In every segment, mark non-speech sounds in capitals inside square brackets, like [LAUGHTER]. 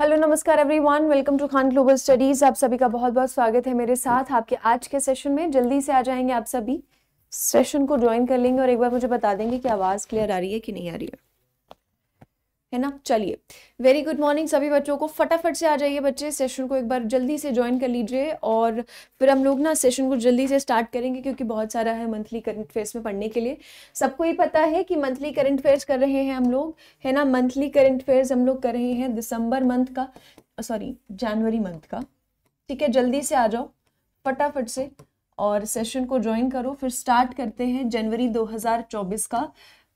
Hello नमस्कार everyone welcome to Khan global studies आप सभी का बहुत बहुत स्वागत है मेरे साथ आपके आज के सेशन में जल्दी से आ जाएंगे आप सभी सेशन को ज्वाइन कर लेंगे और एक बार मुझे बता देंगे कि आवाज़ क्लियर आ रही है कि नहीं आ रही है है ना चलिए वेरी गुड मॉर्निंग सभी बच्चों को फटाफट से आ जाइए बच्चे सेशन को एक बार जल्दी से ज्वाइन कर लीजिए और फिर हम लोग ना सेशन को जल्दी से स्टार्ट करेंगे क्योंकि बहुत सारा है मंथली करंट अफेयर्स में पढ़ने के लिए सबको ही पता है कि मंथली करंट अफेयर्स कर रहे हैं हम लोग है ना मंथली करंट अफेयर्स हम लोग कर रहे हैं दिसंबर मंथ का सॉरी जनवरी मंथ का ठीक है जल्दी से आ जाओ फटाफट से और सेशन को ज्वाइन करो फिर स्टार्ट करते हैं जनवरी 2024 का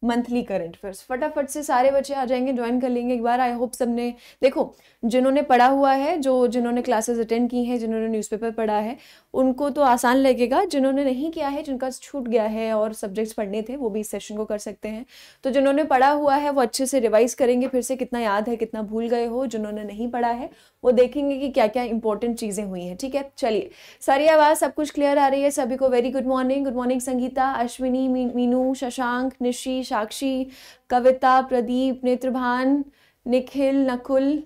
मंथली करंट अफेयर्स फटाफट से सारे बच्चे आ जाएंगे ज्वाइन कर लेंगे एक बार आई होप सबने देखो जिन्होंने पढ़ा हुआ है जो जिन्होंने क्लासेस अटेंड की हैं जिन्होंने न्यूज़पेपर पढ़ा है उनको तो आसान लगेगा जिन्होंने नहीं किया है जिनका छूट गया है और सब्जेक्ट्स पढ़ने थे वो भी इस सेशन को कर सकते हैं तो जिन्होंने पढ़ा हुआ है वो अच्छे से रिवाइज करेंगे फिर से कितना याद है कितना भूल गए हो जिन्होंने नहीं पढ़ा है वो देखेंगे कि क्या क्या इंपॉर्टेंट चीज़ें हुई हैं ठीक है चलिए सारी आवाज़ सब कुछ क्लियर आ रही है सभी को very good morning good morning Sangeeta Ashwini Meenu Shashank Nishi Sakshi Kavita Pradeep Netrabhan Nikhil Nakul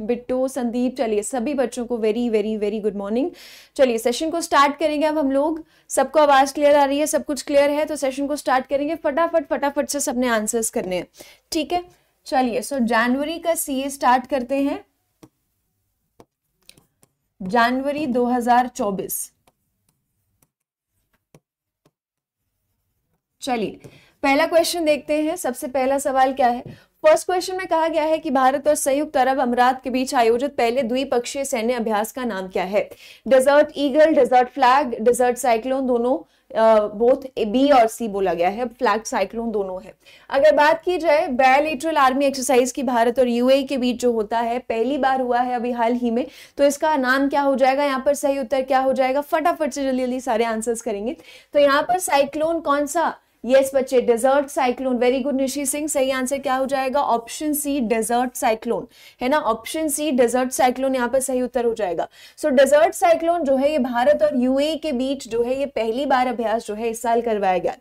Bittu Sandeep चलिए सभी बच्चों को very very very good morning चलिए सेशन को स्टार्ट करेंगे अब हम लोग सबको आवाज़ क्लियर आ रही है सब कुछ क्लियर है तो सेशन को स्टार्ट करेंगे फटाफट फटाफट से सबने आंसर्स करने हैं ठीक है चलिए सो जनवरी का सीए स्टार्ट करते हैं जनवरी 2024 चलिए पहला क्वेश्चन देखते हैं सबसे पहला सवाल क्या है फर्स्ट क्वेश्चन में कहा गया है कि भारत और संयुक्त अरब अमरात के बीच आयोजित पहले द्विपक्षीय सैन्य अभ्यास का नाम क्या है desert eagle desert flag desert cyclone दोनों बोथ बी और सी बोला गया है फ्लैग साइक्लोन दोनों है अगर बात की जाए बायोलिट्रल आर्मी एक्सरसाइज की भारत और यूएई e के बीच जो होता है पहली बार हुआ है अभी हाल ही में तो इसका नाम क्या हो जाएगा यहाँ पर सही उत्तर क्या हो जाएगा फटाफट से जल्दी जल्दी सारे आंसर्स करेंगे तो यहाँ पर साइक्लोन कौन सा यस बच्चे desert cyclone very good Nishi Singh सही आंसर क्या हो जाएगा ऑप्शन सी डेजर्ट साइक्लोन है ना ऑप्शन सी डेजर्ट साइक्लोन यहाँ पर सही उत्तर हो जाएगा सो डेजर्ट साइक्लोन जो है ये भारत और यूए के बीच जो है ये पहली बार अभ्यास जो है इस साल करवाया गया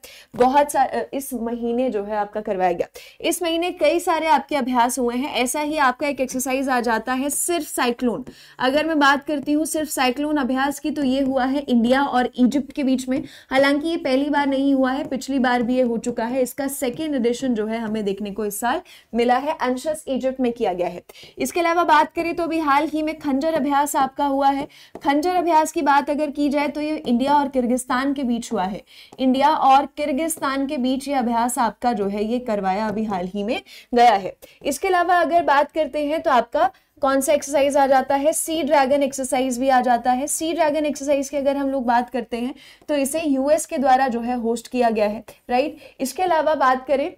बहुत इस महीने जो है आपका करवाया गया इस महीने कई सारे आपके अभ्यास हुए हैं ऐसा ही आपका एक एक्सरसाइज आ जाता है सिर्फ साइक्लोन अगर मैं बात करती हूँ सिर्फ साइक्लोन अभ्यास की तो ये हुआ है इंडिया और इजिप्ट के बीच में हालांकि ये पहली बार नहीं हुआ है पिछली बार बार भी ये हो चुका है इसका सेकेंड एडिशन जो है हमें देखने को इस साल मिला है अंशस इजिप्ट में किया गया है इसके अलावा बात करें तो अभी हाल ही में खंजर अभ्यास आपका हुआ है खंजर अभ्यास की बात अगर की जाए तो ये इंडिया और किर्गिस्तान के बीच हुआ है इंडिया और किर्गिस्तान के बीच ये अभ्यास आपका जो है ये करवाया अभी हाल ही में गया है इसके अलावा अगर बात करते हैं तो आपका कौन सा एक्सरसाइज आ जाता है सी ड्रैगन एक्सरसाइज भी आ जाता है सी ड्रैगन एक्सरसाइज की अगर हम लोग बात करते हैं तो इसे यूएस के द्वारा जो है होस्ट किया गया है राइट इसके अलावा बात करें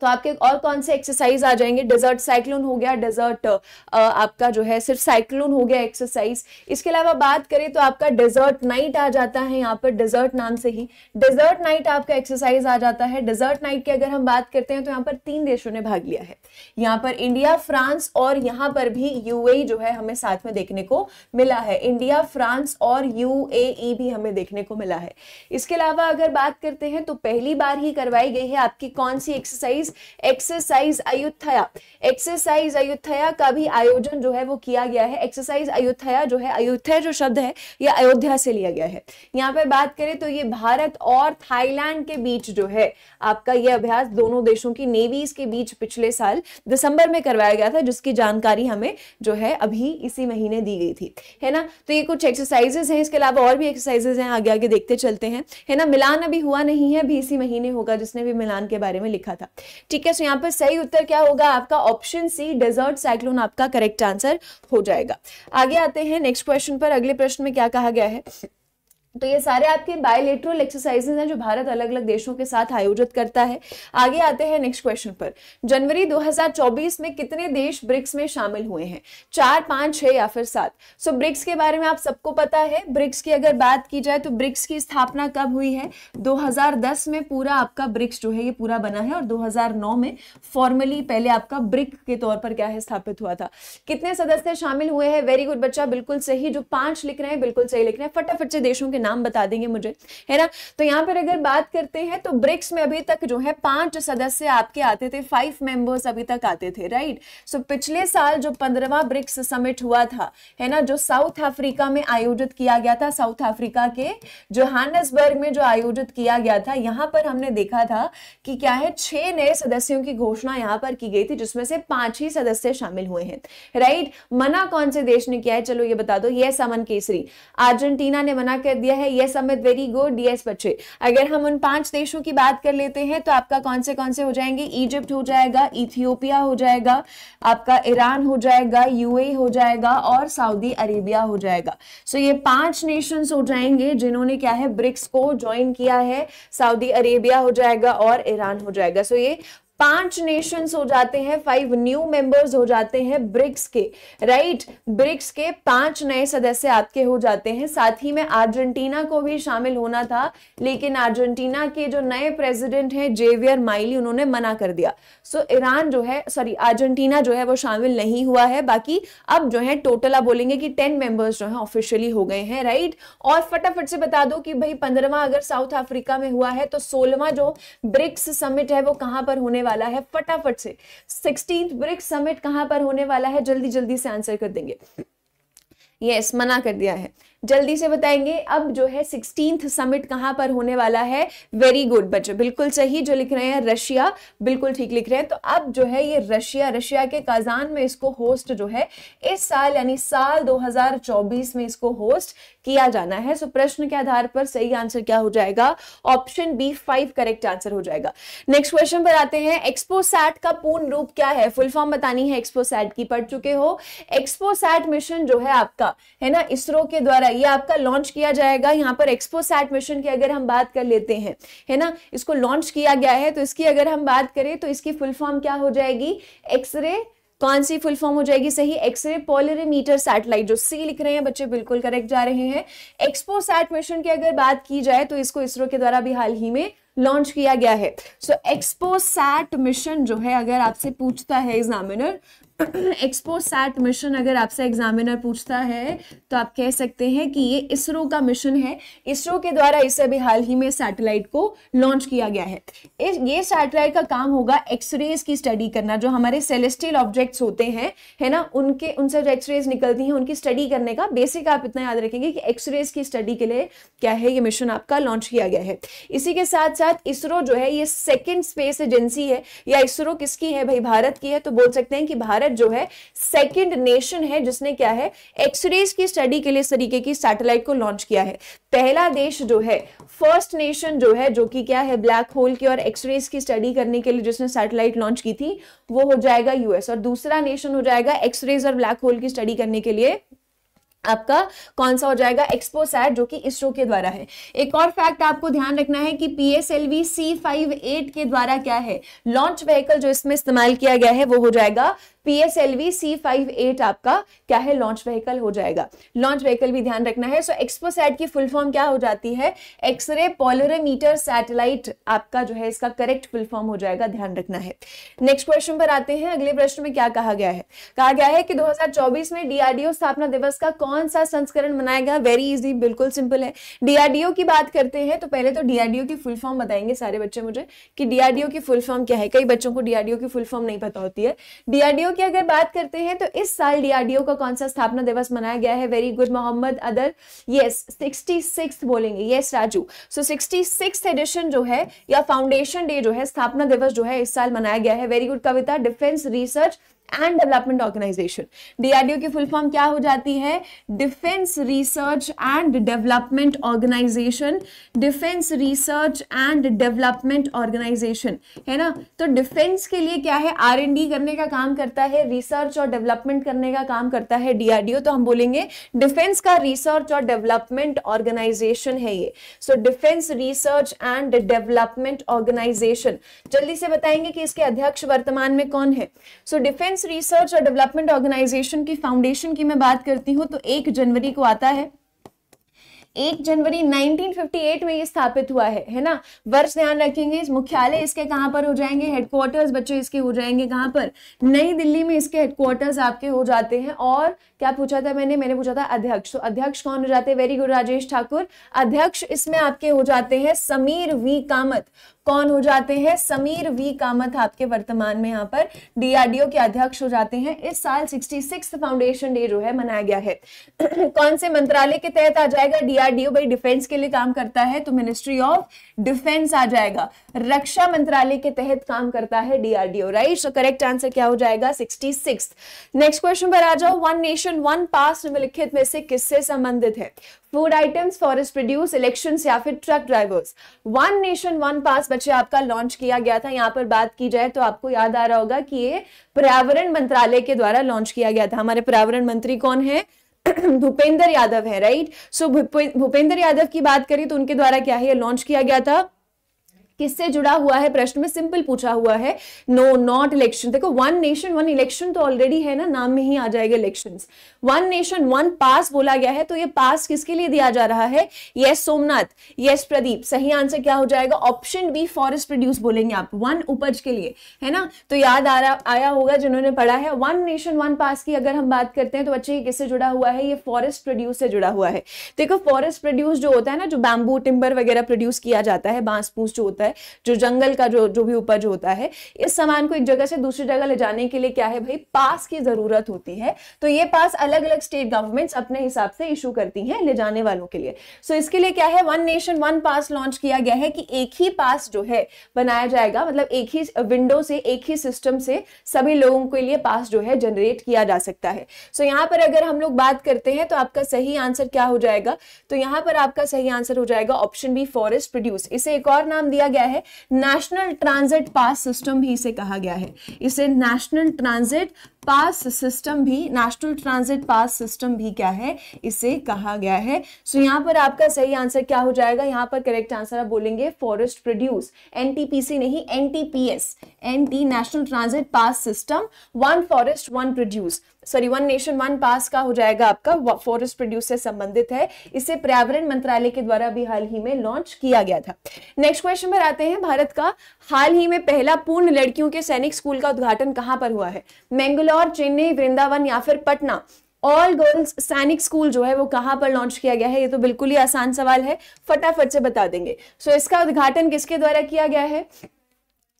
तो आपके और कौन से एक्सरसाइज आ जाएंगे डेजर्ट साइक्लोन हो गया डेजर्ट आपका जो है सिर्फ साइक्लोन हो गया एक्सरसाइज इसके अलावा बात करें तो आपका डेजर्ट नाइट आ जाता है यहाँ पर डेजर्ट नाम से ही डेजर्ट नाइट आपका एक्सरसाइज आ जाता है डेजर्ट नाइट की अगर हम बात करते हैं तो यहाँ पर तीन देशों ने भाग लिया है यहाँ पर इंडिया फ्रांस और यहाँ पर भी यू e जो है हमें साथ में देखने को मिला है इंडिया फ्रांस और यू e भी हमें देखने को मिला है इसके अलावा अगर बात करते हैं तो पहली बार ही करवाई गई है आपकी कौन सी exercise exercise Ayodhya exercise Ayodhya का भी आयोजन जो है वो किया गया है एक्सरसाइज अयोध्या जो है अयोध्या जो शब्द है ये अयोध्या से लिया गया है यहाँ पर बात करें तो ये भारत और थाईलैंड के बीच जो है आपका ये अभ्यास दोनों देशों की नेवीज के बीच पिछले साल दिसंबर में करवाया गया था जिसकी जानकारी हमें जो है अभी इसी महीने दी गई थी है ना तो ये कुछ एक्सरसाइजेस हैं इसके अलावा और भी एक्सरसाइजेस हैं आगे आगे देखते चलते हैं है ना मिलान अभी हुआ नहीं है अभी इसी महीने होगा जिसने भी मिलान के बारे में लिखा था ठीक है सो यहाँ पर सही उत्तर क्या होगा आपका ऑप्शन सी डेजर्ट साइक्लोन आपका करेक्ट आंसर हो जाएगा आगे आते हैं नेक्स्ट क्वेश्चन पर अगले प्रश्न में क्या कहा गया है तो ये सारे आपके बायोलेट्रल एक्सरसाइजेज हैं जो भारत अलग अलग देशों के साथ आयोजित करता है आगे आते हैं नेक्स्ट क्वेश्चन पर जनवरी 2024 में कितने देश ब्रिक्स में शामिल हुए हैं चार पांच छह या फिर सात सो ब्रिक्स के बारे में आप सबको पता है ब्रिक्स की अगर बात की जाए तो ब्रिक्स की स्थापना कब हुई है दो में पूरा आपका ब्रिक्स जो है ये पूरा बना है और दो में फॉर्मली पहले आपका ब्रिक के तौर पर क्या है स्थापित हुआ था कितने सदस्य शामिल हुए हैं वेरी गुड बच्चा बिल्कुल सही जो पांच लिख रहे हैं बिल्कुल सही लिख रहे हैं फटाफट से देशों के नाम बता देंगे मुझे है ना तो यहाँ पर अगर बात करते हैं तो ब्रिक्स में अभी तक जो है पांच सदस्य आपके आते थे फाइव मेंबर्स अभी तक आते थे राइट सो so, पिछले साल जो पंद्रवा ब्रिक्स समिट हुआ था है ना जो साउथ अफ्रीका में आयोजित किया गया था साउथ अफ्रीका के जो में जो आयोजित किया गया था यहाँ पर हमने देखा था कि क्या है छह नए सदस्यों की घोषणा यहाँ पर की गई थी जिसमें से पांच ही सदस्य शामिल हुए हैं राइट मना कौन से देश ने किया है चलो ये बता दो ये समन केसरी अर्जेंटीना ने मना कर दिया दिया है yes Amit very good yes बच्चे अगर हम उन पांच देशों की बात कर लेते हैं तो आपका कौन से कौन से हो जाएंगे इजिप्ट हो जाएगा इथियोपिया हो जाएगा आपका ईरान हो जाएगा यूए हो जाएगा और सऊदी अरेबिया हो जाएगा सो so, ये पांच नेशन हो जाएंगे जिन्होंने क्या है ब्रिक्स को ज्वाइन किया है सऊदी अरेबिया हो जाएगा और ईरान हो जाएगा सो so, ये पांच नेशंस हो जाते हैं फाइव न्यू मेंबर्स हो जाते हैं ब्रिक्स के राइट ब्रिक्स के पांच नए सदस्य आपके हो जाते हैं साथ ही में अर्जेंटीना को भी शामिल होना था लेकिन अर्जेंटीना के जो नए प्रेसिडेंट हैं जेवियर माइली उन्होंने मना कर दिया सो so, ईरान जो है सॉरी अर्जेंटीना जो है वो शामिल नहीं हुआ है बाकी अब जो है टोटल आप बोलेंगे कि टेन मेंबर्स जो है ऑफिशियली हो गए हैं राइट और फटाफट से बता दो कि भाई पंद्रहवा अगर साउथ अफ्रीका में हुआ है तो सोलहवा जो ब्रिक्स समिट है वो कहां पर होने वाला वाला है फटाफट से सिक्सटीन ब्रिक्स समिट कहां पर होने वाला है जल्दी जल्दी से आंसर कर देंगे यस yes, मना कर दिया है जल्दी से बताएंगे अब जो है सिक्सटीन समिट कहां पर होने वाला है वेरी गुड बच्चों बिल्कुल सही जो लिख रहे हैं रशिया बिल्कुल ठीक लिख रहे हैं तो अब जो है ये रशिया रशिया के काजान में इसको होस्ट जो है इस साल यानी साल 2024 में इसको होस्ट किया जाना है सो so, प्रश्न के आधार पर सही आंसर क्या हो जाएगा option B five correct answer हो जाएगा नेक्स्ट क्वेश्चन पर आते हैं एक्सपोसैट का पूर्ण रूप क्या है फुल फॉर्म बतानी है एक्सपोसैट की पढ़ चुके हो एक्सपोसैट मिशन जो है आपका है ना इसरो के द्वारा ये आपका लॉन्च किया जाएगा यहाँ पर एक्सपोसैट मिशन की अगर हम बात कर लेते हैं है ना इसको लॉन्च किया गया है तो इसकी अगर हम बात करें तो इसकी फुल फॉर्म क्या हो जाएगी एक्सरे कौन सी फुल फॉर्म हो जाएगी सही एक्सरे पोलरीमीटर सैटेलाइट जो सी लिख रहे हैं बच्चे बिल्कुल करेक्ट जा रहे हैं एक्सपो सैट मिशन की अगर बात की जाए तो इसको इसरो के द्वारा भी हाल ही में लॉन्च किया गया है सो एक्सपो सैट मिशन जो है अगर आपसे पूछता है एग्जामिनर एक्सपो सैट मिशन अगर आपसे एग्जामिनर पूछता है तो आप कह सकते हैं कि ये इसरो का मिशन है इसरो के द्वारा इसे अभी हाल ही में सैटेलाइट को लॉन्च किया गया है इस ये सैटेलाइट का काम होगा एक्सरेज की स्टडी करना जो हमारे सेलेस्टियल ऑब्जेक्ट्स होते हैं है ना उनके उनसे जो एक्सरेज निकलती हैं उनकी स्टडी करने का बेसिक आप इतना याद रखेंगे कि एक्सरेज की स्टडी के लिए क्या है ये मिशन आपका लॉन्च किया गया है इसी के साथ साथ इसरो जो है ये सेकेंड स्पेस एजेंसी है या इसरो किसकी है भाई भारत की है तो बोल सकते हैं कि भारत भारत जो है सेकेंड नेशन है जिसने क्या है एक्सरेज की स्टडी के लिए इस तरीके की सैटेलाइट को लॉन्च किया है पहला देश जो है फर्स्ट नेशन जो है जो कि क्या है ब्लैक होल की और एक्सरेज की स्टडी करने के लिए जिसने सैटेलाइट लॉन्च की थी वो हो जाएगा यूएस और दूसरा नेशन हो जाएगा एक्सरेज और ब्लैक होल की स्टडी करने के लिए आपका कौन सा हो जाएगा एक्सपोसैट जो कि इसरो के द्वारा है एक और फैक्ट आपको ध्यान रखना है कि P S L V C five eight के द्वारा क्या है लॉन्च व्हीकल जो इसमें इस्तेमाल किया गया है वो हो जाएगा पीएसएलवी सी फाइव एट आपका क्या है लॉन्च व्हीकल हो जाएगा लॉन्च व्हीकल भी ध्यान रखना है सो एक्सपोसैट की फुल फॉर्म क्या हो जाती है एक्सरे पोलोरेमीटर सैटेलाइट आपका जो है इसका करेक्ट फुल फॉर्म हो जाएगा ध्यान रखना है नेक्स्ट क्वेश्चन पर आते हैं अगले प्रश्न में क्या कहा गया है कहा गया है कि दो में डीआरडीओ स्थापना दिवस का कौन सा संस्करण मनाया गया वेरी इजी बिल्कुल सिंपल है डीआरडीओ की बात करते हैं तो पहले तो डीआरडीओ की फुल फॉर्म बताएंगे सारे बच्चे मुझे कि डीआरडीओ की फुल फॉर्म क्या है कई बच्चों को डीआरडीओ की फुल फॉर्म नहीं पता होती है डीआरडीओ डीआरडीओ की अगर बात करते हैं तो इस साल डीआरडीओ का कौन सा स्थापना दिवस मनाया गया है वेरी गुड मोहम्मद अदर यस सिक्सटी सिक्स बोलेंगे yes Raju so sixty six edition जो है या फाउंडेशन डे जो है स्थापना दिवस जो है इस साल मनाया गया है very good Kavita defence research and development organisation DRDO की फुल फॉर्म क्या हो जाती है defence research and development organisation defence research and development organisation है ना तो डिफेंस के लिए क्या है आर डी करने का काम करता है रिसर्च और डेवलपमेंट करने का काम करता है डीआरडीओ तो हम बोलेंगे डिफेंस का रिसर्च और डेवलपमेंट ऑर्गेनाइजेशन है ये so defence research and development organisation जल्दी से बताएंगे कि इसके अध्यक्ष वर्तमान में कौन है so so, defence space research और डेवलपमेंट ऑर्गेनाइजेशन की फाउंडेशन की मैं बात करती हूँ तो एक जनवरी को आता है एक जनवरी 1958 में ये स्थापित हुआ है है ना वर्ष ध्यान रखेंगे इस मुख्यालय इसके कहाँ पर हो जाएंगे हेडक्वार्टर्स बच्चों इसके हो जाएंगे कहाँ पर नई दिल्ली में इसके हेडक्वार्टर्स आपके हो जाते हैं और क्या पूछा था मैंने मैंने पूछा था अध्यक्ष तो अध्यक्ष कौन हो जाते हैं वेरी गुड राजेश ठाकुर अध्यक्ष इसमें आपके हो जाते हैं समीर वी कामत कौन हो जाते हैं समीर वी कामत आपके वर्तमान में यहाँ पर डीआरडीओ के अध्यक्ष हो जाते हैं इस साल सिक्सटी फाउंडेशन डे जो है मनाया गया है [CLEARS THROAT] कौन से मंत्रालय के तहत आ जाएगा डीआरडीओ भाई डिफेंस के लिए काम करता है तो मिनिस्ट्री ऑफ डिफेंस आ जाएगा रक्षा मंत्रालय के तहत काम करता है डीआरडीओ राइट करेक्ट आंसर क्या हो जाएगा सिक्सटी नेक्स्ट क्वेश्चन पर आ जाओ वन नेशन वन पास निम्नलिखित में से किससे संबंधित है food items forest produce election या फिर truck drivers one nation one pass बच्चे आपका लॉन्च किया गया था यहाँ पर बात की जाए तो आपको याद आ रहा होगा कि ये पर्यावरण मंत्रालय के द्वारा लॉन्च किया गया था हमारे पर्यावरण मंत्री कौन है [CLEARS THROAT] भूपेंद्र यादव है राइट सो भूपेंद्र यादव की बात करें तो उनके द्वारा क्या है लॉन्च किया गया था किससे जुड़ा हुआ है प्रश्न में सिंपल पूछा हुआ है नो नॉट इलेक्शन देखो वन नेशन वन इलेक्शन तो ऑलरेडी है ना नाम में ही आ जाएगा elections one nation one pass बोला गया है तो ये पास किसके लिए दिया जा रहा है यस सोमनाथ यस प्रदीप सही आंसर क्या हो जाएगा ऑप्शन बी फॉरेस्ट प्रोड्यूस बोलेंगे आप वन उपज के लिए है ना तो याद आ रहा आया होगा जिन्होंने पढ़ा है वन नेशन वन पास की अगर हम बात करते हैं तो बच्चे ये किससे जुड़ा हुआ है ये फॉरेस्ट प्रोड्यूस से जुड़ा हुआ है देखो फॉरेस्ट प्रोड्यूस जो होता है ना जो बैम्बू टिम्बर वगैरह प्रोड्यूस किया जाता है बांस पूस जो होता है जो जंगल का जो जो भी उपज होता है इस सामान को एक जगह से दूसरी जगह ले जाने के लिए क्या है भाई पास की जरूरत होती है तो ये पास अलग अलग स्टेट गवर्नमेंट्स अपने हिसाब से इशू करती हैं ले जाने वालों के लिए सो so, इसके लिए क्या है one nation one pass launch किया गया है कि एक ही पास जो है बनाया जाएगा मतलब एक ही विंडो से एक ही सिस्टम से सभी लोगों के लिए पास जो है जनरेट किया जा सकता है सो so, यहाँ पर अगर हम लोग बात करते हैं तो आपका सही आंसर क्या हो जाएगा तो यहाँ पर आपका सही आंसर हो जाएगा ऑप्शन बी फॉरेस्ट प्रोड्यूस इसे एक और नाम दिया गया है नेशनल ट्रांजिट पास सिस्टम भी इसे कहा गया है इसे नेशनल ट्रांजिट पास सिस्टम भी नेशनल ट्रांजिट पास सिस्टम भी क्या है इसे कहा गया है सो so, यहाँ पर आपका सही आंसर क्या हो जाएगा यहाँ पर करेक्ट आंसर आप बोलेंगे फॉरेस्ट प्रोड्यूस एनटीपीसी नहीं NTPS NT national transit pass system one forest one produce sorry one nation one pass का हो जाएगा आपका फॉरेस्ट प्रोड्यूस से संबंधित है इसे पर्यावरण मंत्रालय के द्वारा भी हाल ही में लॉन्च किया गया था नेक्स्ट क्वेश्चन पर आते हैं भारत का हाल ही में पहला पूर्ण लड़कियों के सैनिक स्कूल का उद्घाटन कहां पर हुआ है मैंगलोर चेन्नई वृंदावन या फिर Patna all girls Sainik school जो है वो कहां पर लॉन्च किया गया है ये तो बिल्कुल ही आसान सवाल है फटाफट से बता देंगे सो so, इसका उद्घाटन किसके द्वारा किया गया है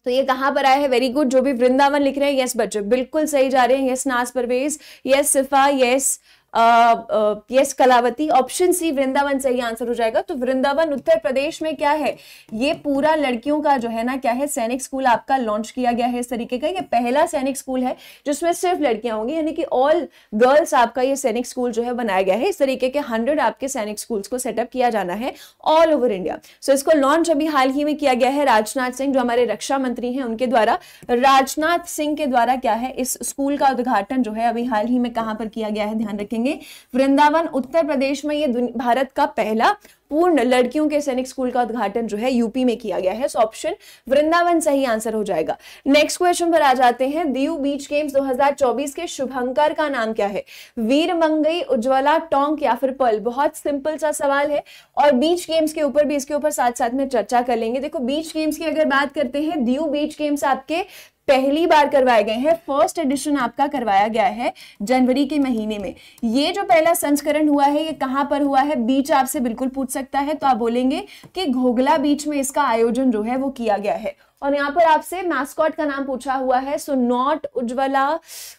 तो ये कहाँ पर आया है वेरी गुड जो भी वृंदावन लिख रहे हैं यस बच्चों बिल्कुल सही जा रहे हैं yes Naaz Parvez yes Shifa yes yes Kalavati option C Vrindavan सही आंसर हो जाएगा तो वृंदावन उत्तर प्रदेश में क्या है ये पूरा लड़कियों का जो है ना क्या है सैनिक स्कूल आपका लॉन्च किया गया है इस तरीके का ये पहला सैनिक स्कूल है जिसमें सिर्फ लड़कियां होंगी यानी कि ऑल गर्ल्स आपका ये सैनिक स्कूल जो है बनाया गया है इस तरीके के हंड्रेड आपके सैनिक स्कूल को सेटअप किया जाना है ऑल ओवर इंडिया सो इसको लॉन्च अभी हाल ही में किया गया है राजनाथ सिंह जो हमारे रक्षा मंत्री हैं उनके द्वारा राजनाथ सिंह के द्वारा क्या है इस स्कूल का उद्घाटन जो है अभी हाल ही में कहां पर किया गया है ध्यान रखेंगे देखेंगे वृंदावन उत्तर प्रदेश में ये भारत का पहला पूर्ण लड़कियों के सैनिक स्कूल का उद्घाटन जो है यूपी में किया गया है सो ऑप्शन वृंदावन सही आंसर हो जाएगा नेक्स्ट क्वेश्चन पर आ जाते हैं दीव बीच गेम्स 2024 के शुभंकर का नाम क्या है वीर मंगई उज्ज्वला टोंक या फिर पल बहुत सिंपल सा सवाल है और बीच गेम्स के ऊपर भी इसके ऊपर साथ साथ में चर्चा कर लेंगे देखो बीच गेम्स की अगर बात करते हैं दीव बीच गेम्स आपके पहली बार करवाए गए हैं फर्स्ट एडिशन आपका करवाया गया है जनवरी के महीने में ये जो पहला संस्करण हुआ है ये कहां पर हुआ है बीच आपसे बिल्कुल पूछ सकता है तो आप बोलेंगे कि घोघला बीच में इसका आयोजन जो है वो किया गया है और यहाँ पर आपसे मैस्कॉट का नाम पूछा हुआ है सो नॉट उज्ज्वला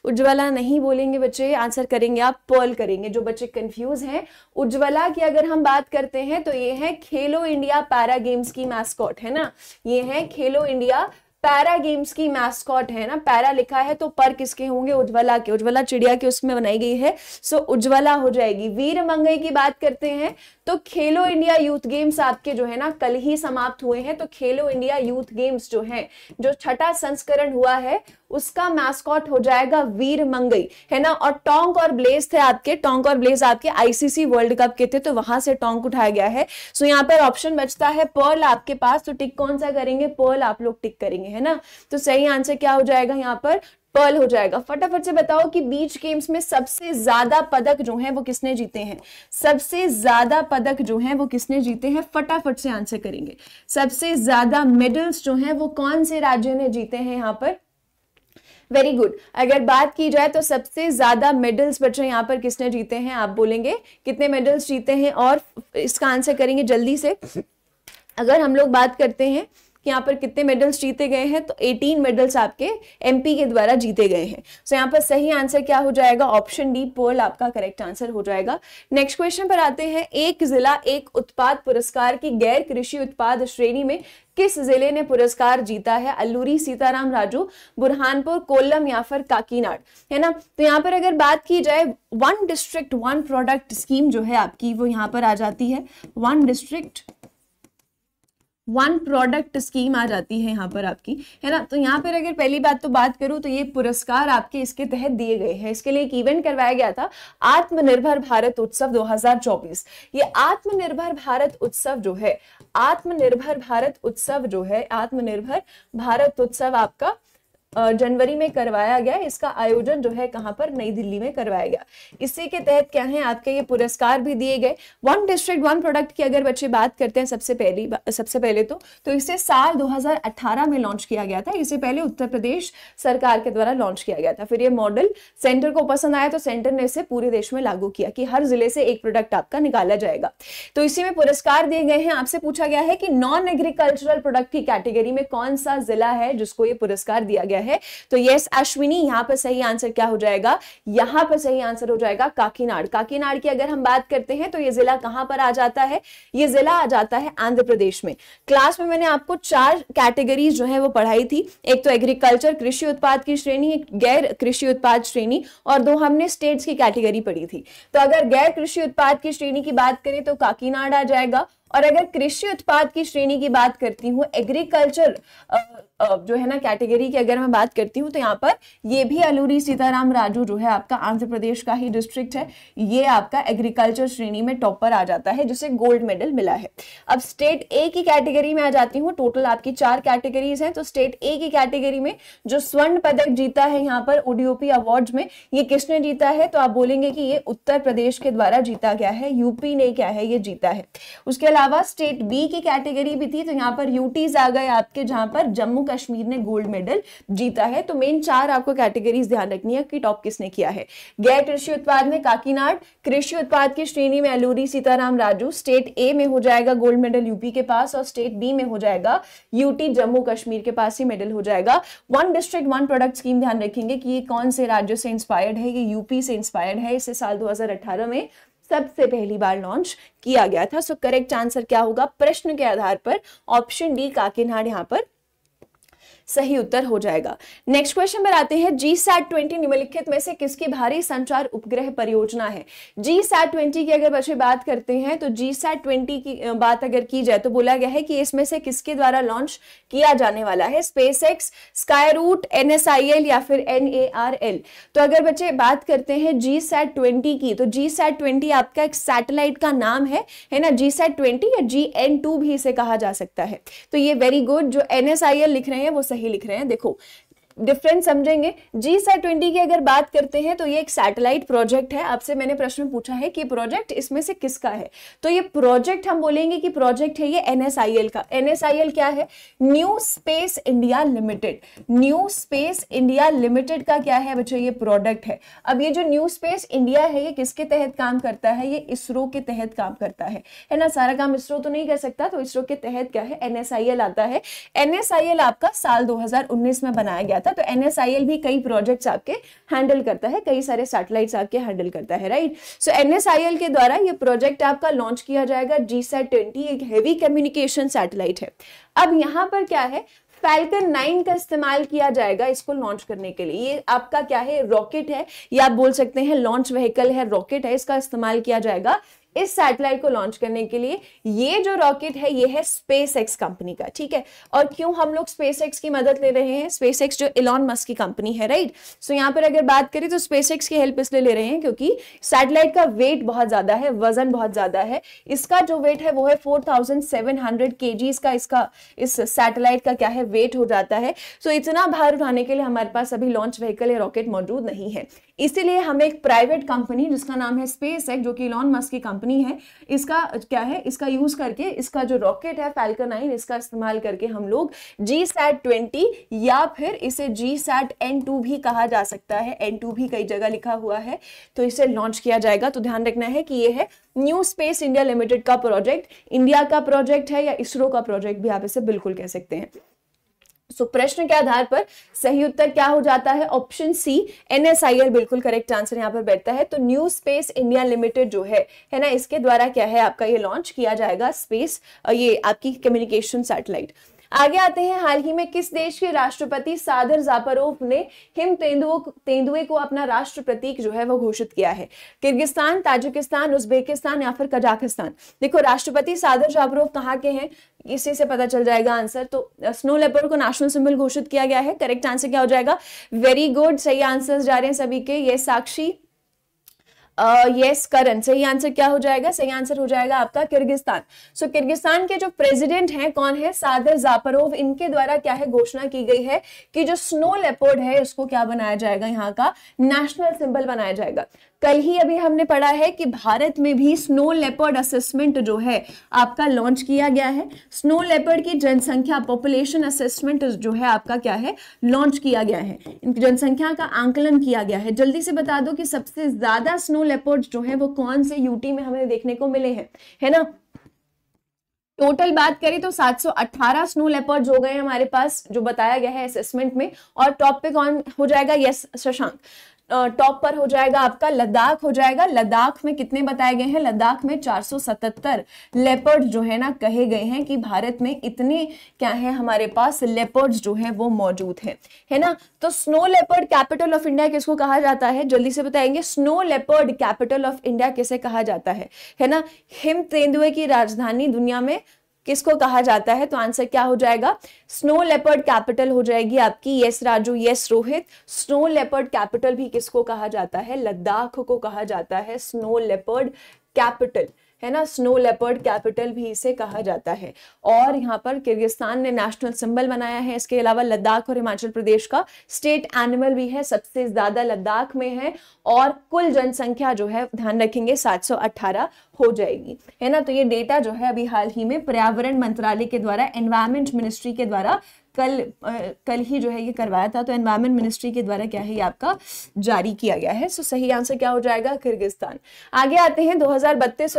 उज्ज्वला नहीं बोलेंगे बच्चे आंसर करेंगे आप पर्ल करेंगे जो बच्चे कंफ्यूज हैं उज्ज्वला की अगर हम बात करते हैं तो ये है खेलो इंडिया पैरा गेम्स की मैस्कॉट है ना ये है खेलो इंडिया पैरा गेम्स की मैस्कॉट है ना पैरा लिखा है तो पर किसके होंगे उज्ज्वला के उज्ज्वला चिड़िया के उसमें बनाई गई है सो उज्ज्वला हो जाएगी वीर मंगई की बात करते हैं तो खेलो इंडिया यूथ गेम्स आपके जो है ना कल ही समाप्त हुए हैं तो खेलो इंडिया यूथ गेम्स जो है जो छठा संस्करण हुआ है उसका मैस्कॉट हो जाएगा वीर मंगई है ना और टोंक और ब्लेज थे आपके टोंक और ब्लेज आपके आईसीसी वर्ल्ड कप के थे तो वहां से टोंक उठाया गया है सो यहाँ पर ऑप्शन बचता है पर्ल आपके पास तो टिक कौन सा करेंगे पर्ल आप लोग टिक करेंगे है ना तो सही आंसर क्या हो जाएगा यहाँ पर पर्ल हो जाएगा फटाफट से बताओ कि बीच गेम्स में सबसे ज्यादा पदक जो है वो किसने जीते हैं सबसे ज्यादा पदक जो है वो किसने जीते हैं फटाफट से आंसर करेंगे सबसे ज्यादा मेडल्स जो है वो कौन से राज्य ने जीते हैं यहाँ पर वेरी गुड अगर बात की जाए तो सबसे ज्यादा मेडल्स बच्चे यहाँ पर किसने जीते हैं आप बोलेंगे कितने मेडल्स जीते हैं और इसका आंसर करेंगे जल्दी से अगर हम लोग बात करते हैं कि यहाँ पर कितने मेडल्स जीते गए हैं तो 18 मेडल्स आपके एमपी के द्वारा जीते गए हैं सो so, यहाँ पर सही आंसर क्या हो जाएगा ऑप्शन डी पोल आपका करेक्ट आंसर हो जाएगा नेक्स्ट क्वेश्चन पर आते हैं एक जिला एक उत्पाद पुरस्कार की गैर कृषि उत्पाद श्रेणी में किस जिले ने पुरस्कार जीता है अल्लूरी सीताराम राजू बुरहानपुर कोल्लम या फिर काकीनाड है ना तो यहाँ पर अगर बात की जाए one district one product scheme जो है आपकी वो यहाँ पर आ जाती है one district one product scheme आ जाती है यहाँ पर आपकी है ना तो यहाँ पर अगर पहली बात तो बात करूँ तो ये पुरस्कार आपके इसके तहत दिए गए हैं इसके लिए एक इवेंट करवाया गया था आत्मनिर्भर भारत उत्सव 2024 ये आत्मनिर्भर भारत उत्सव जो है आत्मनिर्भर भारत उत्सव जो है आत्मनिर्भर भारत उत्सव आपका जनवरी में करवाया गया इसका आयोजन जो है कहाँ पर नई दिल्ली में करवाया गया इसी के तहत क्या है आपके ये पुरस्कार भी दिए गए वन डिस्ट्रिक्ट वन प्रोडक्ट की अगर बच्चे बात करते हैं सबसे पहली सबसे पहले तो, तो इसे साल 2018 में लॉन्च किया गया था इसे पहले उत्तर प्रदेश सरकार के द्वारा लॉन्च किया गया था फिर ये मॉडल सेंटर को पसंद आया तो सेंटर ने इसे पूरे देश में लागू किया कि हर जिले से एक प्रोडक्ट आपका निकाला जाएगा तो इसी में पुरस्कार दिए गए हैं आपसे पूछा गया है कि नॉन एग्रीकल्चरल प्रोडक्ट की कैटेगरी में कौन सा जिला है जिसको ये पुरस्कार दिया गया गया है तो यस अश्विनी यहाँ पर सही आंसर क्या हो जाएगा यहाँ पर सही आंसर हो जाएगा काकीनाड़ काकीनाड़ की अगर हम बात करते हैं तो ये जिला कहां पर आ जाता है ये जिला आ जाता है आंध्र प्रदेश में क्लास में मैंने आपको चार कैटेगरीज जो है वो पढ़ाई थी एक तो एग्रीकल्चर कृषि उत्पाद की श्रेणी एक गैर कृषि उत्पाद श्रेणी और दो हमने स्टेट्स की कैटेगरी पढ़ी थी तो अगर गैर कृषि उत्पाद की श्रेणी की बात करें तो काकीनाड़ आ जाएगा और अगर कृषि उत्पाद की श्रेणी की बात करती हूँ एग्रीकल्चर जो है ना कैटेगरी की अगर मैं बात करती हूँ तो यहाँ पर ये भी अलूरी सीताराम राजू जो है आपका आंध्र प्रदेश का ही डिस्ट्रिक्ट है ये आपका एग्रीकल्चर श्रेणी में टॉपर आ जाता है जिसे गोल्ड मेडल मिला है अब स्टेट ए की कैटेगरी में आ जाती हूँ टोटल आपकी चार कैटेगरीज हैं तो स्टेट ए की कैटेगरी में जो स्वर्ण पदक जीता है यहाँ पर ओडीओपी अवार्ड में ये किसने जीता है तो आप बोलेंगे कि ये उत्तर प्रदेश के द्वारा जीता गया है यूपी ने क्या है ये जीता है उसके अलावा स्टेट बी की कैटेगरी भी थी तो यहाँ पर यूटीज आ गए आपके जहाँ पर जम्मू कश्मीर ने गोल्ड मेडल जीता है तो मेन चार आपको कैटेगरीज ध्यान रखनी है कि टॉप किसने किया है गैर कृषि उत्पाद में काकीनाड कृषि उत्पाद की श्रेणी में अलूरी सीताराम राजू स्टेट ए में हो जाएगा गोल्ड मेडल यूपी के पास और स्टेट बी में हो जाएगा यूटी जम्मू कश्मीर के पास ही मेडल हो जाएगा one district one product scheme ध्यान रखेंगे कि ये कौन से राज्यों से इंस्पायर्ड है ये यूपी से इंस्पायर्ड है इसे साल 2018 में सबसे पहली बार लॉन्च किया गया था सो करेक्ट आंसर क्या होगा प्रश्न के आधार पर ऑप्शन डी काकीनाड यहाँ पर सही उत्तर हो जाएगा नेक्स्ट क्वेश्चन पर आते हैं जी सैट ट्वेंटी निम्नलिखित में से किसकी भारी संचार उपग्रह परियोजना है जी सैट ट्वेंटी की अगर बच्चे बात करते हैं तो जी सैट ट्वेंटी की बात अगर की जाए तो बोला गया है कि इसमें से किसके द्वारा लॉन्च किया जाने वाला है SpaceX Skyroot NSIL या फिर एन तो अगर बच्चे बात करते हैं जी सैट ट्वेंटी की तो जी सैट ट्वेंटी आपका एक सैटेलाइट का नाम है है ना जी सैट ट्वेंटी या जी एन टू भी इसे कहा जा सकता है तो ये वेरी गुड जो एनएसआईएल लिख रहे हैं वो सही नहीं लिख रहे हैं देखो डिफरेंस समझेंगे जी सर ट्वेंटी की अगर बात करते हैं तो ये एक सैटेलाइट प्रोजेक्ट है आपसे मैंने प्रश्न पूछा है कि प्रोजेक्ट इसमें से किसका है तो ये प्रोजेक्ट हम बोलेंगे कि प्रोजेक्ट है ये एनएसआईएल का एनएसआईएल क्या है new space India limited new space India limited का क्या है बच्चों ये प्रोडक्ट है अब ये जो न्यू स्पेस इंडिया है ये किसके तहत काम करता है ये इसरो के तहत काम करता है है ना सारा काम इसरो तो नहीं कर सकता तो इसरो के तहत क्या है एनएसआईएल आता है एनएसआईएल आपका साल दो में बनाया गया था तो एन भी कई प्रोजेक्ट्स आपके हैंडल करता है कई सारे सैटेलाइट्स आपके हैंडल करता है राइट सो एन के द्वारा ये प्रोजेक्ट आपका लॉन्च किया जाएगा जी सेट ट्वेंटी एक हेवी कम्युनिकेशन सैटेलाइट है अब यहाँ पर क्या है फैल्कन नाइन का इस्तेमाल किया जाएगा इसको लॉन्च करने के लिए ये आपका क्या है रॉकेट है या आप बोल सकते हैं लॉन्च व्हीकल है रॉकेट है इसका इस्तेमाल किया जाएगा इस सैटेलाइट को लॉन्च करने के लिए ये जो रॉकेट है ये है स्पेस एक्स कंपनी का ठीक है और क्यों हम लोग स्पेस एक्स की मदद ले रहे हैं स्पेस एक्स जो इलॉन मस्क की कंपनी है राइट सो यहाँ पर अगर बात करें तो स्पेस एक्स की हेल्प इसलिए ले रहे हैं क्योंकि सैटेलाइट का वेट बहुत ज्यादा है वजन बहुत ज्यादा है इसका जो वेट है वो है फोर थाउजेंड सेवन हंड्रेड का इसका इस सैटेलाइट का क्या है वेट हो जाता है सो so, इतना भार उठाने के लिए हमारे पास अभी लॉन्च व्हीकल या रॉकेट मौजूद नहीं है इसीलिए हमें एक प्राइवेट कंपनी जिसका नाम है स्पेस एक्ट जो कि लॉन मस्क की कंपनी है इसका क्या है इसका यूज करके इसका जो रॉकेट है फैल्कन नाइन इसका इस्तेमाल करके हम लोग जी सैट ट्वेंटी या फिर इसे जी सैट एन टू भी कहा जा सकता है एन टू भी कई जगह लिखा हुआ है तो इसे लॉन्च किया जाएगा तो ध्यान रखना है कि ये है न्यू स्पेस इंडिया लिमिटेड का प्रोजेक्ट इंडिया का प्रोजेक्ट है या इसरो का प्रोजेक्ट भी आप इसे बिल्कुल कह सकते हैं सो so, प्रश्न के आधार पर सही उत्तर क्या हो जाता है ऑप्शन सी एनएसआईएल बिल्कुल करेक्ट आंसर यहाँ पर बैठता है तो न्यू स्पेस इंडिया लिमिटेड जो है है ना इसके द्वारा क्या है आपका ये लॉन्च किया जाएगा स्पेस ये आपकी कम्युनिकेशन सैटेलाइट आगे आते हैं हाल ही में किस देश के राष्ट्रपति सादर जापरोव ने हिम तेंदुओं तेंदुए को अपना राष्ट्र प्रतीक जो है वो घोषित किया है किर्गिस्तान ताजिकिस्तान उज्बेकिस्तान या फिर कजाकिस्तान देखो राष्ट्रपति सादर जापरोव कहाँ के हैं इसी से पता चल जाएगा आंसर तो स्नो लेपर को नेशनल सिंबल घोषित किया गया है करेक्ट आंसर क्या हो जाएगा वेरी गुड सही आंसर जा रहे हैं सभी के ये साक्षी यस करन सही आंसर क्या हो जाएगा सही आंसर हो जाएगा आपका किर्गिस्तान सो so, किर्गिस्तान के जो प्रेसिडेंट हैं कौन है सादर जापरोव इनके द्वारा क्या है घोषणा की गई है कि जो स्नो लेपोर्ड है उसको क्या बनाया जाएगा यहाँ का नेशनल सिंबल बनाया जाएगा कल ही अभी हमने पढ़ा है कि भारत में भी स्नो लेपर्ड असेसमेंट जो है आपका लॉन्च किया गया है स्नो लेपर्ड की जनसंख्या पॉपुलेशन असेसमेंट जो है आपका क्या है लॉन्च किया गया है इनकी जनसंख्या का आंकलन किया गया है जल्दी से बता दो कि सबसे ज्यादा स्नो लेपर्ड जो है वो कौन से यूटी में हमें देखने को मिले हैं है ना टोटल बात करें तो 718 स्नो लेपर्ड हो गए हमारे पास जो बताया गया है असेसमेंट में और टॉप पे कौन हो जाएगा यस शशांक टॉप पर हो जाएगा आपका लद्दाख हो जाएगा लद्दाख में कितने बताए गए हैं लद्दाख में 477 लेपर्ड जो है ना कहे गए हैं कि भारत में इतने क्या है हमारे पास लेपर्ड जो है वो मौजूद है है ना तो snow leopard capital of India किसको कहा जाता है जल्दी से बताएंगे snow leopard capital of India किसे कहा जाता है है ना हिम तेंदुए की राजधानी दुनिया में किसको कहा जाता है तो आंसर क्या हो जाएगा स्नो लेपर्ड कैपिटल हो जाएगी आपकी yes Raju yes Rohit snow leopard capital भी किसको कहा जाता है लद्दाख को कहा जाता है स्नो लेपर्ड कैपिटल है ना स्नो लेपर्ड कैपिटल भी इसे कहा जाता है और यहाँ पर किर्गिस्तान ने नेशनल सिंबल बनाया है इसके अलावा लद्दाख और हिमाचल प्रदेश का स्टेट एनिमल भी है सबसे ज्यादा लद्दाख में है और कुल जनसंख्या जो है ध्यान रखेंगे 718 हो जाएगी है ना तो ये डेटा जो है अभी हाल ही में पर्यावरण मंत्रालय के द्वारा एनवायरमेंट मिनिस्ट्री के द्वारा कल आ, कल ही जो है ये करवाया था तो एनवायरमेंट मिनिस्ट्री के द्वारा क्या है ये आपका जारी किया गया है सो सही आंसर क्या हो जाएगा किर्गिस्तान आगे आते हैं दो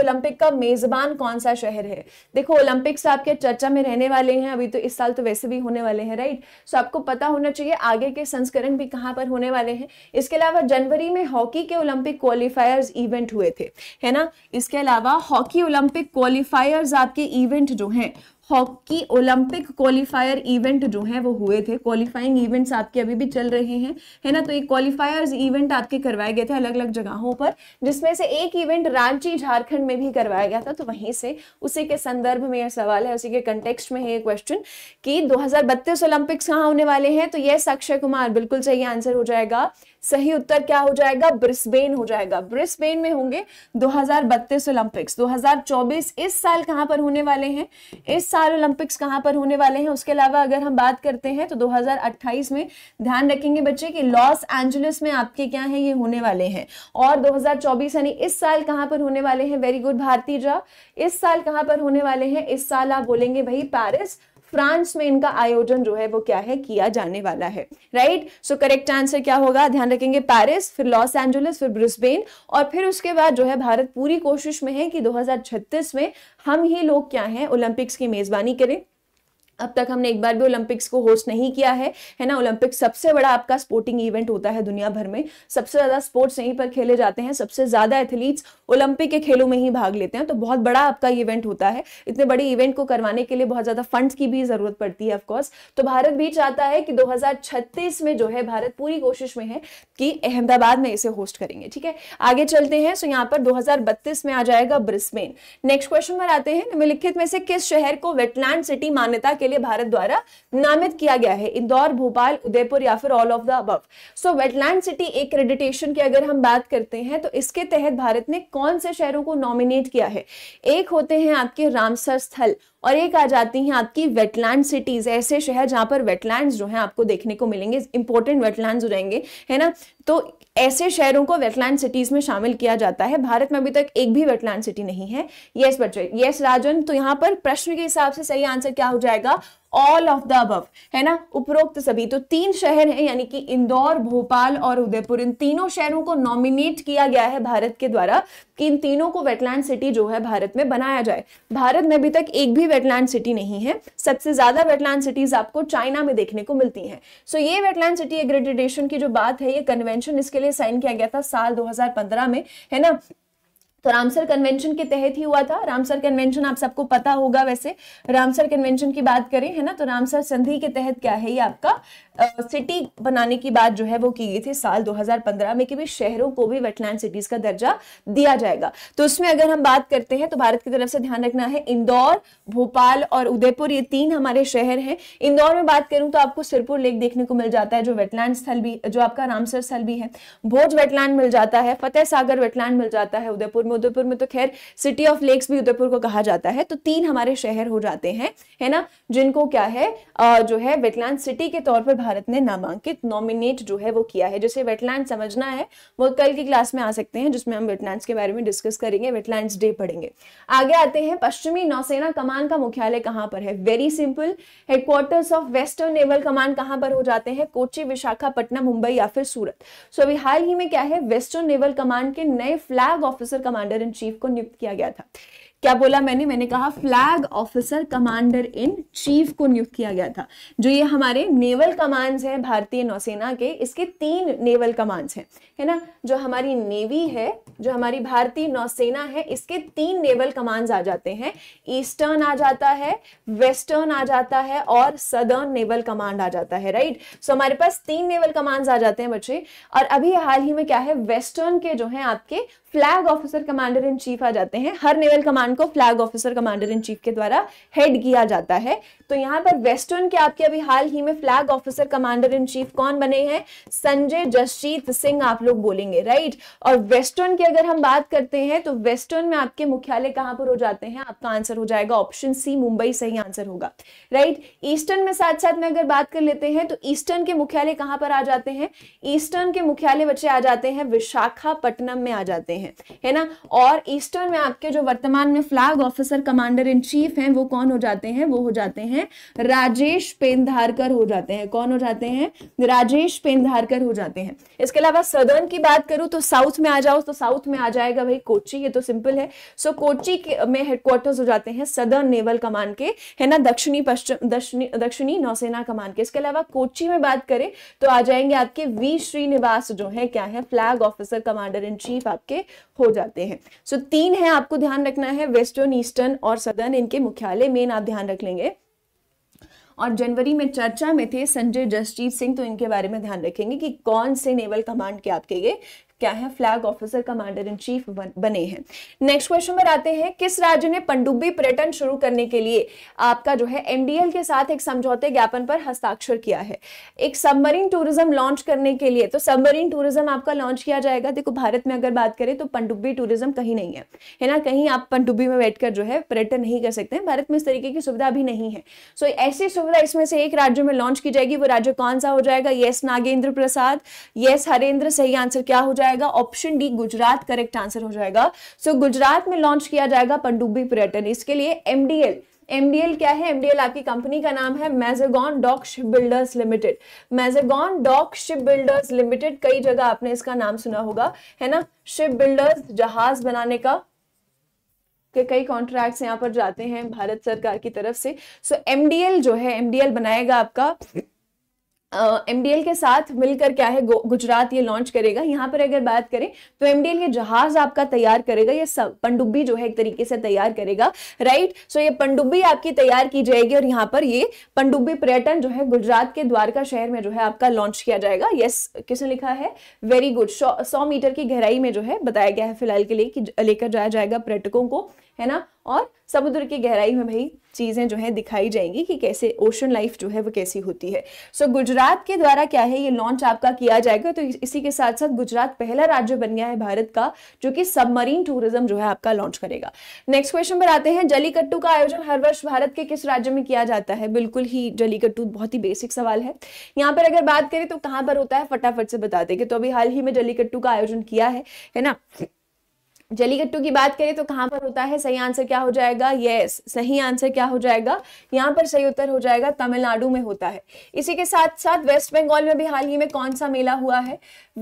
ओलंपिक का मेजबान कौन सा शहर है देखो ओलंपिक्स आपके चर्चा में रहने वाले हैं अभी तो इस साल तो वैसे भी होने वाले हैं राइट सो आपको पता होना चाहिए आगे के संस्करण भी कहाँ पर होने वाले हैं इसके अलावा जनवरी में हॉकी के ओलंपिक क्वालिफायर्स इवेंट हुए थे है ना इसके अलावा हॉकी ओलंपिक क्वालिफायर्स आपके इवेंट जो हैं हॉकी ओलंपिक क्वालिफायर इवेंट जो है वो हुए थे क्वालिफाइंग इवेंट्स आपके अभी भी चल रहे हैं है ना तो ये क्वालिफायर्स इवेंट आपके करवाए गए थे अलग अलग जगहों पर जिसमें से एक इवेंट रांची झारखंड में भी करवाया गया था तो वहीं से उसी के संदर्भ में यह सवाल है उसी के कंटेक्स्ट में है ये क्वेश्चन की दो ओलंपिक्स कहाँ होने वाले हैं तो यस अक्षय कुमार बिल्कुल सही आंसर हो जाएगा सही उत्तर क्या हो जाएगा ब्रिस्बेन हो जाएगा ब्रिस्बेन में होंगे दो ओलंपिक्स 2024 इस साल कहाँ पर होने वाले हैं इस साल बार ओलंपिक्स कहाँ पर होने वाले हैं उसके अलावा अगर हम बात करते हैं तो 2028 में ध्यान रखेंगे बच्चे कि लॉस एंजलिस में आपके क्या है ये होने वाले हैं और 2024 यानी इस साल कहाँ पर होने वाले हैं वेरी गुड भारती जा इस साल कहाँ पर होने वाले हैं इस साल आप बोलेंगे भाई पैरिस फ्रांस में इनका आयोजन जो है वो क्या है किया जाने वाला है राइट सो करेक्ट आंसर क्या होगा ध्यान रखेंगे पेरिस फिर लॉस एंजलिस फिर ब्रिस्बेन और फिर उसके बाद जो है भारत पूरी कोशिश में है कि दो में हम ही लोग क्या है ओलंपिक्स की मेजबानी करें अब तक हमने एक बार भी ओलंपिक्स को होस्ट नहीं किया है है ना ओलंपिक्स सबसे बड़ा आपका स्पोर्टिंग इवेंट होता है दुनिया भर में सबसे ज़्यादा स्पोर्ट्स यहीं पर खेले जाते हैं सबसे ज़्यादा एथलीट्स ओलंपिक के खेलों में ही भाग लेते हैं तो बहुत बड़ा आपका इवेंट होता है इतने बड़े इवेंट को करवाने के लिए बहुत ज़्यादा फंड की भी ज़रूरत पड़ती है ऑफकोर्स तो भारत भी चाहता है कि दो में जो है भारत पूरी कोशिश में है कि अहमदाबाद में इसे होस्ट करेंगे ठीक है आगे चलते हैं सो यहाँ पर दो में आ जाएगा ब्रिस्बेन नेक्स्ट क्वेश्चन पर आते हैं निम्नलिखित में से किस शहर को वेटलैंड सिटी मान्यता के लिए भारत द्वारा नामित किया गया है इंदौर भोपाल उदयपुर या फिर all of the above so wetland city एक क्रेडिटेशन की अगर हम बात करते हैं तो इसके तहत भारत ने कौन से शहरों को नॉमिनेट किया है एक होते हैं आपके रामसर स्थल और एक आ जाती हैं आपकी वेटलैंड सिटीज ऐसे शहर जहां पर वेटलैंड्स जो हैं आपको देखने को मिलेंगे इंपॉर्टेंट वेटलैंड्स हो जाएंगे है ना तो ऐसे शहरों को वेटलैंड सिटीज में शामिल किया जाता है भारत में अभी तक एक भी वेटलैंड सिटी नहीं है यस बच्चे यस राजन तो यहाँ पर प्रश्न के हिसाब से सही आंसर क्या हो जाएगा ऑल ऑफ द अबव है ना उपरोक्त सभी तो तीन शहर हैं यानी कि इंदौर भोपाल और उदयपुर इन तीनों शहरों को नॉमिनेट किया गया है भारत के द्वारा कि इन तीनों को वेटलैंड सिटी जो है भारत में बनाया जाए भारत में अभी तक एक भी वेटलैंड सिटी नहीं है सबसे ज्यादा वेटलैंड सिटीज आपको चाइना में देखने को मिलती हैं सो ये वेटलैंड सिटी एग्रेडिटेशन की जो बात है ये कन्वेंशन इसके लिए साइन किया गया था साल दो में है ना तो रामसर कन्वेंशन के तहत ही हुआ था रामसर कन्वेंशन आप सबको पता होगा वैसे रामसर कन्वेंशन की बात करें है ना तो रामसर संधि के तहत क्या है ये आपका सिटी बनाने की बात जो है वो की गई थी साल 2015 में कि भी शहरों को भी वेटलैंड सिटीज का दर्जा दिया जाएगा तो उसमें अगर हम बात करते हैं तो भारत की तरफ से ध्यान रखना है इंदौर भोपाल और उदयपुर ये तीन हमारे शहर हैं इंदौर में बात करूं तो आपको सिरपुर लेक देखने को मिल जाता है जो वेटलैंड स्थल भी जो आपका रामसर स्थल भी है भोज वेटलैंड मिल जाता है फतेह सागर वेटलैंड मिल जाता है उदयपुर में उदयपुर में तो खैर सिटी ऑफ लेक्स भी उदयपुर को कहा जाता है तो तीन हमारे शहर हो जाते हैं है ना जिनको क्या है जो है वेटलैंड सिटी के तौर पर भारत ने नामांकित नॉमिनेट जो है वो किया है जिसे वेटलैंड समझना है वो कल की क्लास में आ सकते हैं जिसमें हम वेटलैंड के बारे में डिस्कस करेंगे वेटलैंड डे पढ़ेंगे आगे आते हैं पश्चिमी नौसेना कमान का मुख्यालय कहाँ पर है very simple headquarters of western naval कमान कहाँ पर हो जाते हैं कोची विशाखापट्टनम मुंबई या फिर सूरत सो अभी हाल ही में क्या है वेस्टर्न नेवल कमान के नए फ्लैग ऑफिसर कमान कमांडर इन चीफ को नियुक्त किया गया था क्या बोला मैंने मैंने कहा flag officer commander in chief को नियुक्त किया गया था जो ये हमारे नेवल कमांड्स हैं भारतीय नौसेना के इसके तीन नेवल कमांड्स हैं है ना जो हमारी नेवी है जो हमारी भारतीय नौसेना है इसके तीन नेवल कमांड्स आ जाते हैं ईस्टर्न आ जाता है वेस्टर्न आ जाता है और सदर्न नेवल कमांड आ जाता है राइट सो so, हमारे पास तीन नेवल कमांड्स आ जाते हैं बच्चे और अभी हाल ही में क्या है वेस्टर्न के जो हैं आपके flag officer commander in chief आ जाते हैं हर नेवल कमांड को flag officer commander in chief के द्वारा हेड किया जाता है तो यहाँ पर वेस्टर्न के आपके अभी हाल ही में flag officer commander in chief कौन बने हैं संजय जसजीत सिंह आप लोग बोलेंगे राइट और वेस्टर्न की अगर हम बात करते हैं तो वेस्टर्न में आपके मुख्यालय कहाँ पर हो जाते हैं आपका आंसर हो जाएगा ऑप्शन सी मुंबई सही आंसर होगा राइट ईस्टर्न में साथ साथ में अगर बात कर लेते हैं तो ईस्टर्न के मुख्यालय कहाँ पर आ जाते हैं ईस्टर्न के मुख्यालय बच्चे आ जाते हैं विशाखापट्टनम में आ जाते हैं हैं है ना और ईस्टर्न में आपके जो वर्तमान में flag officer commander in chief हैं वो कौन हो जाते हैं वो हो जाते हैं राजेश पेंधारकर हो जाते हैं कौन हो जाते हैं राजेश पेंधारकर हो जाते हैं इसके अलावा सदर्न की बात करूं तो साउथ में आ जाओ तो साउथ में आ जाएगा भाई कोची ये तो सिंपल है सो so, कोची में हेडक्वार्टर्स हो जाते हैं सदर्न नेवल कमान के है ना दक्षिणी पश्चिम दक्षिणी दक्षिणी नौसेना कमान के इसके अलावा कोची में बात करें तो आ जाएंगे आपके वी श्रीनिवास जो है क्या है flag officer commander in chief आपके हो जाते हैं सो so, तीन है आपको ध्यान रखना है वेस्टर्न ईस्टर्न और सदर्न इनके मुख्यालय मेन आप ध्यान रख लेंगे और जनवरी में चर्चा में थे संजय जसजीत सिंह तो इनके बारे में ध्यान रखेंगे कि कौन से नेवल कमांड के आपके ये क्या है flag officer commander in chief बने हैं नेक्स्ट क्वेश्चन पर आते हैं किस राज्य ने पंडुब्बी पर्यटन शुरू करने के लिए आपका जो है एनडीएल के साथ एक समझौते ज्ञापन पर हस्ताक्षर किया है एक सबमरीन टूरिज्म लॉन्च करने के लिए तो सबमरीन टूरिज्म आपका लॉन्च किया जाएगा देखो भारत में अगर बात करें तो पंडुब्बी टूरिज्म कहीं नहीं है है ना कहीं आप पंडुब्बी में बैठकर जो है पर्यटन नहीं कर सकते हैं भारत में इस तरीके की सुविधा भी नहीं है सो so, ऐसी सुविधा इसमें से एक राज्य में लॉन्च की जाएगी वो राज्य कौन सा हो जाएगा यस नागेंद्र प्रसाद यस हरेंद्र सही आंसर क्या हो जाएगा जाएगा option D Gujarat correct answer हो जाएगा सो so, गुजरात में लॉन्च किया जाएगा पंडुबी पर्यटन इसके लिए एमडीएल एमडीएल क्या है एमडीएल आपकी कंपनी का नाम है Mazagon dock ship builders limited Mazagon dock ship builders limited कई जगह आपने इसका नाम सुना होगा है ना शिप बिल्डर्स जहाज बनाने का के कई कॉन्ट्रैक्ट्स यहाँ पर जाते हैं भारत सरकार की तरफ से सो so, एमडीएल जो है एमडीएल बनाएगा आपका एम uh, के साथ मिलकर क्या है गुजरात ये लॉन्च करेगा यहाँ पर अगर बात करें तो एम ये जहाज आपका तैयार करेगा ये सब पनडुब्बी जो है एक तरीके से तैयार करेगा राइट सो ये पनडुब्बी आपकी तैयार की जाएगी और यहाँ पर ये पनडुब्बी पर्यटन जो है गुजरात के द्वारका शहर में जो है आपका लॉन्च किया जाएगा यस yes, किसने लिखा है वेरी गुड सौ मीटर की गहराई में जो है बताया गया है फिलहाल के लिए कि लेकर जाया जाएगा पर्यटकों को है ना और समुद्र की गहराई में भाई चीज़ें जो है दिखाई जाएंगी कि कैसे ओशन लाइफ जो है वो कैसी होती है सो so, गुजरात के द्वारा क्या है ये लॉन्च आपका किया जाएगा तो इसी के साथ साथ गुजरात पहला राज्य बन गया है भारत का जो कि सबमरीन टूरिज्म जो है आपका लॉन्च करेगा नेक्स्ट क्वेश्चन पर आते हैं जलीकट्टू का आयोजन हर वर्ष भारत के किस राज्य में किया जाता है बिल्कुल ही जलीकट्टू बहुत ही बेसिक सवाल है यहाँ पर अगर बात करें तो कहाँ पर होता है फटाफट से बता देंगे तो अभी हाल ही में जलीकट्टू का आयोजन किया है है ना जलीकट्टू की बात करें तो कहाँ पर होता है सही आंसर क्या हो जाएगा यस yes, सही आंसर क्या हो जाएगा यहाँ पर सही उत्तर हो जाएगा तमिलनाडु में होता है इसी के साथ साथ वेस्ट बंगाल में भी हाल ही में कौन सा मेला हुआ है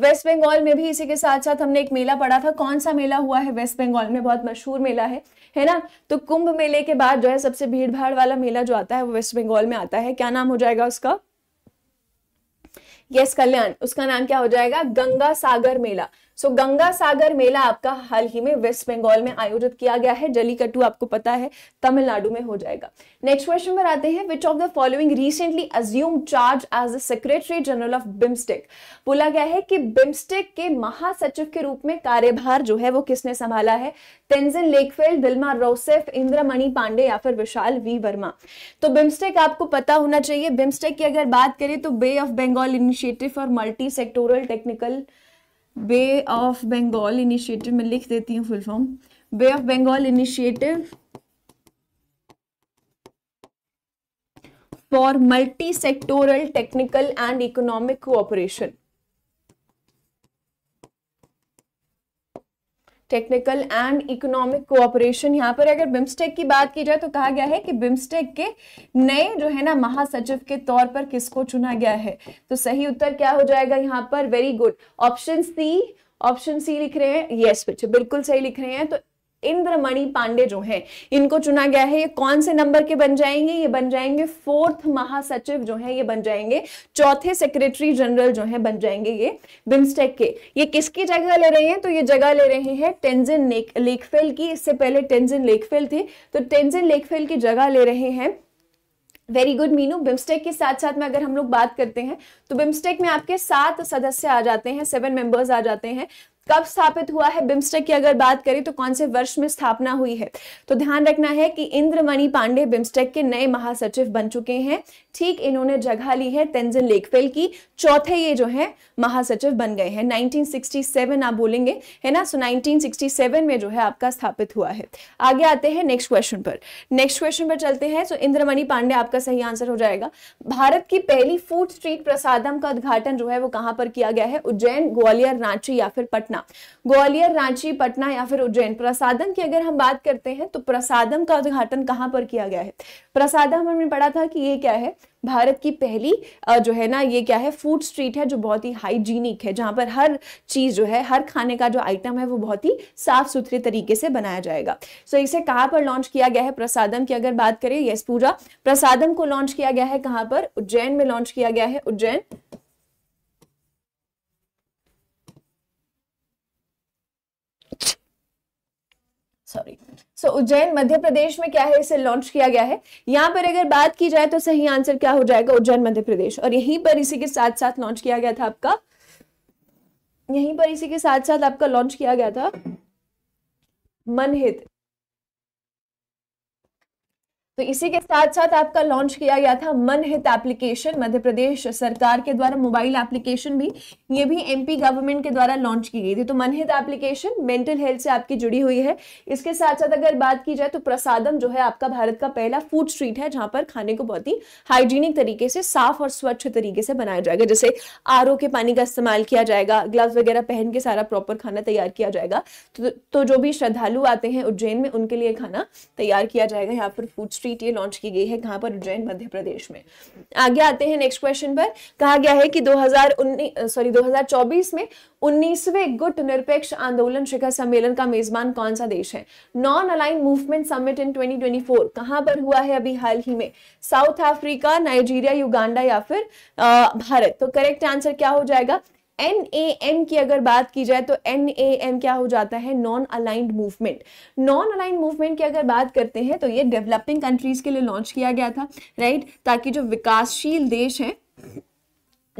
वेस्ट बंगाल में भी इसी के साथ साथ हमने एक मेला पढ़ा था कौन सा मेला हुआ है वेस्ट बंगाल में बहुत मशहूर मेला है है ना तो कुंभ मेले के बाद जो है सबसे भीड़ भाड़ वाला मेला जो आता है वो वेस्ट बंगाल में आता है क्या नाम हो जाएगा उसका यस yes, कल्याण उसका नाम क्या हो जाएगा गंगा सागर मेला सो so, गंगा सागर मेला आपका हाल ही में वेस्ट बंगाल में आयोजित किया गया है जलीकट्टू आपको पता है तमिलनाडु में हो जाएगा नेक्स्ट क्वेश्चन पर आते हैं which of the following recently assume charge as the secretary general of BIMSTEC बोला गया है कि बिम्स्टेक के महासचिव के रूप में कार्यभार जो है वो किसने संभाला है तेंजिन लेकफेल दिलमा रोसेफ इंद्रमणि पांडे या फिर विशाल वी वर्मा तो बिम्स्टेक आपको पता होना चाहिए बिम्स्टेक की अगर बात करें तो bay of Bengal initiative for multi sectoral technical bay of Bengal initiative में लिख देती हूँ full form bay of Bengal initiative for multi sectoral technical and economic cooperation technical and economic cooperation यहाँ पर अगर बिम्स्टेक की बात की जाए तो कहा गया है कि बिम्स्टेक के नए जो है ना महासचिव के तौर पर किसको चुना गया है तो सही उत्तर क्या हो जाएगा यहाँ पर very good option C option C लिख रहे हैं यस yes, बच्चे बिल्कुल सही लिख रहे हैं तो इंद्रमणि पांडे जो हैं इनको चुना गया है ये कौन से नंबर के बन जाएंगे ये बन जाएंगे फोर्थ महासचिव जो है ये बन जाएंगे चौथे सेक्रेटरी जनरल जो है बन जाएंगे ये बिम्स्टेक के ये किसकी जगह ले रहे हैं तो ये जगह ले रहे हैं टेंजिन लेकफेल की इससे पहले टेंजिन लेकफेल थे तो टेंजिन लेकफेल की जगह ले रहे हैं वेरी गुड मीनू बिम्स्टेक के साथ साथ में अगर हम लोग बात करते हैं तो बिम्स्टेक में आपके सात सदस्य आ जाते हैं सेवन मेंबर्स आ जाते हैं कब स्थापित हुआ है बिम्स्टेक की अगर बात करें तो कौन से वर्ष में स्थापना हुई है तो ध्यान रखना है कि इंद्रमणि पांडे बिम्स्टेक के नए महासचिव बन चुके हैं ठीक इन्होंने जगह ली है तेंजिन लेकफेल की चौथे ये जो है महासचिव बन गए हैं नाइनटीन आप बोलेंगे है ना सो नाइनटीन में जो है आपका स्थापित हुआ है आगे आते हैं नेक्स्ट क्वेश्चन पर नेक्स्ट क्वेश्चन पर चलते हैं सो इंद्रमणि पांडे आपका सही आंसर हो जाएगा भारत की पहली फूड स्ट्रीट प्रसादम का उद्घाटन जो है वो कहां पर किया गया है उज्जैन ग्वालियर रांची या फिर पटना पटना ग्वालियर रांची पटना या फिर उज्जैन प्रसादम की अगर हम बात करते हैं तो प्रसादम का उद्घाटन कहाँ पर किया गया है प्रसादम हमने पढ़ा था कि ये क्या है भारत की पहली जो है ना ये क्या है फूड स्ट्रीट है जो बहुत ही हाइजीनिक है जहाँ पर हर चीज़ जो है हर खाने का जो आइटम है वो बहुत ही साफ सुथरे तरीके से बनाया जाएगा सो so, इसे कहाँ पर लॉन्च किया गया है प्रसादम की अगर बात करें यस पूजा प्रसादम को लॉन्च किया गया है कहाँ पर उज्जैन में लॉन्च किया गया है उज्जैन सॉरी सो उज्जैन मध्य प्रदेश में क्या है इसे लॉन्च किया गया है यहाँ पर अगर बात की जाए तो सही आंसर क्या हो जाएगा उज्जैन मध्य प्रदेश और यहीं पर इसी के साथ साथ लॉन्च किया गया था आपका यहीं पर इसी के साथ साथ आपका लॉन्च किया गया था मनहित तो इसी के साथ साथ आपका लॉन्च किया गया था मन हित एप्लीकेशन मध्य प्रदेश सरकार के द्वारा मोबाइल एप्लीकेशन भी ये भी एमपी गवर्नमेंट के द्वारा लॉन्च की गई थी तो मन हित एप्लीकेशन मेंटल हेल्थ से आपकी जुड़ी हुई है इसके साथ साथ अगर बात की जाए तो प्रसादम जो है आपका भारत का पहला फूड स्ट्रीट है जहां पर खाने को बहुत ही हाइजीनिक तरीके से साफ और स्वच्छ तरीके से बनाया जाएगा जैसे आर के पानी का इस्तेमाल किया जाएगा ग्लव्स वगैरह पहन के सारा प्रॉपर खाना तैयार किया जाएगा तो, तो जो भी श्रद्धालु आते हैं उज्जैन में उनके लिए खाना तैयार किया जाएगा यहाँ पर फूड स्ट्रीट स्ट्रीट ये लॉन्च की गई है कहां पर उज्जैन मध्य प्रदेश में आगे आते हैं नेक्स्ट क्वेश्चन पर कहा गया है कि 2019 सॉरी 2024 में उन्नीसवे गुट निरपेक्ष आंदोलन शिखर सम्मेलन का मेजबान कौन सा देश है non align movement summit in 2024 twenty कहां पर हुआ है अभी हाल ही में साउथ अफ्रीका नाइजीरिया युगांडा या फिर आ, भारत तो करेक्ट आंसर क्या हो जाएगा एन ए एम की अगर बात की जाए तो एन ए एम क्या हो जाता है non aligned movement non aligned movement की अगर बात करते हैं तो ये डेवलपिंग कंट्रीज के लिए लॉन्च किया गया था राइट right? ताकि जो विकासशील देश हैं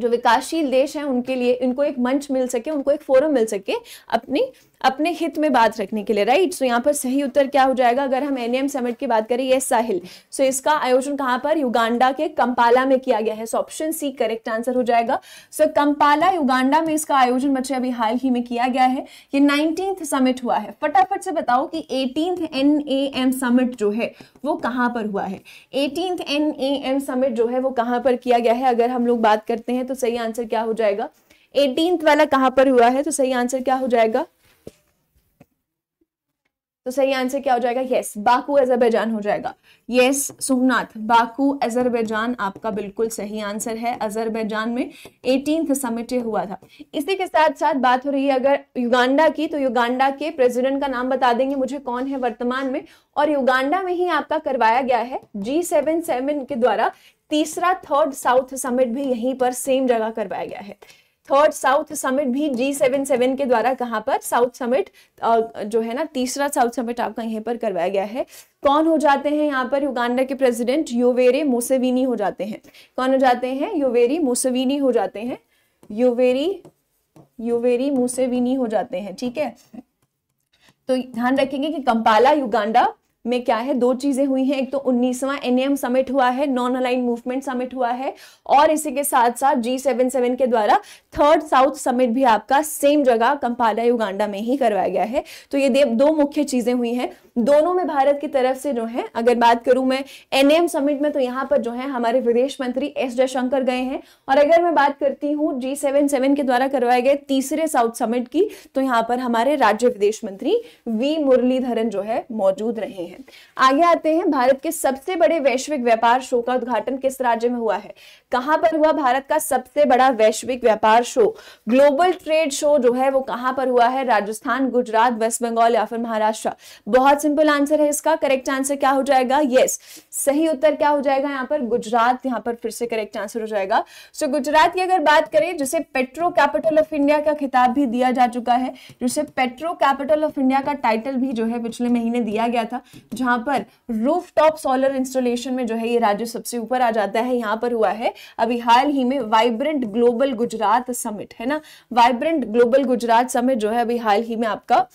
जो विकासशील देश हैं उनके लिए इनको एक मंच मिल सके उनको एक फोरम मिल सके अपनी अपने हित में बात रखने के लिए राइट सो यहाँ पर सही उत्तर क्या हो जाएगा अगर हम एनएम समिट की बात करें ये साहिल सो इसका आयोजन कहाँ पर युगांडा के कंपाला में किया गया है so option C correct answer हो जाएगा सो कंपाला युगांडा में इसका आयोजन बच्चे अभी हाल ही में किया गया है ये नाइनटीन समिट हुआ है फटाफट से बताओ कि eighteen N A M summit जो है वो कहाँ पर हुआ है eighteen N A M summit जो है वो कहाँ पर किया गया है अगर हम लोग बात करते हैं तो सही आंसर क्या हो जाएगा एटीन वाला कहाँ पर हुआ है तो सही आंसर क्या हो जाएगा तो सही आंसर क्या हो जाएगा यस बाकू अजरबैजान हो जाएगा यस सोमनाथ बाकू अजरबैजान आपका बिल्कुल सही आंसर है अजरबैजान में एटीन समिट हुआ था इसी के साथ साथ बात हो रही है अगर युगांडा की तो युगांडा के प्रेसिडेंट का नाम बता देंगे मुझे कौन है वर्तमान में और युगांडा में ही आपका करवाया गया है जी सेवन सेवन के द्वारा तीसरा थर्ड साउथ समिट भी यहीं पर सेम जगह करवाया गया है थर्ड साउथ समिट भी जी सेवन सेवन के द्वारा कहाँ पर साउथ समिट जो है ना तीसरा साउथ समिट आपका यहाँ पर करवाया गया है कौन हो जाते हैं यहाँ पर युगांडा के प्रेसिडेंट योवेरे मोसेविनी हो जाते हैं कौन हो जाते हैं योवेरी मोसेविनी हो जाते हैं योवेरी योवेरी मोसेविनी हो जाते हैं ठीक है तो ध्यान रखेंगे कि कंपाला युगांडा में क्या है दो चीज़ें हुई हैं एक तो उन्नीसवां एनएम समिट हुआ है नॉन अलाइन मूवमेंट समिट हुआ है और इसी के साथ साथ जी सेवन सेवन के द्वारा थर्ड साउथ समिट भी आपका सेम जगह कंपाला युगांडा में ही करवाया गया है तो ये दो मुख्य चीज़ें हुई हैं दोनों में भारत की तरफ से जो है अगर बात करूं मैं एनएम समिट में तो यहाँ पर जो है हमारे विदेश मंत्री एस जयशंकर गए हैं और अगर मैं बात करती हूँ जी सेवन सेवन के द्वारा करवाए गए तीसरे साउथ समिट की तो यहाँ पर हमारे राज्य विदेश मंत्री वी मुरलीधरन जो है मौजूद रहे हैं आगे आते हैं भारत के सबसे बड़े वैश्विक व्यापार शो का उद्घाटन किस राज्य में हुआ है कहां पर हुआ भारत का सबसे बड़ा वैश्विक व्यापार शो ग्लोबल ट्रेड शो जो है वो कहां पर हुआ है राजस्थान गुजरात वेस्ट बंगाल या फिर महाराष्ट्र बहुत सिंपल आंसर है इसका करेक्ट आंसर क्या हो जाएगा यस yes. सही उत्तर क्या हो जाएगा यहाँ पर गुजरात यहाँ पर फिर से करेक्ट आंसर हो जाएगा सो so, गुजरात की अगर बात करें जिसे पेट्रो कैपिटल ऑफ इंडिया का खिताब भी दिया जा चुका है जिसे पेट्रो कैपिटल ऑफ इंडिया का टाइटल भी जो है पिछले महीने दिया गया था जहां पर रूफ टॉप सोलर इंस्टॉलेशन में जो है ये राज्य सबसे ऊपर आ जाता है यहां पर हुआ है अभी हाल ही में वाइब्रेंट ग्लोबल गुजरात समिट है ना वाइब्रेंट ग्लोबल गुजरात समिट जो है अभी हाल ही में आपका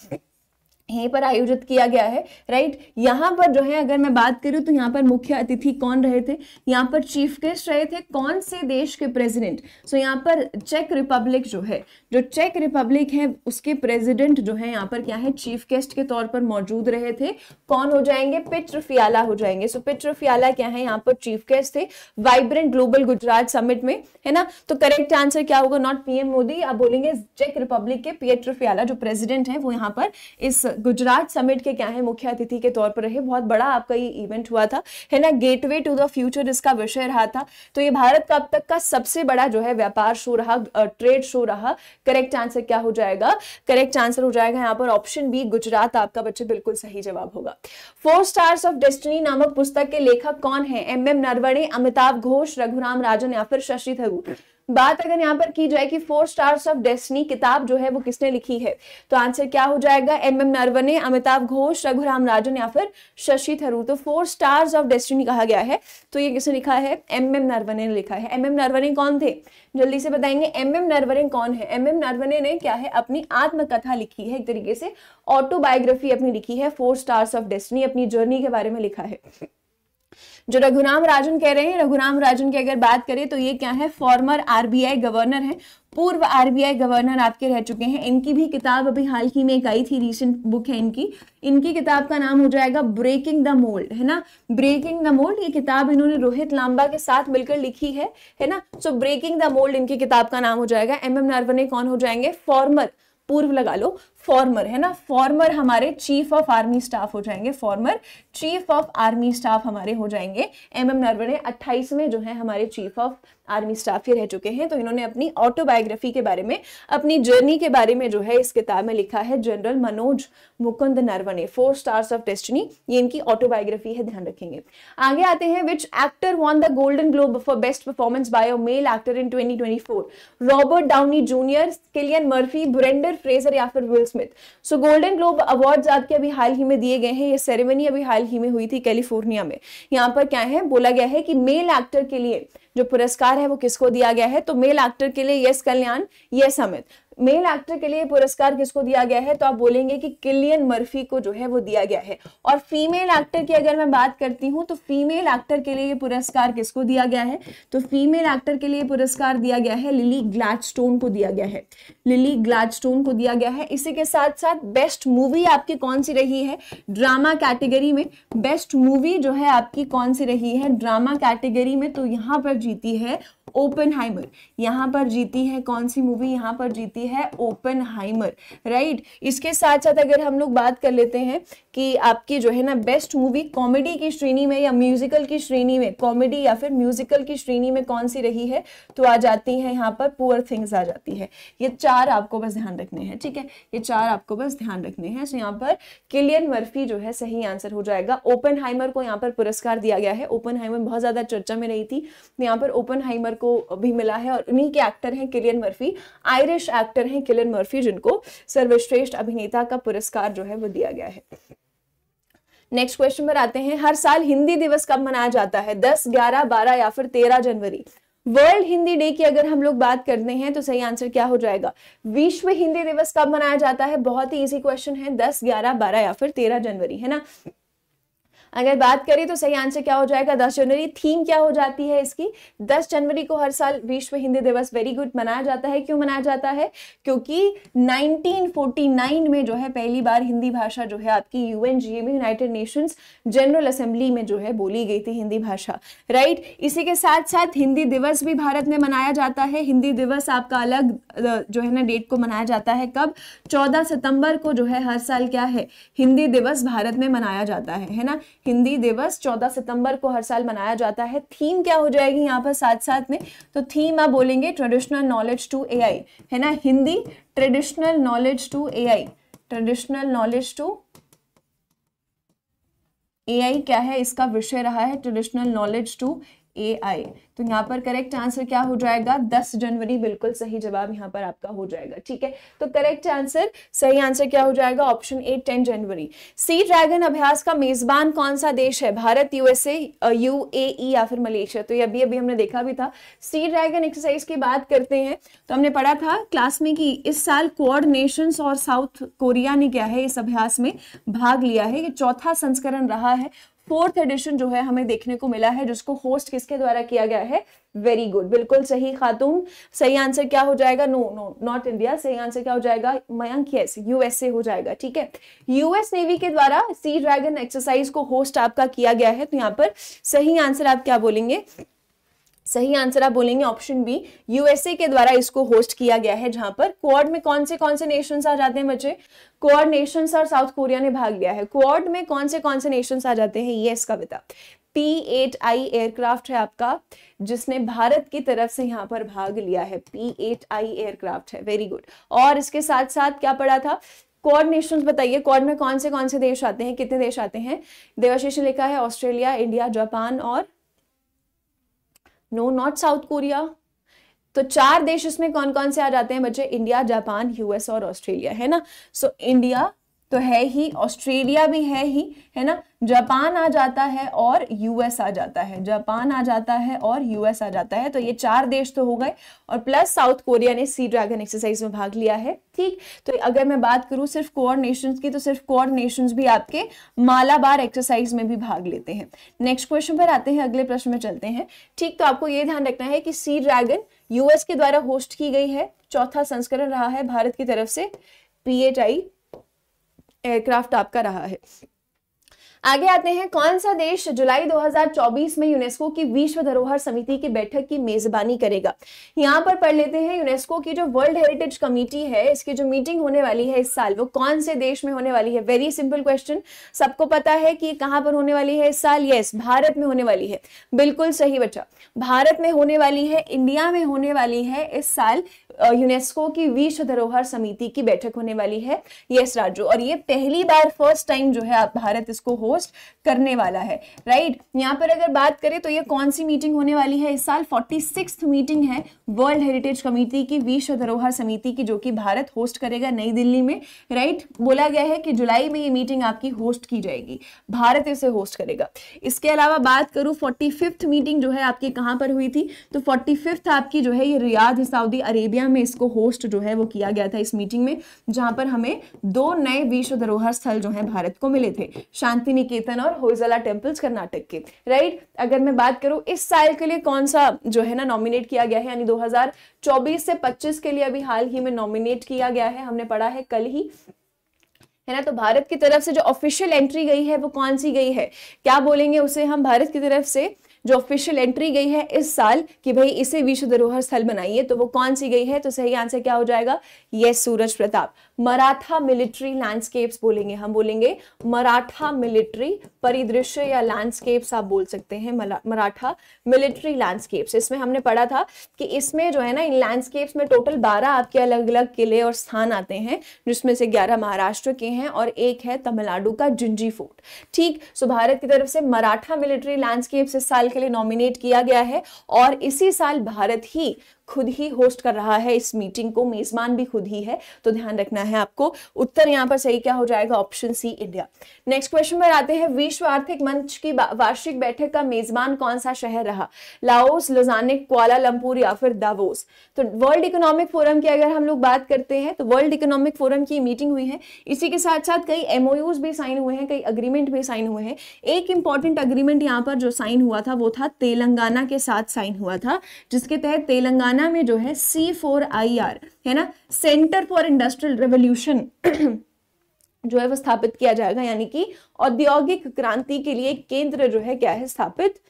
यहीं पर आयोजित किया गया है राइट यहाँ पर जो है अगर मैं बात करूँ तो यहाँ पर मुख्य अतिथि कौन रहे थे यहाँ पर चीफ गेस्ट रहे थे कौन से देश के प्रेसिडेंट सो so, यहाँ पर चेक रिपब्लिक जो है जो चेक रिपब्लिक है उसके प्रेसिडेंट जो है यहाँ पर क्या है चीफ गेस्ट के तौर पर मौजूद रहे थे कौन हो जाएंगे पिट हो जाएंगे सो so, क्या है यहाँ पर चीफ गेस्ट थे वाइब्रेंट ग्लोबल गुजरात समिट में है ना तो करेक्ट आंसर क्या होगा नॉट पीएम मोदी आप बोलेंगे चेक रिपब्लिक के पियट जो प्रेजिडेंट है वो यहाँ पर इस गुजरात समिट के क्या है मुख्य अतिथि के तौर पर रहे बहुत बड़ा आपका ये इवेंट हुआ था है ना गेटवे टू द फ्यूचर इसका विषय रहा था तो ये भारत का अब तक का सबसे बड़ा जो है व्यापार शो रहा ट्रेड शो रहा करेक्ट आंसर क्या हो जाएगा करेक्ट आंसर हो जाएगा यहाँ पर ऑप्शन बी गुजरात आपका बच्चे बिल्कुल सही जवाब होगा फोर स्टार्स ऑफ डेस्टनी नामक पुस्तक के लेखक कौन है एम एम नरवणे अमिताभ घोष रघुराम राजन या फिर शशि थरूर बात अगर यहाँ पर की जाए कि फोर स्टार्स ऑफ डेस्टनी किताब जो है वो किसने लिखी है तो आंसर क्या हो जाएगा एम एम नरवने अमिताभ घोष रघुराम राजन या फिर शशि थरूर तो फोर स्टार्स ऑफ डेस्टिनी कहा गया है तो ये किसने लिखा है एम एम नरवने ने लिखा है एम एम नरवने कौन थे जल्दी से बताएंगे एम एम नरवने कौन है एम एम नरवने ने क्या है अपनी आत्मकथा लिखी है एक तरीके से ऑटोबायोग्राफी अपनी लिखी है फोर स्टार्स ऑफ डेस्टनी अपनी जर्नी के बारे में लिखा है जो रघुराम राजन कह रहे हैं रघुराम राजन की अगर बात करें तो ये क्या है फॉर्मर आरबीआई गवर्नर है पूर्व आरबीआई गवर्नर आपके रह चुके हैं इनकी भी किताब अभी हाल ही में एक आई थी रिसेंट बुक है इनकी इनकी किताब का नाम हो जाएगा ब्रेकिंग द मोल्ड है ना ब्रेकिंग द मोल्ड ये किताब इन्होंने रोहित लांबा के साथ मिलकर लिखी है है ना सो ब्रेकिंग द मोल्ड इनकी किताब का नाम हो जाएगा एम एम नरवने कौन हो जाएंगे फॉर्मर पूर्व लगा लो फॉर्मर है ना फॉर्मर हमारे चीफ ऑफ आर्मी स्टाफ हो जाएंगे former chief of army staff हमारे हो जाएंगे एम एम नरवणे अट्ठाईसवें जो है हमारे चीफ ऑफ आर्मी स्टाफ ये रह चुके हैं तो इन्होंने अपनी ऑटोबायोग्राफी के बारे में अपनी जर्नी के बारे में जो है इस किताब में लिखा है general Manoj Mukund Naravane four stars of destiny ये इनकी ऑटोबायोग्राफी है ध्यान रखेंगे आगे आते हैं which actor won the golden globe for best performance by a male actor in 2024 Robert Downey junior Cillian Murphy Brendan Fraser या फिर Wills Smith so golden globe awards आपके अभी हाल ही में दिए गए हैं ये सेरेमनी अभी हाल ही में हुई थी कैलिफोर्निया में यहाँ पर क्या है बोला गया है कि मेल एक्टर के लिए जो पुरस्कार है वो किसको दिया गया है तो मेल एक्टर के लिए yes Kalyan yes Amit male actor के लिए पुरस्कार किसको दिया गया है तो आप बोलेंगे कि किलियन मर्फी को जो है वो दिया गया है और फीमेल एक्टर की अगर मैं बात करती हूँ तो फीमेल एक्टर के लिए पुरस्कार किसको दिया गया है तो फीमेल एक्टर के लिए पुरस्कार दिया गया है लिली ग्लैडस्टोन को दिया गया है लिली ग्लैडस्टोन को दिया गया है इसी के साथ साथ बेस्ट मूवी आपकी कौन सी रही है ड्रामा कैटेगरी में बेस्ट मूवी जो है आपकी कौन सी रही है ड्रामा कैटेगरी में तो यहाँ पर जीती है ओपन हाइमर यहाँ पर जीती है कौन सी मूवी यहाँ पर जीती है ओपन हाइमर राइट इसके साथ साथ अगर हम लोग बात कर लेते हैं कि आपकी जो है ना बेस्ट मूवी कॉमेडी की श्रेणी में या म्यूजिकल की श्रेणी में कॉमेडी या फिर म्यूजिकल की श्रेणी में कौन सी रही है तो आ जाती है यहाँ पर पुअर थिंग्स आ जाती है ये चार आपको बस ध्यान रखने हैं ठीक है ये चार आपको बस ध्यान रखने हैं तो यहाँ पर किलियन वर्फी जो है सही आंसर हो जाएगा ओपन को यहाँ पर पुरस्कार दिया गया है ओपन बहुत ज़्यादा चर्चा में रही थी तो यहाँ पर ओपन को भी मिला है और उन्हीं के एक्टर हैं किलियन वर्फी आयरिश एक्टर हैं किलियन मर्फी जिनको सर्वश्रेष्ठ अभिनेता का पुरस्कार जो है वो दिया गया है नेक्स्ट क्वेश्चन पर आते हैं हर साल हिंदी दिवस कब मनाया जाता है दस ग्यारह बारह या फिर तेरह जनवरी वर्ल्ड हिंदी डे की अगर हम लोग बात करते हैं तो सही आंसर क्या हो जाएगा विश्व हिंदी दिवस कब मनाया जाता है बहुत ही इजी क्वेश्चन है दस ग्यारह बारह या फिर तेरह जनवरी है ना अगर बात करें तो सही आंसर क्या हो जाएगा दस जनवरी थीम क्या हो जाती है इसकी दस जनवरी को हर साल विश्व हिंदी दिवस वेरी गुड मनाया जाता है क्यों मनाया जाता है क्योंकि 1949 में जो है पहली बार हिंदी भाषा जो है आपकी यूएनजीए में यूनाइटेड नेशंस जनरल असेंबली में जो है बोली गई थी हिंदी भाषा राइट इसी के साथ साथ हिंदी दिवस भी भारत में मनाया जाता है हिंदी दिवस आपका अलग जो है ना डेट को मनाया जाता है कब 14 सितंबर को जो है हर साल क्या है हिंदी दिवस भारत में मनाया जाता है है ना हिंदी दिवस 14 सितंबर को हर साल मनाया जाता है थीम क्या हो जाएगी यहाँ पर साथ साथ में तो थीम आप बोलेंगे ट्रेडिशनल नॉलेज टू एआई है ना Hindi traditional knowledge to AI traditional knowledge to AI क्या है इसका विषय रहा है traditional knowledge to A I तो यहाँ पर करेक्ट आंसर क्या हो जाएगा दस जनवरी बिल्कुल सही जवाब यहाँ पर आपका हो जाएगा ठीक है तो करेक्ट आंसर सही आंसर क्या हो जाएगा ऑप्शन ए टेन जनवरी सी ड्रैगन अभ्यास का मेजबान कौन सा देश है भारत यूएसए यू ए या फिर मलेशिया तो ये अभी अभी हमने देखा भी था सी ड्रैगन एक्सरसाइज की बात करते हैं तो हमने पढ़ा था क्लास में कि इस साल क्वार नेशन और साउथ कोरिया ने क्या है इस अभ्यास में भाग लिया है ये चौथा संस्करण रहा है फोर्थ एडिशन जो है हमें देखने को मिला है जिसको होस्ट किसके द्वारा किया गया है वेरी गुड बिल्कुल सही खातून सही आंसर क्या हो जाएगा नो नो नॉट इंडिया सही आंसर क्या हो जाएगा मयंक यस यूएसए हो जाएगा ठीक है यूएस नेवी के द्वारा सी ड्रैगन एक्सरसाइज को होस्ट आपका किया गया है तो यहाँ पर सही आंसर आप क्या बोलेंगे सही आंसर आप बोलेंगे ऑप्शन बी यूएसए के द्वारा इसको होस्ट किया गया है जहां पर क्वाड में कौन से कौन से नेशंस आ जाते हैं बच्चे क्वाड नेशंस और साउथ कोरिया ने भाग लिया है क्वाड में कौन से कौन से नेशंस आ जाते हैं ये इसका बता पी एट आई एयरक्राफ्ट है आपका जिसने भारत की तरफ से यहाँ पर भाग लिया है पी एट आई एयरक्राफ्ट है वेरी गुड और इसके साथ साथ क्या पड़ा था क्वार नेशंस बताइए क्वार में कौन से कौन से देश आते हैं कितने देश आते हैं देवाशीष लिखा है ऑस्ट्रेलिया इंडिया जापान और नो नॉट साउथ कोरिया तो चार देश इसमें कौन कौन से आ जाते हैं बच्चे इंडिया जापान यूएस और ऑस्ट्रेलिया है ना सो इंडिया तो है ही ऑस्ट्रेलिया भी है ही है ना जापान आ जाता है और यूएस आ जाता है जापान आ जाता है और यूएस आ जाता है तो ये चार देश तो हो गए और प्लस साउथ कोरिया ने सी ड्रैगन एक्सरसाइज में भाग लिया है ठीक तो अगर मैं बात करूं सिर्फ कोऑर्डिनेशन की तो सिर्फ कोऑर्डिनेशन भी आपके मालाबार एक्सरसाइज में भी भाग लेते हैं नेक्स्ट क्वेश्चन पर आते हैं अगले प्रश्न में चलते हैं ठीक तो आपको ये ध्यान रखना है कि सी ड्रैगन यूएस के द्वारा होस्ट की गई है चौथा संस्करण रहा है भारत की तरफ से पीएचआई एयरक्राफ्ट आपका रहा है आगे आते हैं कौन सा देश जुलाई 2024 में यूनेस्को की विश्व धरोहर समिति की बैठक की मेजबानी करेगा यहाँ पर पढ़ लेते हैं यूनेस्को की जो वर्ल्ड हेरिटेज कमेटी है इसकी जो मीटिंग होने वाली है इस साल वो कौन से देश में होने वाली है वेरी सिंपल क्वेश्चन सबको पता है कि कहाँ पर होने वाली है इस साल यस yes, भारत में होने वाली है बिल्कुल सही बच्चा भारत में होने वाली है इंडिया में होने वाली है इस साल यूनेस्को की विश्व धरोहर समिति की बैठक होने वाली है यस राजू और ये पहली बार फर्स्ट टाइम जो है भारत इसको होस्ट करने वाला है राइट यहाँ पर अगर बात करें तो ये कौन सी मीटिंग होने वाली है इस साल फोर्टी मीटिंग है वर्ल्ड हेरिटेज कमिटी की विश्व धरोहर समिति की जो कि भारत होस्ट करेगा नई दिल्ली में राइट बोला गया है कि जुलाई में ये मीटिंग आपकी होस्ट की जाएगी भारत इसे होस्ट करेगा इसके अलावा बात करूँ फोर्टी मीटिंग जो है आपकी कहाँ पर हुई थी तो फोर्टी आपकी जो है ये रियाद सऊदी अरेबिया रशिया में इसको होस्ट जो है वो किया गया था इस मीटिंग में जहां पर हमें दो नए विश्व धरोहर स्थल जो है भारत को मिले थे शांति निकेतन और होजला टेम्पल्स कर्नाटक के राइट अगर मैं बात करूँ इस साल के लिए कौन सा जो है ना नॉमिनेट किया गया है यानी दो से पच्चीस के लिए अभी हाल ही में नॉमिनेट किया गया है हमने पढ़ा है कल ही है ना तो भारत की तरफ से जो ऑफिशियल एंट्री गई है वो कौन सी गई है क्या बोलेंगे उसे हम भारत की तरफ से जो ऑफिशियल एंट्री गई है इस साल कि भाई इसे विश्व धरोहर स्थल बनाइए तो वो कौन सी गई है तो सही आंसर क्या हो जाएगा yes Suraj Pratap Maratha military landscapes बोलेंगे हम बोलेंगे मराठा मिलिट्री परिदृश्य या लैंडस्केप्स आप बोल सकते हैं मराठा मिलिट्री लैंडस्केप्स इसमें हमने पढ़ा था कि इसमें जो है ना इन लैंडस्केप्स में टोटल बारह आपके अलग अलग किले और स्थान आते हैं जिसमें से ग्यारह महाराष्ट्र के हैं और एक है तमिलनाडु का जिंजी फोर्ट ठीक सो भारत की तरफ से मराठा मिलिट्री लैंडस्केप्स इस साल के लिए नॉमिनेट किया गया है और इसी साल भारत ही खुद ही होस्ट कर रहा है इस मीटिंग को मेजबान भी खुद ही है तो ध्यान रखना है आपको उत्तर यहाँ पर सही क्या हो जाएगा option C India next question पर आते हैं विश्व आर्थिक मंच की वार्षिक बैठक का मेजबान कौन सा शहर रहा लाओस लोजाने क्वालालंपुर या फिर दावोस तो वर्ल्ड इकोनॉमिक फोरम की अगर हम लोग बात करते हैं तो वर्ल्ड इकोनॉमिक फोरम की मीटिंग हुई है इसी के साथ साथ कई एमओयू भी साइन हुए हैं कई अग्रीमेंट भी साइन हुए हैं एक इंपॉर्टेंट अग्रीमेंट यहाँ पर जो साइन हुआ था वो था तेलंगाना के साथ साइन हुआ था जिसके तहत तेलंगाना हरियाणा में जो है सी फोर आई आर है ना सेंटर फॉर इंडस्ट्रियल रेवोल्यूशन जो है वो स्थापित किया जाएगा यानी कि औद्योगिक क्रांति के लिए केंद्र जो है क्या है स्थापित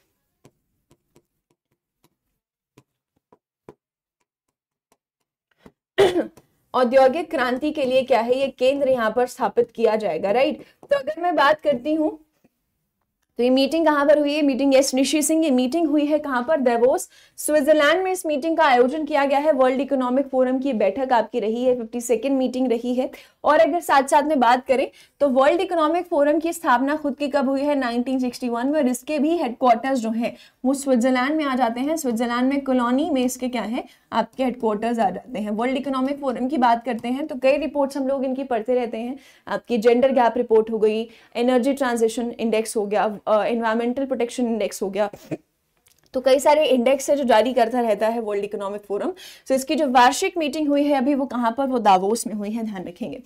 [CLEARS THROAT] औद्योगिक क्रांति के लिए क्या है ये केंद्र यहाँ पर स्थापित किया जाएगा राइट तो अगर मैं बात करती हूँ तो ये मीटिंग कहां पर हुई है मीटिंग यस ऋषि सिंह ये मीटिंग हुई है कहाँ पर देवोस स्विट्जरलैंड में इस मीटिंग का आयोजन किया गया है वर्ल्ड इकोनॉमिक फोरम की बैठक आपकी रही है फिफ्टी सेकेंड मीटिंग रही है और अगर साथ साथ में बात करें तो वर्ल्ड इकोनॉमिक फोरम की स्थापना खुद की कब हुई है 1961 में और इसके भी हेडक्वार्टर्स जो हैं वो स्विट्जरलैंड में आ जाते हैं स्विट्जरलैंड में कॉलोनी में इसके क्या है आपके हेडक्वार्टर्स आ जाते हैं वर्ल्ड इकोनॉमिक फोरम की बात करते हैं तो कई रिपोर्ट्स हम लोग इनकी पढ़ते रहते हैं आपकी जेंडर गैप रिपोर्ट हो गई एनर्जी ट्रांजिशन इंडेक्स हो गया इन्वायरमेंटल प्रोटेक्शन इंडेक्स हो गया तो कई सारे इंडेक्स है जो जारी करता रहता है वर्ल्ड इकोनॉमिक फोरम सो इसकी जो वार्षिक मीटिंग हुई है अभी वो कहाँ पर वो दावोस में हुई है ध्यान रखेंगे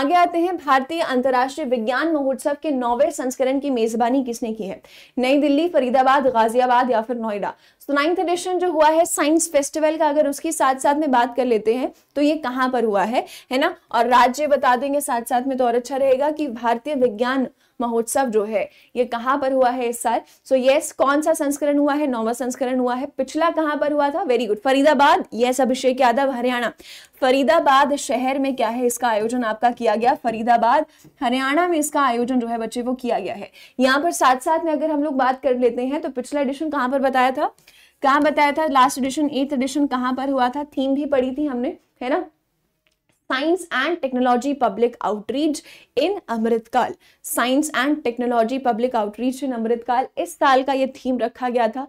आगे आते हैं भारतीय अंतर्राष्ट्रीय विज्ञान महोत्सव के नौवे संस्करण की मेजबानी किसने की है नई दिल्ली फरीदाबाद गाजियाबाद या फिर नोएडा तो नाइन्थ एडिशन जो हुआ है साइंस फेस्टिवल का अगर उसकी साथ साथ में बात कर लेते हैं तो ये कहाँ पर हुआ है है ना और राज्य बता देंगे साथ साथ में तो और अच्छा रहेगा कि भारतीय विज्ञान महोत्सव जो है ये कहाँ पर हुआ है इस साल सो यस कौन सा संस्करण हुआ है नौवा संस्करण हुआ है पिछला कहाँ पर हुआ था very good Faridabad yes Abhishek Yadav Haryana Faridabad शहर में क्या है इसका आयोजन आपका किया गया फरीदाबाद हरियाणा में इसका आयोजन जो है बच्चे वो किया गया है यहाँ पर साथ साथ में अगर हम लोग बात कर लेते हैं तो पिछला एडिशन कहाँ पर बताया था कहाँ बताया था लास्ट एडिशन एथ एडिशन कहाँ पर हुआ था थीम भी पढ़ी थी हमने है ना science and technology public outreach in Amritkaal science and technology public outreach in Amritkaal इस साल का ये थीम रखा गया था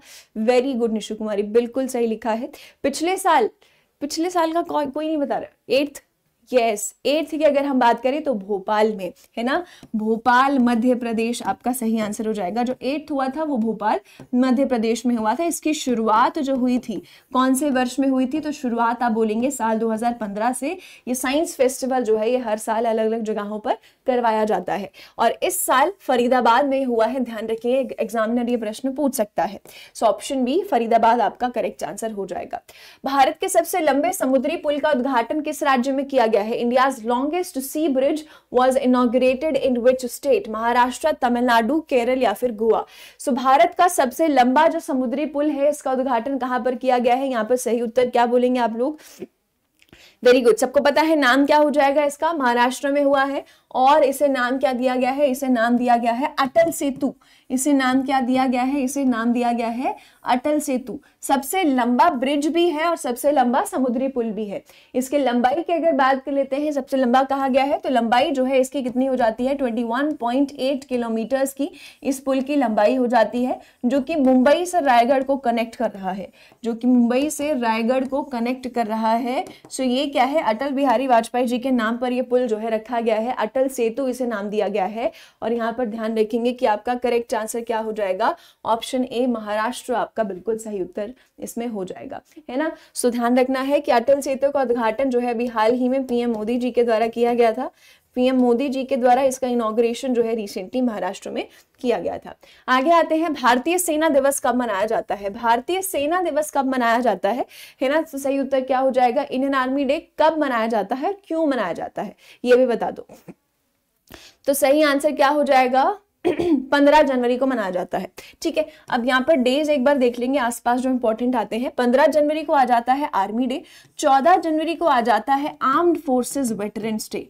वेरी गुड निशु कुमारी बिल्कुल सही लिखा है पिछले साल पिछले साल का को, कोई नहीं बता रहा एट्थ यस एट्थ की अगर हम बात करें तो भोपाल में है ना भोपाल मध्य प्रदेश आपका सही आंसर हो जाएगा जो एट्थ हुआ था वो भोपाल मध्य प्रदेश में हुआ था इसकी शुरुआत जो हुई थी कौन से वर्ष में हुई थी तो शुरुआत आप बोलेंगे साल 2015 से ये साइंस फेस्टिवल जो है ये हर साल अलग अलग जगहों पर करवाया जाता है और इस साल फरीदाबाद में हुआ है ध्यान रखिए एग्जामिनर ये प्रश्न पूछ सकता है सो ऑप्शन बी फरीदाबाद आपका करेक्ट आंसर हो जाएगा भारत के सबसे लंबे समुद्री पुल का उद्घाटन किस राज्य में किया गया गया है India longest sea bridge was inaugurated in which state Maharashtra Tamil Nadu Kerala या फिर गोवा सो so, भारत का सबसे लंबा जो समुद्री पुल है इसका उद्घाटन कहां पर किया गया है यहाँ पर सही उत्तर क्या बोलेंगे आप लोग वेरी गुड सबको पता है नाम क्या हो जाएगा इसका महाराष्ट्र में हुआ है और इसे नाम क्या दिया गया है इसे नाम दिया गया है अटल सेतु इसे नाम क्या दिया गया है इसे नाम दिया गया है अटल सेतु सबसे लंबा ब्रिज भी है और सबसे लंबा समुद्री पुल भी है इसके लंबाई की अगर बात कर लेते हैं सबसे लंबा कहा गया है तो लंबाई जो है इसकी कितनी हो जाती है 21.8 किलोमीटर्स की इस पुल की लंबाई हो जाती है जो कि मुंबई से रायगढ़ को कनेक्ट कर रहा है जो कि मुंबई से रायगढ़ को कनेक्ट कर रहा है सो ये क्या है अटल बिहारी वाजपेयी जी के नाम पर यह पुल जो है रखा गया है अटल सेतु इसे नाम दिया गया है और यहाँ पर ध्यान रखेंगे कि आपका करेक्ट आंसर क्या हो जाएगा ऑप्शन ए महाराष्ट्र आपका बिल्कुल सही उत्तर इसमें हो जाएगा है ना सो ध्यान रखना है कि अटल सेतु का उद्घाटन जो है अभी हाल ही में पीएम मोदी जी के द्वारा किया गया था पीएम मोदी जी के द्वारा इसका इनोग्रेशन जो है रिसेंटली महाराष्ट्र में किया गया था आगे आते हैं भारतीय सेना दिवस कब मनाया जाता है भारतीय सेना दिवस कब मनाया जाता है है ना तो सही उत्तर क्या हो जाएगा इंडियन आर्मी डे कब मनाया जाता है क्यों मनाया जाता है ये भी बता दो तो सही आंसर क्या हो जाएगा पंद्रह जनवरी को मनाया जाता है ठीक है अब यहाँ पर डेज एक बार देख लेंगे आसपास जो इंपॉर्टेंट आते हैं पंद्रह जनवरी को आ जाता है आर्मी डे चौदह जनवरी को आ जाता है armed forces veterans day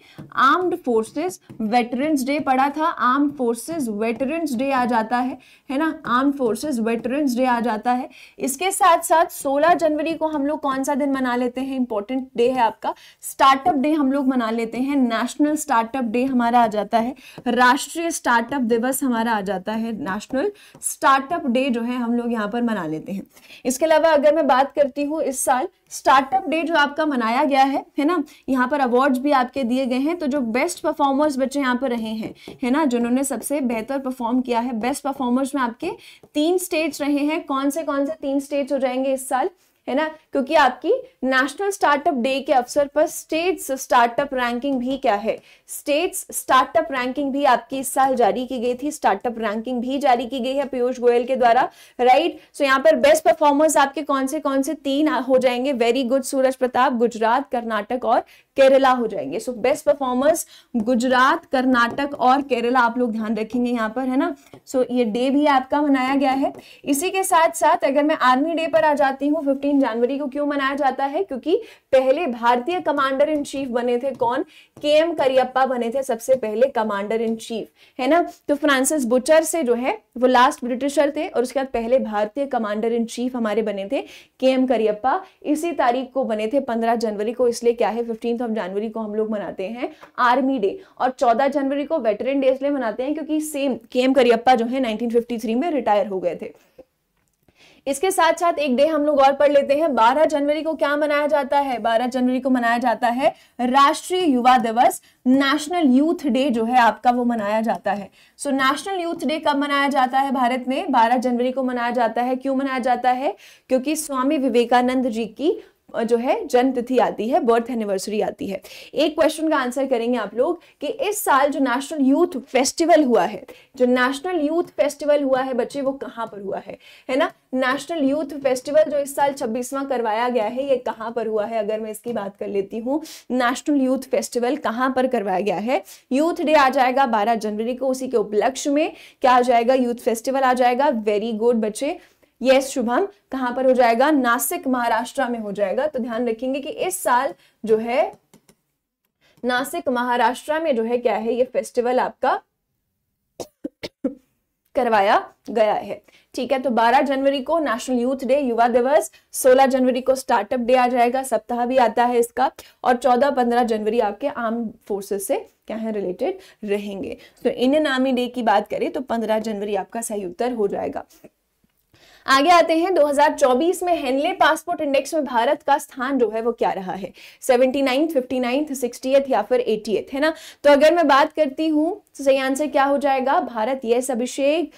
armed forces veterans day पड़ा था आर्म्ड फोर्सेस वेटरन्स डे आ जाता है है ना आर्म फोर्सेज वेटरन्स डे आ जाता है इसके साथ साथ सोलह जनवरी को हम लोग कौन सा दिन मना लेते हैं इंपॉर्टेंट डे है आपका स्टार्टअप डे हम लोग मना लेते हैं नेशनल स्टार्टअप डे हमारा आ जाता है राष्ट्रीय स्टार्टअप दिवस सिलेबस हमारा आ जाता है नेशनल स्टार्टअप डे जो है हम लोग यहाँ पर मना लेते हैं इसके अलावा अगर मैं बात करती हूँ इस साल स्टार्टअप डे जो आपका मनाया गया है है ना यहाँ पर अवार्ड्स भी आपके दिए गए हैं तो जो बेस्ट परफॉर्मर्स बच्चे यहाँ पर रहे हैं है ना जिन्होंने सबसे बेहतर परफॉर्म किया है बेस्ट परफॉर्मर्स में आपके तीन स्टेट्स रहे हैं कौन से कौन से तीन स्टेट्स हो जाएंगे इस साल है ना क्योंकि आपकी नेशनल स्टार्टअप डे के अवसर पर स्टेट्स स्टार्टअप रैंकिंग भी क्या है स्टेट्स स्टार्टअप रैंकिंग भी आपकी इस साल जारी की गई थी स्टार्टअप रैंकिंग भी जारी की गई है पीयूष गोयल के द्वारा राइट सो यहाँ पर बेस्ट परफॉर्मर्स आपके कौन से कौन से तीन हो जाएंगे वेरी गुड सूरज प्रताप गुजरात कर्नाटक और केरला हो जाएंगे so best performers Gujarat Karnataka और केरला आप लोग ध्यान रखेंगे यहाँ पर है ना सो so, ये डे भी आपका मनाया गया है इसी के साथ साथ अगर मैं आर्मी डे पर आ जाती हूँ फिफ्टीन जनवरी को क्यों मनाया जाता है क्योंकि पहले भारतीय कमांडर इन चीफ बने थे कौन के एम करियप्पा बने थे सबसे पहले कमांडर इन चीफ है ना तो फ्रांसिस बुचर से जो है वो लास्ट ब्रिटिशर थे और उसके बाद पहले भारतीय कमांडर इन चीफ हमारे बने थे के एम करियप्पा इसी तारीख को बने थे पंद्रह जनवरी को इसलिए क्या है फिफ्टीन ऑफ जनवरी को हम लोग मनाते हैं आर्मी डे और 14 जनवरी को वेटरन डे इसलिए मनाते हैं क्योंकि सेम के एम करियप्पा जो है 1953 में रिटायर हो गए थे इसके साथ साथ एक डे हम लोग और पढ़ लेते हैं 12 जनवरी को क्या मनाया जाता है 12 जनवरी को मनाया जाता है राष्ट्रीय युवा दिवस नेशनल यूथ डे जो है आपका वो मनाया जाता है सो नेशनल यूथ डे कब मनाया जाता है भारत में 12 जनवरी को मनाया जाता है क्यों मनाया जाता है क्योंकि स्वामी विवेकानंद जी की जो है जन्म तिथि आती है बर्थ एनिवर्सरी आती है एक क्वेश्चन का आंसर करेंगे आप लोग कि इस साल जो नेशनल यूथ फेस्टिवल हुआ है जो नेशनल यूथ फेस्टिवल हुआ है बच्चे वो कहाँ पर हुआ है है ना नेशनल यूथ फेस्टिवल जो इस साल छब्बीसवां करवाया गया है ये कहाँ पर हुआ है अगर मैं इसकी बात कर लेती हूँ नेशनल यूथ फेस्टिवल कहाँ पर करवाया गया है यूथ डे आ जाएगा बारह जनवरी को उसी के उपलक्ष्य में क्या आ जाएगा यूथ फेस्टिवल आ जाएगा वेरी गुड बच्चे यस शुभम कहां पर हो जाएगा नासिक महाराष्ट्र में हो जाएगा तो ध्यान रखेंगे कि इस साल जो है नासिक महाराष्ट्र में जो है क्या है ये फेस्टिवल आपका करवाया गया है ठीक है तो 12 जनवरी को नेशनल यूथ डे युवा दिवस 16 जनवरी को स्टार्टअप डे आ जाएगा सप्ताह भी आता है इसका और 14-15 जनवरी आपके आर्म फोर्सेस से क्या है रिलेटेड रहेंगे तो इंडियन आर्मी डे की बात करें तो 15 जनवरी आपका सही उत्तर हो जाएगा आगे आते हैं 2024 में हेनले पासपोर्ट इंडेक्स में भारत का स्थान जो है वो क्या रहा है सेवेंटी नाइन्थ फिफ्टी नाइन्थ या फिर एटीएथ है ना तो अगर मैं बात करती हूँ तो सही आंसर क्या हो जाएगा Bharat yes Abhishek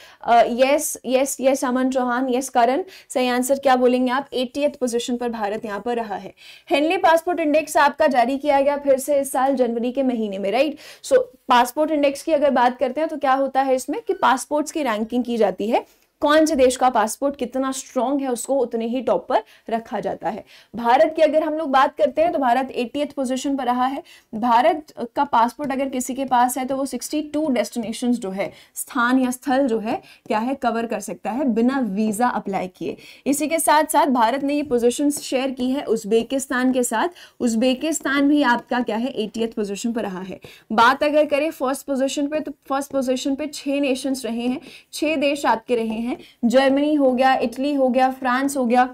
yes yes yes Aman Chauhan yes Karan सही आंसर क्या बोलेंगे आप एटीएथ पोजिशन पर भारत यहाँ पर रहा है हेनले पासपोर्ट इंडेक्स आपका जारी किया गया फिर से इस साल जनवरी के महीने में right so so, passport index की अगर बात करते हैं तो क्या होता है इसमें कि पासपोर्ट्स की रैंकिंग की जाती है कौन से देश का पासपोर्ट कितना स्ट्रांग है उसको उतने ही टॉप पर रखा जाता है भारत की अगर हम लोग बात करते हैं तो भारत एटी पोजिशन पर रहा है भारत का पासपोर्ट अगर किसी के पास है तो वो 62 डेस्टिनेशन जो है स्थान या स्थल जो है क्या है कवर कर सकता है बिना वीजा अप्लाई किए इसी के साथ साथ भारत ने ये पोजिशन शेयर की है उज्बेकिस्तान के साथ उज्बेकिस्तान भी आपका क्या है एटी पोजिशन पर रहा है बात अगर करें फर्स्ट पोजिशन पे तो फर्स्ट पोजिशन पे छह नेशंस रहे हैं छह देश आपके रहे हैं हैं जर्मनी हो गया इटली हो गया फ्रांस हो गया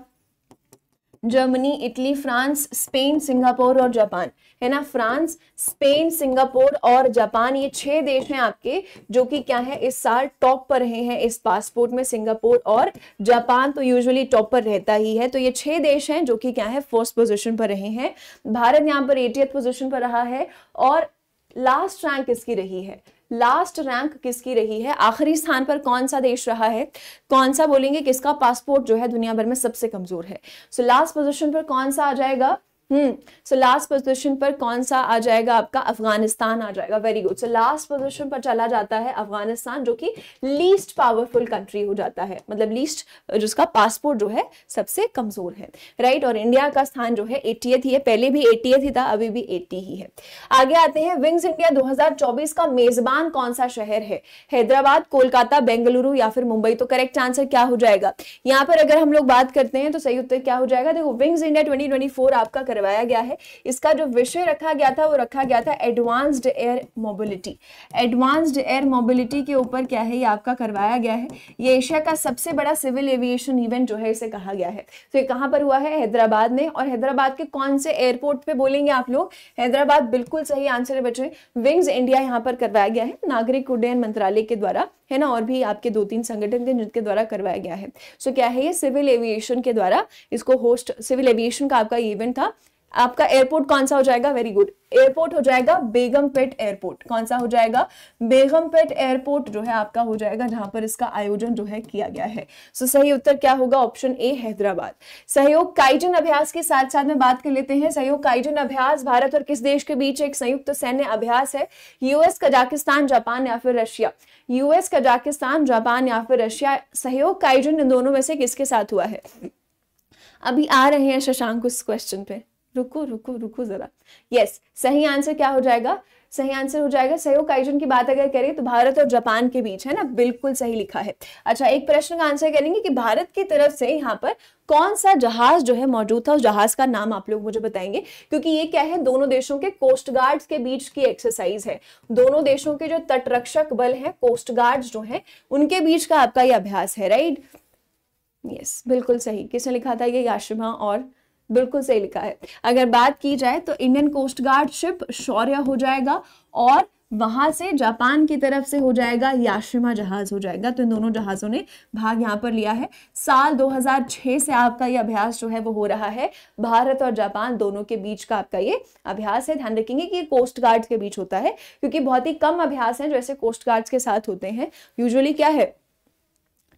Germany Italy France Spain Singapore और जापान है ना फ्रांस स्पेन सिंगापुर और जापान ये छह देश हैं आपके जो कि क्या है इस साल टॉप पर रहे हैं इस पासपोर्ट में सिंगापुर और जापान तो यूजुअली टॉप पर रहता ही है तो ये छह देश हैं जो कि क्या है फर्स्ट पोजीशन पर रहे हैं भारत यहाँ पर एटीएथ पोजिशन पर रहा है और लास्ट रैंक इसकी रही है लास्ट रैंक किसकी रही है आखिरी स्थान पर कौन सा देश रहा है कौन सा बोलेंगे किसका पासपोर्ट जो है दुनिया भर में सबसे कमजोर है सो लास्ट पोजिशन पर कौन सा आ जाएगा हम्म सो लास्ट पोजीशन पर कौन सा आ जाएगा आपका अफगानिस्तान आ जाएगा very good so last position पर चला जाता है अफगानिस्तान जो कि लीस्ट पावरफुल कंट्री हो जाता है मतलब लीस्ट जिसका पासपोर्ट जो है सबसे कमजोर है राइट right? और इंडिया का स्थान जो है एटीए ही है पहले भी एटीए ही था अभी भी एटी ही है आगे आते हैं विंग्स इंडिया दो का मेजबान कौन सा शहर है हैदराबाद कोलकाता बेंगलुरु या फिर मुंबई तो करेक्ट आंसर क्या हो जाएगा यहाँ पर अगर हम लोग बात करते हैं तो सही उत्तर क्या हो जाएगा देखो विंग्स इंडिया ट्वेंटी आपका करवाया गया है इसका जो विषय रखा गया था वो रखा गया था advanced air mobility advanced air mobility के ऊपर क्या है ये आपका करवाया गया है ये एशिया का सबसे बड़ा सिविल एविएशन इवेंट जो है इसे कहा गया है तो ये कहाँ पर हुआ है हैदराबाद में और हैदराबाद के कौन से एयरपोर्ट पर बोलेंगे आप लोग हैदराबाद बिल्कुल सही आंसर है बच्चों विंग्स इंडिया यहाँ पर करवाया गया है नागरिक उड्डयन मंत्रालय के द्वारा है ना और भी आपके दो तीन संगठन थे जिनके द्वारा करवाया गया है सो so, क्या है ये सिविल एविएशन के द्वारा इसको होस्ट सिविल एविएशन का आपका इवेंट था आपका एयरपोर्ट कौन सा हो जाएगा वेरी गुड एयरपोर्ट हो जाएगा बेगमपेट एयरपोर्ट कौन सा हो जाएगा बेगमपेट एयरपोर्ट जो है आपका हो जाएगा जहां पर इसका आयोजन जो है किया गया है सो so, सही उत्तर क्या होगा ऑप्शन ए हैदराबाद सहयोग काइजन अभ्यास के साथ साथ में बात कर लेते हैं सहयोग काइजन अभ्यास भारत और किस देश के बीच एक संयुक्त तो सैन्य अभ्यास है यूएस कजाकिस्तान जापान या फिर रशिया यूएस कजाकिस्तान जापान या फिर रशिया सहयोग काइजन इन दोनों में से किसके साथ हुआ है अभी आ रहे हैं शशांक उस क्वेश्चन पे रुको रुको रुको जरा यस सही आंसर क्या हो जाएगा सही आंसर हो जाएगा सहयोग आयोजन की बात अगर करें तो भारत और जापान के बीच है ना बिल्कुल सही लिखा है अच्छा एक प्रश्न का आंसर करेंगे कि भारत की तरफ से यहाँ पर कौन सा जहाज जो है मौजूद था उस जहाज का नाम आप लोग मुझे बताएंगे क्योंकि ये क्या है दोनों देशों के कोस्ट गार्ड्स के बीच की एक्सरसाइज है दोनों देशों के जो तटरक्षक बल है कोस्ट गार्ड जो है उनके बीच का आपका ये अभ्यास है राइट यस बिल्कुल सही किसने लिखा था ये याशिमा और बिल्कुल सही लिखा है अगर बात की जाए तो Indian coast guard ship Shaurya हो जाएगा और वहां से जापान की तरफ से हो जाएगा याशिमा जहाज हो जाएगा तो इन दोनों जहाज़ों ने भाग यहाँ पर लिया है साल 2006 से आपका ये अभ्यास जो है वो हो रहा है भारत और जापान दोनों के बीच का आपका ये अभ्यास है ध्यान रखेंगे कि ये कोस्ट गार्ड के बीच होता है क्योंकि बहुत ही कम अभ्यास हैं जैसे कोस्ट गार्ड के साथ होते हैं यूजली क्या है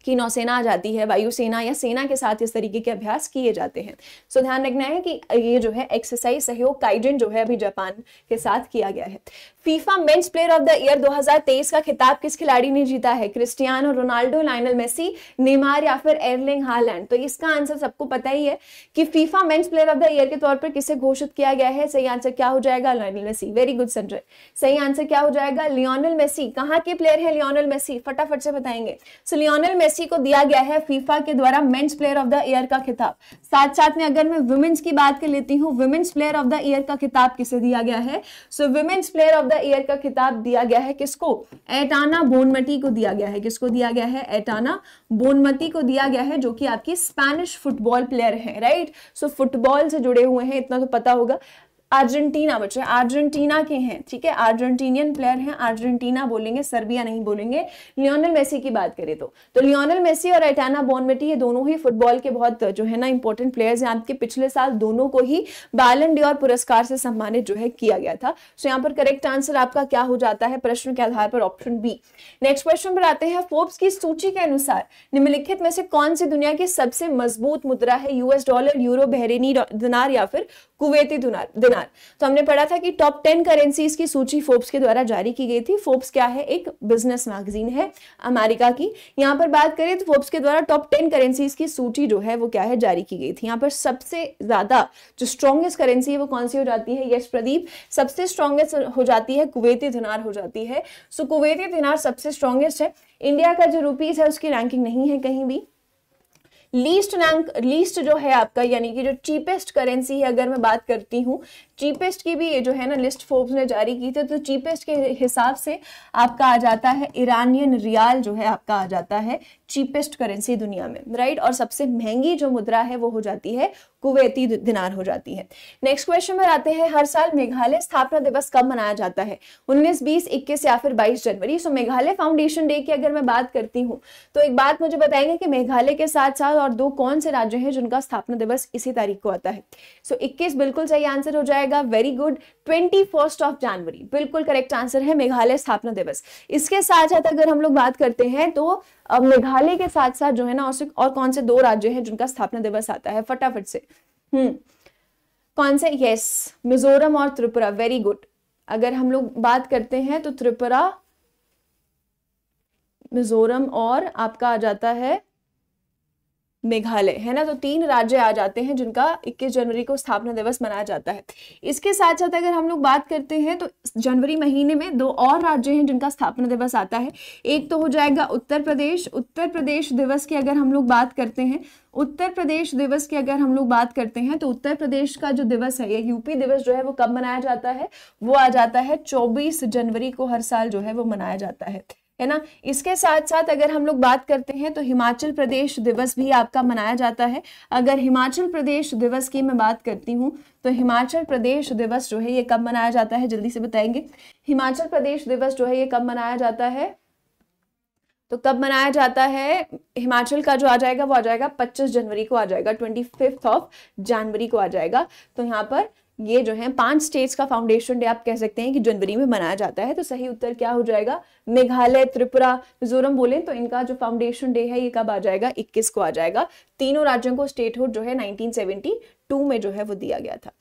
कि नौसेना आ जाती है वायुसेना या सेना के साथ इस तरीके के अभ्यास किए जाते हैं सो ध्यान रखना है कि ये जो है एक्सरसाइज सहयोग काइडन जो है अभी जापान के साथ किया गया है FIFA men's player of the year 2023 का खिताब किस खिलाड़ी ने जीता है Cristiano Ronaldo Lionel Messi Neymar या फिर एर्लिंग हालैंड तो इसका आंसर सबको पता ही है कि FIFA men's player of the year के तौर पर किसे घोषित किया गया है सही आंसर क्या हो जाएगा Lionel Messi very good Sanjay सही आंसर क्या हो जाएगा लियोनल मेसी कहाँ के प्लेयर है लियोनल मेसी फटाफट से बताएंगे सो लियोनल मेसी मेसी को दिया गया है फीफा के द्वारा men's player of the year का खिताब साथ साथ में अगर मैं वुमेन्स की बात कर लेती हूँ women's player of the year का खिताब किसे दिया गया है so women's player of the year का खिताब दिया गया है किसको एटाना बोनमती को दिया गया है किसको दिया गया है एटाना बोनमती को दिया गया है जो कि आपकी स्पेनिश फुटबॉल प्लेयर है राइट सो फुटबॉल से जुड़े हुए हैं इतना तो पता होगा अर्जेंटीना बच्चे अर्जेंटीना के हैं ठीक है अर्जेंटीनियन प्लेयर हैं अर्जेंटीना बोलेंगे सर्बिया नहीं बोलेंगे लियोनल मेसी की बात करें तो तो लियोनल मेसी और एटाना बॉनमेटी ये दोनों ही फुटबॉल के बहुत जो है ना इंपॉर्टेंट प्लेयर्स हैं आपके पिछले साल दोनों को ही बैलन और पुरस्कार से सम्मानित जो है किया गया था सो यहाँ पर करेक्ट आंसर आपका क्या हो जाता है प्रश्न के आधार पर ऑप्शन बी नेक्स्ट क्वेश्चन पर आते हैं फोर्ब्स की सूची के अनुसार निम्नलिखित में से कौन सी दुनिया की सबसे मजबूत मुद्रा है यूएस डॉलर यूरो बहरेनी दिनार या फिर कुवैती दिनार तो हमने पढ़ा था कि टॉप टेन करेंसीज की सूची फोर्ब्स के द्वारा जारी की गई थी फोर्ब्स क्या है एक बिजनेस मैगजीन है अमेरिका की यहाँ पर बात करें तो फोर्ब्स के द्वारा टॉप टेन करेंसीज की सूची जो है वो क्या है जारी की गई थी यहाँ पर सबसे ज्यादा जो स्ट्रॉन्गेस्ट करेंसी है वो कौन सी हो जाती है यश प्रदीप सबसे स्ट्रॉन्गेस्ट हो जाती है कुवैती दिनार हो जाती है सो कुवैती दिनार सबसे स्ट्रॉन्गेस्ट है इंडिया का जो रुपीज है उसकी रैंकिंग नहीं है कहीं भी लीस्ट रैंक लीस्ट जो है आपका यानी कि जो चीपेस्ट करेंसी है अगर मैं बात करती हूँ चीपेस्ट की भी ये जो है ना लिस्ट फोर्ब्स ने जारी की थी तो चीपेस्ट के हिसाब से आपका आ जाता है ईरानियन रियाल जो है आपका आ जाता है चीपेस्ट करेंसी दुनिया में राइट और सबसे महंगी जो मुद्रा है वो हो जाती है कुवैती दिनार हो जाती है नेक्स्ट क्वेश्चन पर आते हैं हर साल मेघालय स्थापना दिवस कब मनाया जाता है उन्नीस बीस इक्कीस या फिर बाईस जनवरी सो मेघालय फाउंडेशन डे की अगर मैं बात करती हूँ तो एक बात मुझे बताएंगे कि मेघालय के साथ साथ और दो कौन से राज्य हैं जिनका स्थापना दिवस इसी तारीख को आता है सो इक्कीस बिल्कुल सही आंसर हो जाएगा जाएगा very good twenty first of January बिल्कुल करेक्ट आंसर है मेघालय स्थापना दिवस इसके साथ साथ अगर हम लोग बात करते हैं तो मेघालय के साथ साथ जो है ना और कौन से दो राज्य हैं जिनका स्थापना दिवस आता है फटाफट से हम्म कौन से यस मिजोरम और त्रिपुरा वेरी गुड अगर हम लोग बात करते हैं तो त्रिपुरा मिजोरम और आपका आ जाता है मेघालय है ना तो तीन राज्य आ जाते हैं जिनका 21 जनवरी को स्थापना दिवस मनाया जाता है इसके साथ साथ अगर हम लोग बात करते हैं तो जनवरी महीने में दो और राज्य हैं जिनका स्थापना दिवस आता है एक तो हो जाएगा उत्तर प्रदेश उत्तर प्रदेश दिवस की अगर हम लोग बात करते हैं उत्तर प्रदेश दिवस की अगर हम लोग बात करते हैं तो उत्तर प्रदेश का जो दिवस है या यूपी दिवस जो है वो कब मनाया जाता है वो आ जाता है 24 जनवरी को हर साल जो है वो मनाया जाता है है ना इसके साथ साथ अगर हम लोग बात करते हैं तो हिमाचल प्रदेश दिवस भी आपका मनाया जाता है अगर हिमाचल प्रदेश दिवस की मैं बात करती हूँ तो हिमाचल प्रदेश दिवस जो है ये कब मनाया जाता है जल्दी से बताएंगे हिमाचल प्रदेश दिवस जो है ये कब मनाया जाता है तो कब मनाया जाता है हिमाचल का जो आ जाएगा वो आ जाएगा 25 जनवरी को आ जाएगा 25 ऑफ जनवरी को आ जाएगा तो यहाँ पर ये जो है पांच स्टेट्स का फाउंडेशन डे आप कह सकते हैं कि जनवरी में मनाया जाता है तो सही उत्तर क्या हो जाएगा मेघालय त्रिपुरा मिजोरम बोले तो इनका जो फाउंडेशन डे है ये कब आ जाएगा 21 को आ जाएगा तीनों राज्यों को स्टेटहुड जो है 1972 में जो है वो दिया गया था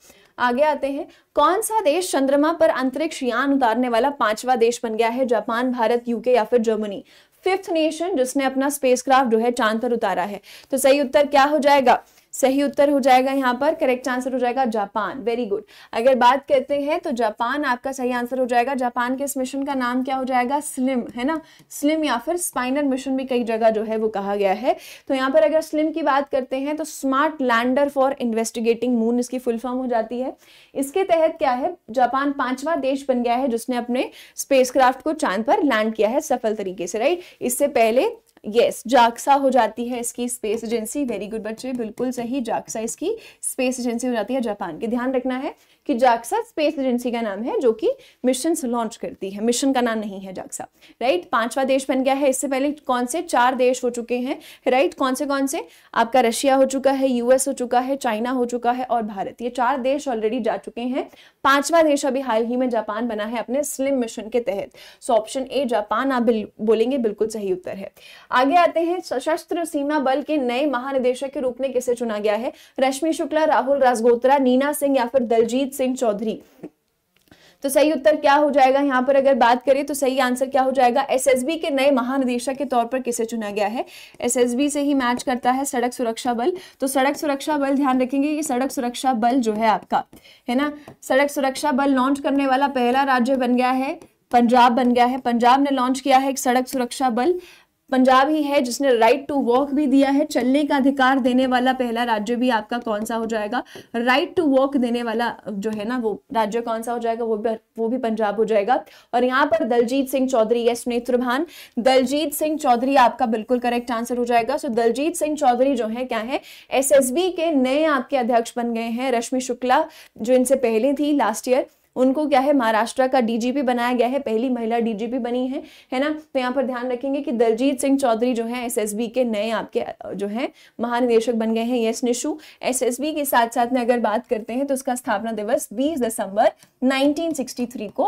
आगे आते हैं कौन सा देश चंद्रमा पर अंतरिक्ष यान उतारने वाला पांचवा देश बन गया है जापान भारत यूके या फिर जर्मनी फिफ्थ नेशन जिसने अपना स्पेसक्राफ्ट जो है चांद पर उतारा है तो सही उत्तर क्या हो जाएगा सही उत्तर हो जाएगा यहाँ पर करेक्ट आंसर हो जाएगा जापान वेरी गुड अगर बात करते हैं तो जापान आपका सही आंसर हो जाएगा जापान के इस मिशन का नाम क्या हो जाएगा स्लिम है ना स्लिम या फिर स्पाइनर मिशन भी कई जगह जो है वो कहा गया है तो यहाँ पर अगर स्लिम की बात करते हैं तो smart lander for investigating moon इसकी फुल फॉर्म हो जाती है इसके तहत क्या है जापान पांचवा देश बन गया है जिसने अपने स्पेसक्राफ्ट को चांद पर लैंड किया है सफल तरीके से राइट इससे पहले यस जाक्सा हो जाती है इसकी स्पेस एजेंसी वेरी गुड बच्चे बिल्कुल सही जाक्सा इसकी स्पेस एजेंसी हो जाती है जापान के ध्यान रखना है कि जाक्सा स्पेस एजेंसी का नाम है जो कि मिशन लॉन्च करती है मिशन का नाम नहीं है जाक्सा राइट पांचवा देश बन गया है इससे पहले कौन से चार देश हो चुके हैं राइट कौन से कौन से आपका रशिया हो चुका है यूएस हो चुका है चाइना हो चुका है और भारत ये चार देश ऑलरेडी जा चुके हैं पांचवा देश अभी हाल ही में जापान बना है अपने स्लिम मिशन के तहत सो ऑप्शन ए जापान आप बोलेंगे बिल्कुल सही उत्तर है आगे आते हैं सशस्त्र सीमा बल के नए महानिदेशक के रूप में किसे चुना गया है रश्मि शुक्ला राहुल राजगोत्रा नीना सिंह या फिर दलजीत सिंह चौधरी तो सही उत्तर क्या हो जाएगा यहाँ पर अगर बात करें तो सही आंसर क्या हो जाएगा एसएसबी के नए महानिदेशक के तौर पर किसे चुना गया है एसएसबी से ही मैच करता है सड़क सुरक्षा बल तो सड़क सुरक्षा बल ध्यान रखेंगे कि सड़क सुरक्षा बल जो है आपका है ना सड़क सुरक्षा बल लॉन्च करने वाला पहला राज्य बन गया है पंजाब बन गया है पंजाब ने लॉन्च किया है एक सड़क सुरक्षा बल पंजाब ही है जिसने राइट टू वॉक भी दिया है चलने का अधिकार देने वाला पहला राज्य भी आपका कौन सा हो जाएगा राइट टू वॉक देने वाला जो है ना वो राज्य कौन सा हो जाएगा वो भी वो भी पंजाब हो जाएगा और यहाँ पर दलजीत सिंह चौधरी यस नेत्रभान दलजीत सिंह चौधरी आपका बिल्कुल करेक्ट आंसर हो जाएगा सो दलजीत सिंह चौधरी जो है क्या है एस के नए आपके अध्यक्ष बन गए हैं रश्मि शुक्ला जो इनसे पहले थी लास्ट ईयर उनको क्या है महाराष्ट्र का डीजीपी बनाया गया है पहली महिला डीजीपी बनी है है ना तो यहाँ पर ध्यान रखेंगे कि दलजीत सिंह चौधरी जो है एसएसबी के नए आपके जो है महानिदेशक बन गए हैं यस निशु एसएसबी के साथ साथ में अगर बात करते हैं तो उसका स्थापना दिवस 20 दिसंबर 1963 को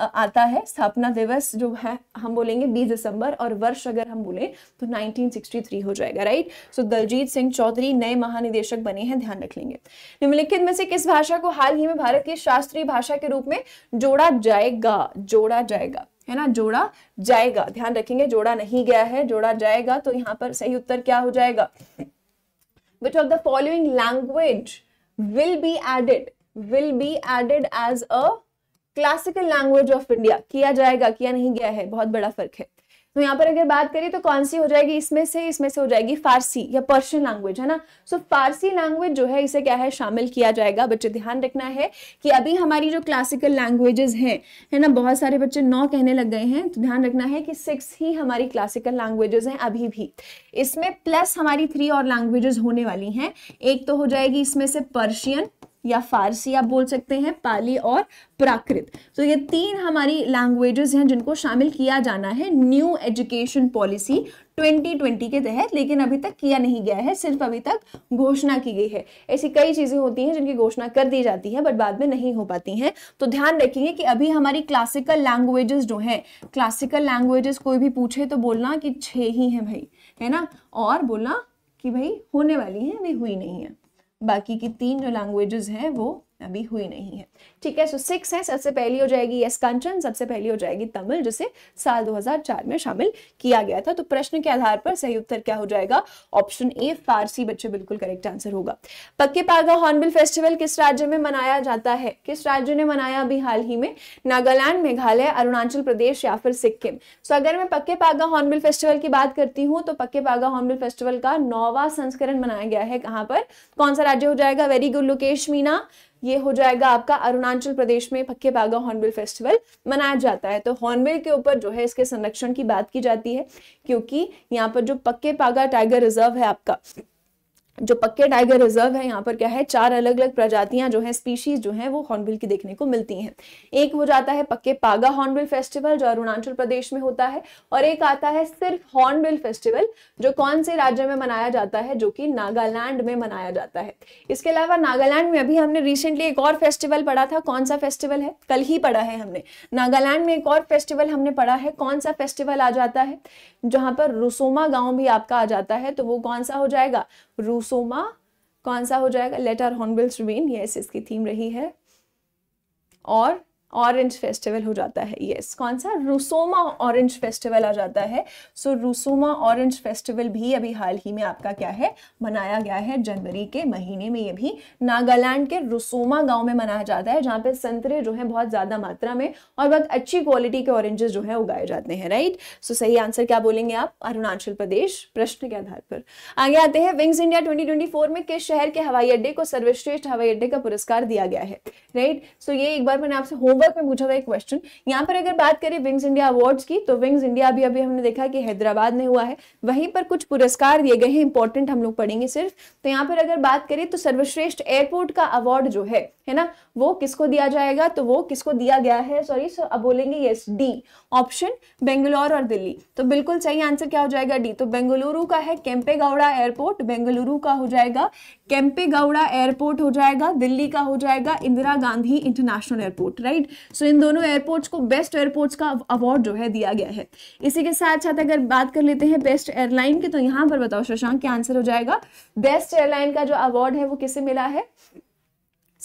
आता है स्थापना दिवस जो है हम बोलेंगे बीस दिसंबर और वर्ष अगर हम बोले तो नाइनटीन हो जाएगा राइट सो दलजीत सिंह चौधरी नए महानिदेशक बने हैं ध्यान रख लेंगे निम्नलिखित में से किस भाषा को हाल ही में भारत की शास्त्रीय भाषा के के रूप में जोड़ा जाएगा जोड़ा जाएगा है ना जोड़ा जाएगा ध्यान रखेंगे जोड़ा नहीं गया है जोड़ा जाएगा तो यहाँ पर सही उत्तर क्या हो जाएगा which of the following language will be added will be added as a classical language of India किया जाएगा किया नहीं गया है बहुत बड़ा फर्क है तो यहाँ पर अगर बात करें तो कौन सी हो जाएगी इसमें से इसमें से हो जाएगी फारसी या पर्शियन लैंग्वेज है ना सो so, फारसी लैंग्वेज जो है इसे क्या है शामिल किया जाएगा बच्चे ध्यान रखना है कि अभी हमारी जो क्लासिकल लैंग्वेजेस हैं है ना बहुत सारे बच्चे नौ कहने लग गए हैं तो ध्यान रखना है कि सिक्स ही हमारी क्लासिकल लैंग्वेजेस हैं अभी भी इसमें प्लस हमारी थ्री और लैंग्वेजेस होने वाली हैं एक तो हो जाएगी इसमें से पर्शियन या फारसी आप बोल सकते हैं पाली और प्राकृत तो ये तीन हमारी लैंग्वेजेस हैं जिनको शामिल किया जाना है न्यू एजुकेशन पॉलिसी 2020 के तहत लेकिन अभी तक किया नहीं गया है सिर्फ अभी तक घोषणा की गई है ऐसी कई चीज़ें होती हैं जिनकी घोषणा कर दी जाती है बट बाद में नहीं हो पाती हैं तो ध्यान रखेंगे कि अभी हमारी क्लासिकल लैंग्वेजेस जो हैं क्लासिकल लैंग्वेजेस कोई भी पूछे तो बोलना कि छः ही हैं भाई है ना और बोलना कि भाई होने वाली हैं अभी हुई नहीं है बाकी की तीन जो लैंग्वेजेस हैं वो अभी हुई नहीं है ठीक है सो सिक्स है सबसे पहली हो जाएगी यस कंचन सबसे पहली हो जाएगी तमिल जिसे साल 2004 में शामिल किया गया था तो प्रश्न के आधार पर सही उत्तर क्या हो जाएगा ऑप्शन ए फारसी बच्चे बिल्कुल करेक्ट आंसर होगा पक्के पागा हॉर्नबिल फेस्टिवल किस राज्य में मनाया जाता है किस राज्य ने मनाया अभी हाल ही में नागालैंड मेघालय अरुणाचल प्रदेश या फिर सिक्किम सो अगर मैं पक्के पागा हॉर्नबिल फेस्टिवल की बात करती हूँ तो पक्के पागा हॉर्नबिल फेस्टिवल का नौवा संस्करण मनाया गया है कहाँ पर कौन सा राज्य हो जाएगा वेरी गुड लोकेश मीना ये हो जाएगा आपका अरुणाचल प्रदेश में पक्के पागा हॉर्नबिल फेस्टिवल मनाया जाता है तो हॉर्नबिल के ऊपर जो है इसके संरक्षण की बात की जाती है क्योंकि यहाँ पर जो पक्के पागा टाइगर रिजर्व है आपका जो पक्के टाइगर रिजर्व है यहाँ पर क्या है चार अलग अलग प्रजातियां जो है स्पीशीज जो है वो हॉर्नबिल की देखने को मिलती हैं एक हो जाता है पक्के पागा हॉर्नबिल फेस्टिवल जो अरुणाचल प्रदेश में होता है और एक आता है सिर्फ हॉर्नबिल फेस्टिवल जो कौन से राज्य में मनाया जाता है जो कि नागालैंड में मनाया जाता है इसके अलावा नागालैंड में अभी हमने रिसेंटली एक और फेस्टिवल पढ़ा था कौन सा फेस्टिवल है कल ही पढ़ा है हमने नागालैंड में एक और फेस्टिवल हमने पढ़ा है कौन सा फेस्टिवल आ जाता है जहाँ पर रुसोमा गाँव भी आपका आ जाता है तो वो कौन सा हो जाएगा रूस सोमा कौन सा हो जाएगा लेटर हॉर्नबिल्स रिमेन यस इसकी थीम रही है और ऑरेंज फेस्टिवल हो जाता है यस कौन सा रूसोमा ऑरेंज फेस्टिवल आ जाता है सो रूसोमा ऑरेंज फेस्टिवल भी अभी हाल ही में आपका क्या है मनाया गया है जनवरी के महीने में ये भी नागालैंड के रूसोमा गांव में मनाया जाता है जहाँ पे संतरे जो हैं बहुत ज़्यादा मात्रा में और बहुत अच्छी क्वालिटी के ऑरेंजेस जो है उगाए जाते हैं राइट सो so, सही आंसर क्या बोलेंगे आप अरुणाचल प्रदेश प्रश्न के आधार पर आगे आते हैं विंग्स इंडिया ट्वेंटी में किस शहर के हवाई अड्डे को सर्वश्रेष्ठ हवाई अड्डे का पुरस्कार दिया गया है राइट सो so, ये एक बार मैंने आपसे होम होमवर्क में पूछा हुआ एक क्वेश्चन यहाँ पर अगर बात करें विंग्स इंडिया अवार्ड्स की तो विंग्स इंडिया अभी अभी हमने देखा कि हैदराबाद में हुआ है वहीं पर कुछ पुरस्कार दिए गए हैं इंपॉर्टेंट हम लोग पढ़ेंगे सिर्फ तो यहाँ पर अगर बात करें तो सर्वश्रेष्ठ एयरपोर्ट का अवार्ड जो है है ना वो किसको दिया जाएगा तो वो किसको दिया गया है सॉरी सो अब बोलेंगे यस डी ऑप्शन बेंगलोर और दिल्ली तो बिल्कुल सही आंसर क्या हो जाएगा डी तो बेंगलुरु का है केम्पेगौड़ा एयरपोर्ट बेंगलुरु का हो जाएगा गौड़ा एयरपोर्ट हो जाएगा दिल्ली का हो जाएगा Indira Gandhi international airport right so इन दोनों एयरपोर्ट्स को बेस्ट एयरपोर्ट्स का अवार्ड जो है दिया गया है इसी के साथ साथ अगर बात कर लेते हैं बेस्ट एयरलाइन की तो यहाँ पर बताओ शशांक क्या आंसर हो जाएगा बेस्ट एयरलाइन का जो अवार्ड है वो किसे मिला है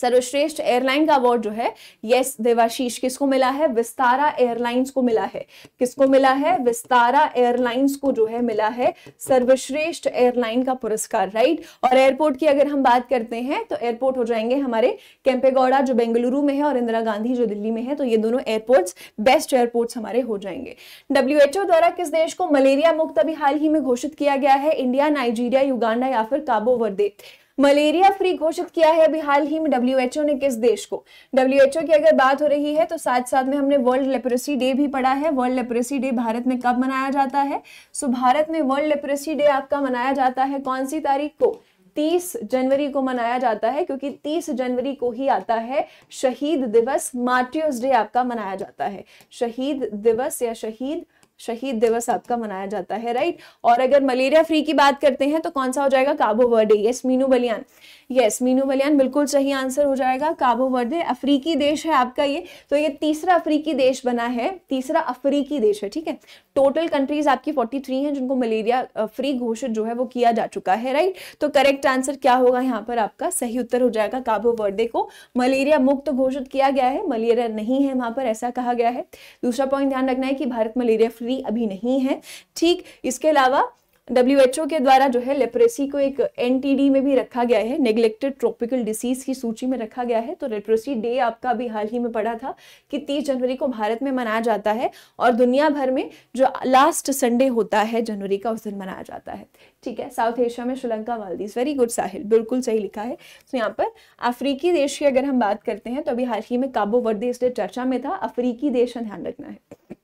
सर्वश्रेष्ठ एयरलाइन का अवार्ड जो है यस देवाशीष किसको मिला है विस्तारा एयरलाइंस को मिला है किसको मिला है विस्तारा एयरलाइंस को जो है मिला है सर्वश्रेष्ठ एयरलाइन का पुरस्कार राइट और एयरपोर्ट की अगर हम बात करते हैं तो एयरपोर्ट हो जाएंगे हमारे कैंपेगौड़ा जो बेंगलुरु में है और इंदिरा गांधी जो दिल्ली में है तो ये दोनों एयरपोर्ट्स बेस्ट एयरपोर्ट्स हमारे हो जाएंगे डब्ल्यू द्वारा किस देश को मलेरिया मुक्त अभी हाल ही में घोषित किया गया है इंडिया नाइजीरिया युगांडा या फिर काबो वर्दे मलेरिया फ्री घोषित किया है अभी हाल ही में डब्ल्यूएचओ ने किस देश को डब्ल्यूएचओ की अगर बात हो रही है तो साथ साथ में हमने वर्ल्ड लेप्रेसी डे भी पढ़ा है वर्ल्ड लेप्रेसी डे भारत में कब मनाया जाता है सो भारत में वर्ल्ड लेप्रेसी डे आपका मनाया जाता है कौन सी तारीख को 30 जनवरी को मनाया जाता है क्योंकि 30 जनवरी को ही आता है शहीद दिवस मार्टियर्स डे आपका मनाया जाता है शहीद दिवस या शहीद शहीद दिवस आपका मनाया जाता है राइट और अगर मलेरिया फ्री की बात करते हैं तो कौन सा हो जाएगा Cabo Verde yes Meenu Baliyan yes Meenu Baliyan बिल्कुल सही आंसर हो जाएगा काबो वर्दे अफ्रीकी देश है आपका ये तो ये तीसरा अफ्रीकी देश बना है तीसरा अफ्रीकी देश है ठीक है टोटल कंट्रीज आपकी 43 हैं जिनको मलेरिया फ्री घोषित जो है वो किया जा चुका है राइट तो करेक्ट आंसर क्या होगा यहाँ पर आपका सही उत्तर हो जाएगा काबो वर्दे को मलेरिया मुक्त घोषित किया गया है मलेरिया नहीं है वहाँ पर ऐसा कहा गया है दूसरा पॉइंट ध्यान रखना है कि भारत मलेरिया फ्री अभी नहीं है ठीक इसके अलावा डब्ल्यू के द्वारा जो है लेप्रेसी को एक एनटीडी में भी रखा गया है नेग्लेक्टेड ट्रॉपिकल डिसीज की सूची में रखा गया है तो लेप्रेसी डे आपका अभी हाल ही में पड़ा था कि तीस जनवरी को भारत में मनाया जाता है और दुनिया भर में जो लास्ट संडे होता है जनवरी का उस दिन मनाया जाता है ठीक है साउथ एशिया में श्रीलंका मालदीव वेरी गुड साहिल बिल्कुल सही लिखा है तो यहाँ पर अफ्रीकी देश की अगर हम बात करते हैं तो अभी हाल ही में काबो वर्दी इसलिए चर्चा में था अफ्रीकी देश का ध्यान रखना है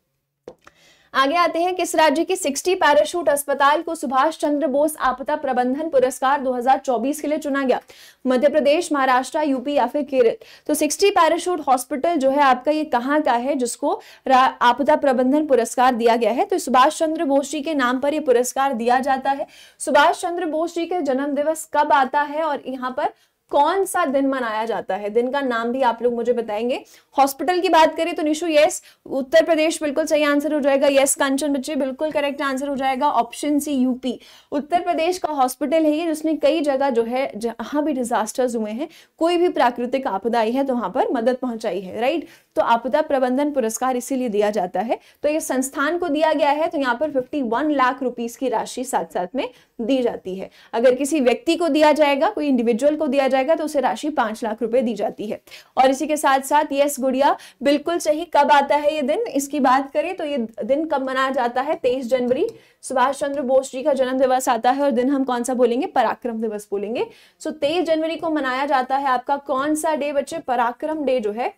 आगे आते हैं किस राज्य के 60 पैराशूट अस्पताल को सुभाष चंद्र बोस आपदा प्रबंधन पुरस्कार 2024 के लिए चुना गया मध्य प्रदेश महाराष्ट्र यूपी या फिर केरल तो 60 पैराशूट हॉस्पिटल जो है आपका ये कहाँ का है जिसको आपदा प्रबंधन पुरस्कार दिया गया है तो सुभाष चंद्र बोस जी के नाम पर यह पुरस्कार दिया जाता है सुभाष चंद्र बोस जी के जन्म दिवस कब आता है और यहाँ पर कौन सा दिन मनाया जाता है दिन का नाम भी आप लोग मुझे बताएंगे हॉस्पिटल की बात करें तो निशु यस उत्तर प्रदेश बिल्कुल सही आंसर हो जाएगा यस कंचन बच्चे बिल्कुल करेक्ट आंसर हो जाएगा ऑप्शन सी यूपी उत्तर प्रदेश का हॉस्पिटल है ये जिसने कई जगह जो है जहां भी डिजास्टर्स हुए हैं कोई भी प्राकृतिक आपदा आई है तो वहां पर मदद पहुंचाई है राइट तो आपदा प्रबंधन पुरस्कार इसीलिए दिया जाता है तो ये संस्थान को दिया गया है तो यहाँ पर फिफ्टी लाख रुपीज की राशि साथ साथ में दी जाती है अगर किसी व्यक्ति को दिया जाएगा कोई इंडिविजुअल को दिया जाएगा तो उसे राशि पांच लाख रुपए दी जाती है और इसी के साथ साथ यस गुड़िया बिल्कुल सही कब आता है ये दिन इसकी बात करें तो ये दिन कब मनाया जाता है तेईस जनवरी सुभाष चंद्र बोस जी का जन्म दिवस आता है और दिन हम कौन सा बोलेंगे पराक्रम दिवस बोलेंगे सो तेईस जनवरी को मनाया जाता है आपका कौन सा डे बच्चे पराक्रम डे जो है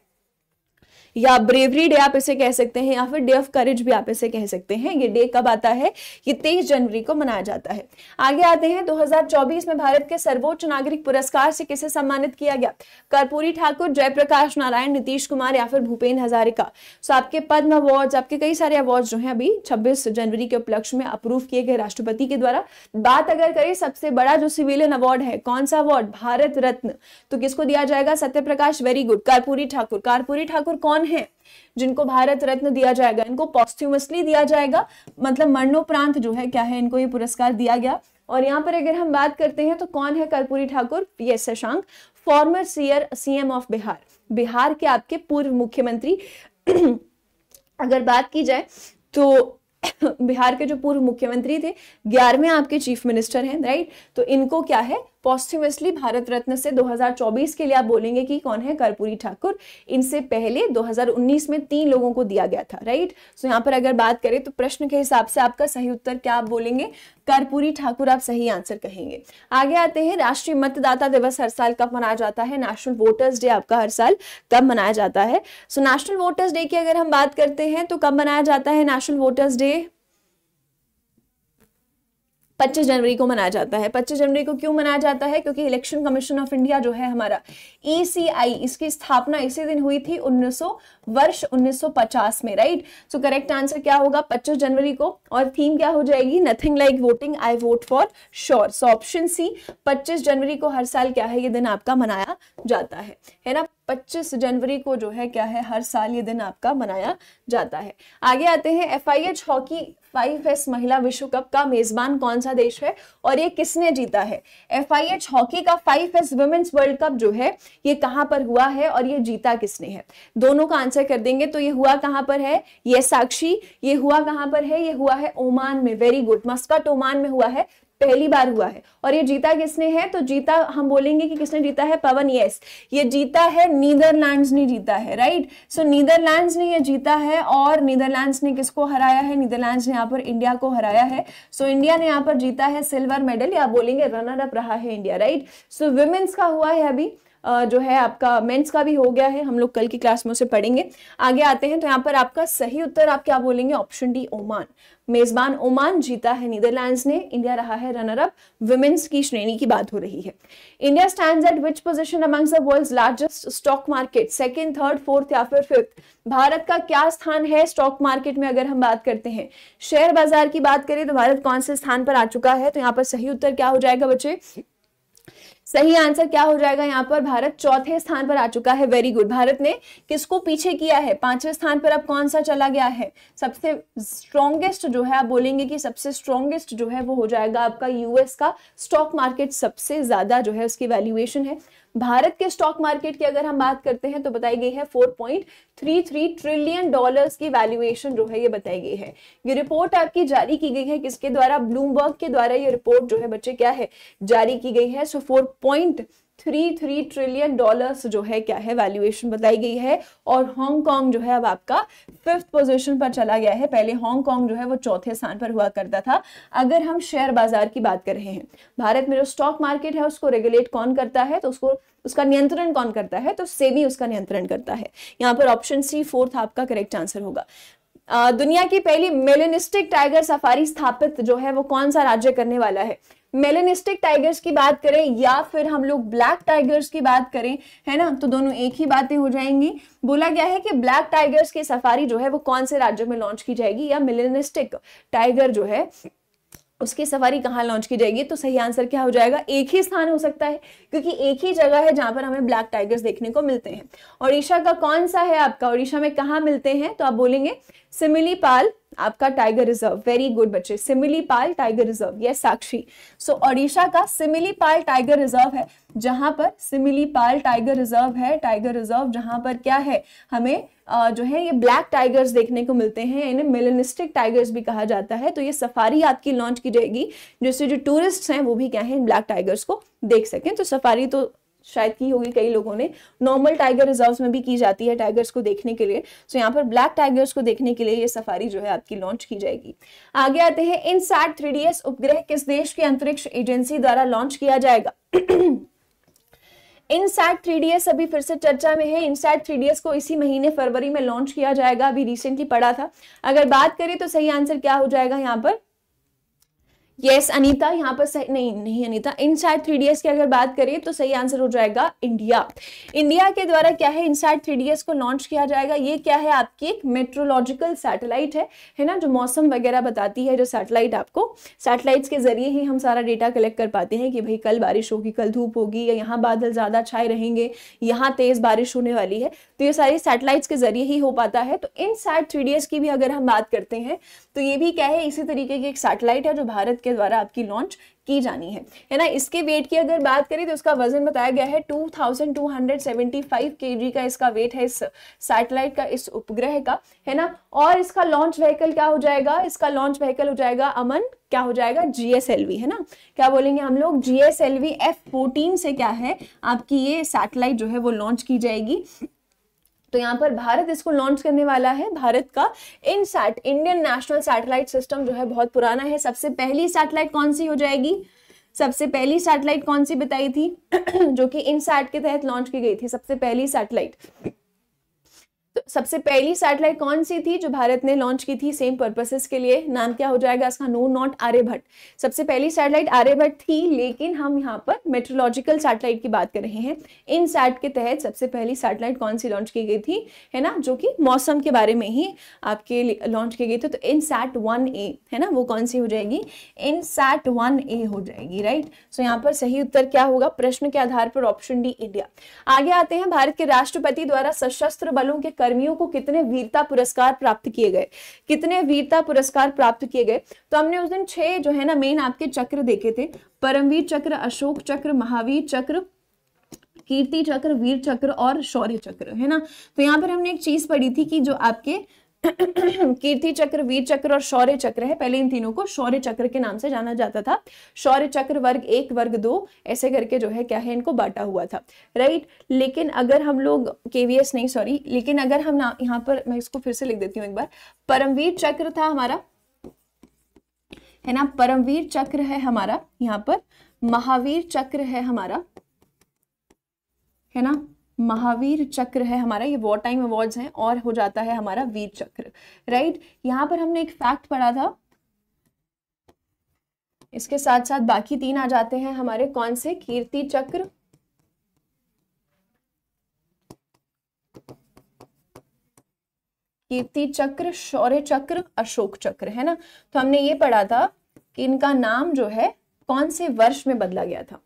या ब्रेवरी डे आप इसे कह सकते हैं या फिर डे ऑफ करेज भी आप इसे कह सकते हैं ये डे कब आता है ये तेईस जनवरी को मनाया जाता है आगे आते हैं 2024 में भारत के सर्वोच्च नागरिक पुरस्कार से किसे सम्मानित किया गया कर्पूरी ठाकुर जयप्रकाश नारायण नीतीश कुमार या फिर भूपेन हजारिका सो आपके पद्म अवार्ड आपके कई सारे अवार्ड जो है अभी छब्बीस जनवरी के उपलक्ष्य में अप्रूव किए गए राष्ट्रपति के द्वारा बात अगर करें सबसे बड़ा जो सिविलियन अवार्ड है कौन सा अवार्ड भारत रत्न तो किसको दिया जाएगा सत्यप्रकाश वेरी गुड कर्पूरी ठाकुर कर्पूरी ठाकुर कौन हैं जिनको भारत रत्न दिया जाएगा इनको पॉस्ट्यूमसली दिया जाएगा मतलब मरणोपरांत जो है क्या है इनको ये पुरस्कार दिया गया और यहाँ पर अगर हम बात करते हैं तो कौन है Karpoori Thakur P S Shashank former सीयर सीएम ऑफ बिहार बिहार के आपके पूर्व मुख्यमंत्री [CLEARS THROAT] अगर बात की जाए तो [CLEARS THROAT] बिहार के जो पूर्व मुख्यमंत्री थे ग्यारहवें आपके चीफ मिनिस्टर हैं राइट तो इनको क्या है पॉस्ट्यूमसली भारत रत्न से 2024 के लिए आप बोलेंगे कि कौन है कर्पूरी ठाकुर इनसे पहले 2019 में तीन लोगों को दिया गया था राइट सो यहाँ पर अगर बात करें तो प्रश्न के हिसाब से आपका सही उत्तर क्या आप बोलेंगे कर्पूरी ठाकुर आप सही आंसर कहेंगे आगे आते हैं राष्ट्रीय मतदाता दिवस हर साल कब मनाया जाता है नेशनल वोटर्स डे आपका हर साल कब मनाया जाता है सो नेशनल वोटर्स डे की अगर हम बात करते हैं तो कब मनाया जाता है नेशनल वोटर्स डे 25 जनवरी को मनाया जाता है 25 जनवरी को क्यों मनाया जाता है क्योंकि इलेक्शन कमीशन ऑफ इंडिया जो है हमारा ईसीआई e इसकी स्थापना इसी दिन हुई थी 1900 वर्ष 1950 में राइट सो करेक्ट आंसर क्या होगा 25 जनवरी को और थीम क्या हो जाएगी nothing like voting I vote for sure so option C 25 जनवरी को हर साल क्या है ये दिन आपका मनाया जाता है है ना पच्चीस जनवरी को जो है क्या है हर साल ये दिन आपका मनाया जाता है आगे आते हैं F I H hockey five S महिला विश्व कप का मेजबान कौन सा देश है और ये किसने जीता है एफ आई एच हॉकी का five S women's world cup जो है ये कहाँ पर हुआ है और ये जीता किसने है दोनों का आंसर कर देंगे तो ये हुआ कहाँ पर है ये साक्षी ये हुआ कहाँ पर है ये हुआ है ओमान में वेरी गुड मस्कट ओमान में हुआ है पहली बार हुआ है और ये जीता किसने है तो जीता हम बोलेंगे कि किसने जीता है पवन यस ये जीता है नीदरलैंड्स ने जीता है राइट सो नीदरलैंड्स ने ये जीता है और नीदरलैंड्स ने किसको हराया है नीदरलैंड्स ने यहाँ पर इंडिया को हराया है सो इंडिया ने यहाँ पर जीता है सिल्वर मेडल या बोलेंगे रनर अप रहा है इंडिया राइट सो वुमेन्स का हुआ है अभी जो है आपका मेंस का भी हो गया है हम लोग कल की क्लास में उसे पढ़ेंगे आगे आते हैं तो यहाँ पर आपका सही उत्तर आप क्या बोलेंगे ऑप्शन डी ओमान मेजबान ओमान जीता है नीदरलैंड्स ने इंडिया रहा है रनर अप वुमेन्स की श्रेणी की बात हो रही है India stand at which position amongst the world largest stock market second third fourth या फिर फिफ्थ भारत का क्या स्थान है स्टॉक मार्केट में अगर हम बात करते हैं शेयर बाजार की बात करें तो भारत कौन से स्थान पर आ चुका है तो यहाँ पर सही उत्तर क्या हो जाएगा बच्चे सही आंसर क्या हो जाएगा यहाँ पर भारत चौथे स्थान पर आ चुका है वेरी गुड भारत ने किसको पीछे किया है पांचवें स्थान पर अब कौन सा चला गया है सबसे स्ट्रॉन्गेस्ट जो है आप बोलेंगे कि सबसे स्ट्रॉन्गेस्ट जो है वो हो जाएगा आपका यूएस का स्टॉक मार्केट सबसे ज्यादा जो है उसकी वैल्यूएशन है भारत के स्टॉक मार्केट की अगर हम बात करते हैं तो बताई गई है 4.33 ट्रिलियन डॉलर्स की वैल्यूएशन जो है ये बताई गई है ये रिपोर्ट आपकी जारी की गई है किसके द्वारा ब्लूमबर्ग के द्वारा ये रिपोर्ट जो है बच्चे क्या है जारी की गई है so four three three trillion dollars जो है क्या है वैल्यूएशन बताई गई है और हांगकांग जो है अब आपका फिफ्थ पोजीशन पर चला गया है पहले हांगकांग जो है वो चौथे स्थान पर हुआ करता था अगर हम शेयर बाजार की बात कर रहे हैं भारत में जो स्टॉक मार्केट है उसको रेगुलेट कौन करता है तो उसको उसका नियंत्रण कौन करता है तो सेबी उसका नियंत्रण करता है यहाँ पर ऑप्शन सी फोर्थ आपका करेक्ट आंसर होगा दुनिया की पहली मेलेनिस्टिक टाइगर सफारी स्थापित जो है वो कौन सा राज्य करने वाला है मेलेनिस्टिक टाइगर्स की बात करें या फिर हम लोग ब्लैक टाइगर्स की बात करें है ना तो दोनों एक ही बातें हो जाएंगी बोला गया है कि ब्लैक टाइगर्स की सफारी जो है वो कौन से राज्यों में लॉन्च की जाएगी या मिलेनिस्टिक टाइगर जो है उसकी सवारी कहाँ लॉन्च की जाएगी तो सही आंसर क्या हो जाएगा एक ही स्थान हो सकता है क्योंकि एक ही जगह है जहां पर हमें ब्लैक टाइगर्स देखने को मिलते हैं ओडिशा का कौन सा है आपका ओडिशा में कहाँ मिलते हैं तो आप बोलेंगे सिमिलीपाल आपका टाइगर रिजर्व वेरी गुड बच्चे सिमिलीपाल टाइगर रिजर्व यह साक्षी सो ओडिशा का सिमिलीपाल टाइगर रिजर्व है जहां पर सिमिलीपाल टाइगर रिजर्व है टाइगर रिजर्व जहां पर क्या है हमें जो है ये ब्लैक टाइगर्स देखने को मिलते हैं इन्हें मिलनिस्टिक टाइगर्स भी कहा जाता है तो ये सफारी आपकी लॉन्च की जाएगी जिससे जो टूरिस्ट हैं वो भी क्या है ब्लैक टाइगर्स को देख सकें तो सफारी तो शायद की होगी कई लोगों ने नॉर्मल टाइगर रिजर्व में भी की जाती है टाइगर्स को देखने के लिए सो तो यहाँ पर ब्लैक टाइगर्स को देखने के लिए ये सफारी जो है आपकी लॉन्च की जाएगी आगे आते हैं इन सैट उपग्रह किस देश की अंतरिक्ष एजेंसी द्वारा लॉन्च किया जाएगा [CLEARS THROAT] इनसैट 3ds अभी फिर से चर्चा में है इनसैट 3ds को इसी महीने फरवरी में लॉन्च किया जाएगा अभी रिसेंटली पड़ा था अगर बात करें तो सही आंसर क्या हो जाएगा यहाँ पर यस अनीता यहाँ पर सही नहीं नहीं अनीता साइड थ्री डी एस की अगर बात करें तो सही आंसर हो जाएगा इंडिया इंडिया के द्वारा क्या है INSAT three D S को लॉन्च किया जाएगा ये क्या है आपकी एक मेट्रोलॉजिकल सैटेलाइट है है ना जो मौसम वगैरह बताती है जो सैटेलाइट आपको सैटेलाइट्स के जरिए ही हम सारा डेटा कलेक्ट कर पाते हैं कि भाई कल बारिश होगी कल धूप होगी या यहाँ बादल ज़्यादा छाए रहेंगे यहाँ तेज़ बारिश होने वाली है तो ये सारी सैटेलाइट्स के जरिए ही हो पाता है तो इन सैट थ्री की भी अगर हम बात करते हैं तो ये भी क्या है इसी तरीके की एक सैटेलाइट है जो भारत के द्वारा आपकी लॉन्च की जानी है है ना इसके वेट की अगर बात करें तो उसका वजन बताया गया है 2275 केजी का इसका वेट है इस सैटेलाइट का इस उपग्रह का है ना और इसका लॉन्च व्हीकल क्या हो जाएगा इसका लॉन्च व्हीकल हो जाएगा अमन क्या हो जाएगा जीएसएलवी है ना क्या बोलेंगे हम लोग जीएसएलवी एफ फोर्टीन से क्या है आपकी ये सैटेलाइट जो है वो लॉन्च की जाएगी तो यहाँ पर भारत इसको लॉन्च करने वाला है भारत का INSAT Indian national satellite system जो है बहुत पुराना है सबसे पहली सैटेलाइट कौन सी हो जाएगी सबसे पहली सैटेलाइट कौन सी बताई थी [CLEARS THROAT] जो कि इन सैट के तहत लॉन्च की गई थी सबसे पहली सैटेलाइट तो सबसे पहली सैटेलाइट कौन सी थी जो भारत ने लॉन्च की थी सेम पर्पसेस के लिए नाम क्या हो जाएगा इसका नो नॉट आर्यभट्ट सबसे पहली सैटेलाइट आर्यभट्ट थी लेकिन हम यहाँ पर मेट्रोलॉजिकल सैटेलाइट की बात कर रहे हैं इन सैट के तहत सबसे पहली सैटेलाइट कौन सी लॉन्च की गई थी है ना जो कि मौसम के बारे में ही आपके लॉन्च की गई थी तो इन सैट वन ए है ना वो कौन सी हो जाएगी इन सैट वन ए हो जाएगी राइट सो यहाँ पर सही उत्तर क्या होगा प्रश्न के आधार पर ऑप्शन डी इंडिया आगे आते हैं भारत के राष्ट्रपति द्वारा सशस्त्र बलों के कर कर्मियों को कितने वीरता पुरस्कार प्राप्त किए गए कितने वीरता पुरस्कार प्राप्त किए गए तो हमने उस दिन छह जो है ना मेन आपके चक्र देखे थे परमवीर चक्र अशोक चक्र महावीर चक्र कीर्ति चक्र वीर चक्र और शौर्य चक्र है ना तो यहाँ पर हमने एक चीज पढ़ी थी कि जो आपके कीर्ति चक्र वीर चक्र और शौर्य चक्र है पहले इन तीनों को शौर्य चक्र के नाम से जाना जाता था शौर्य चक्र वर्ग एक वर्ग दो ऐसे करके जो है क्या है इनको बांटा हुआ था राइट लेकिन अगर हम लोग केवीएस नहीं सॉरी लेकिन अगर हम ना यहाँ पर मैं इसको फिर से लिख देती हूँ एक बार परमवीर चक्र था हमारा है ना परमवीर चक्र है हमारा यहाँ पर महावीर चक्र है हमारा है ना महावीर चक्र है हमारा ये वॉर टाइम अवार्ड्स हैं और हो जाता है हमारा वीर चक्र राइट यहाँ पर हमने एक फैक्ट पढ़ा था इसके साथ साथ बाकी तीन आ जाते हैं हमारे कौन से कीर्ति चक्र कीर्ति चक्र शौर्य चक्र अशोक चक्र है ना तो हमने ये पढ़ा था कि इनका नाम जो है कौन से वर्ष में बदला गया था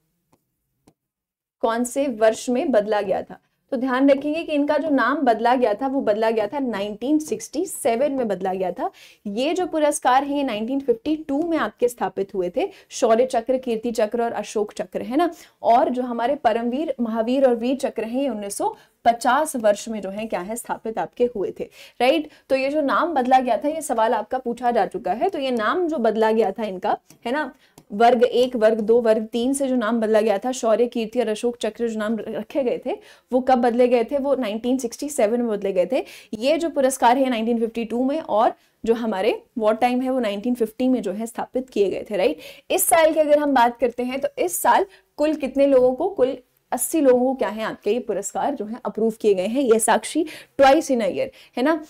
कौन से वर्ष में बदला गया था तो ध्यान रखेंगे कि इनका जो नाम बदला गया था वो बदला गया था 1967 में बदला गया था ये जो पुरस्कार है ये 1952 में आपके स्थापित हुए थे शौर्य चक्र कीर्ति चक्र और अशोक चक्र है ना और जो हमारे परमवीर महावीर और वीर चक्र है ये 1950 वर्ष में जो है क्या है स्थापित आपके हुए थे राइट तो ये जो नाम बदला गया था ये सवाल आपका पूछा जा चुका है तो ये नाम जो बदला गया था इनका है ना वर्ग एक वर्ग दो वर्ग तीन से जो नाम बदला गया था शौर्य कीर्ति और अशोक चक्र जो नाम रखे गए थे वो कब बदले गए थे वो 1967 में बदले गए थे ये जो पुरस्कार है 1952 में और जो हमारे वॉर टाइम है वो 1950 में जो है स्थापित किए गए थे राइट इस साल की अगर हम बात करते हैं तो इस साल कुल कितने लोगों को कुल अस्सी लोगों को क्या है आपके ये पुरस्कार जो है अप्रूव किए गए हैं ये साक्षी ट्वाइस इन अयर है ना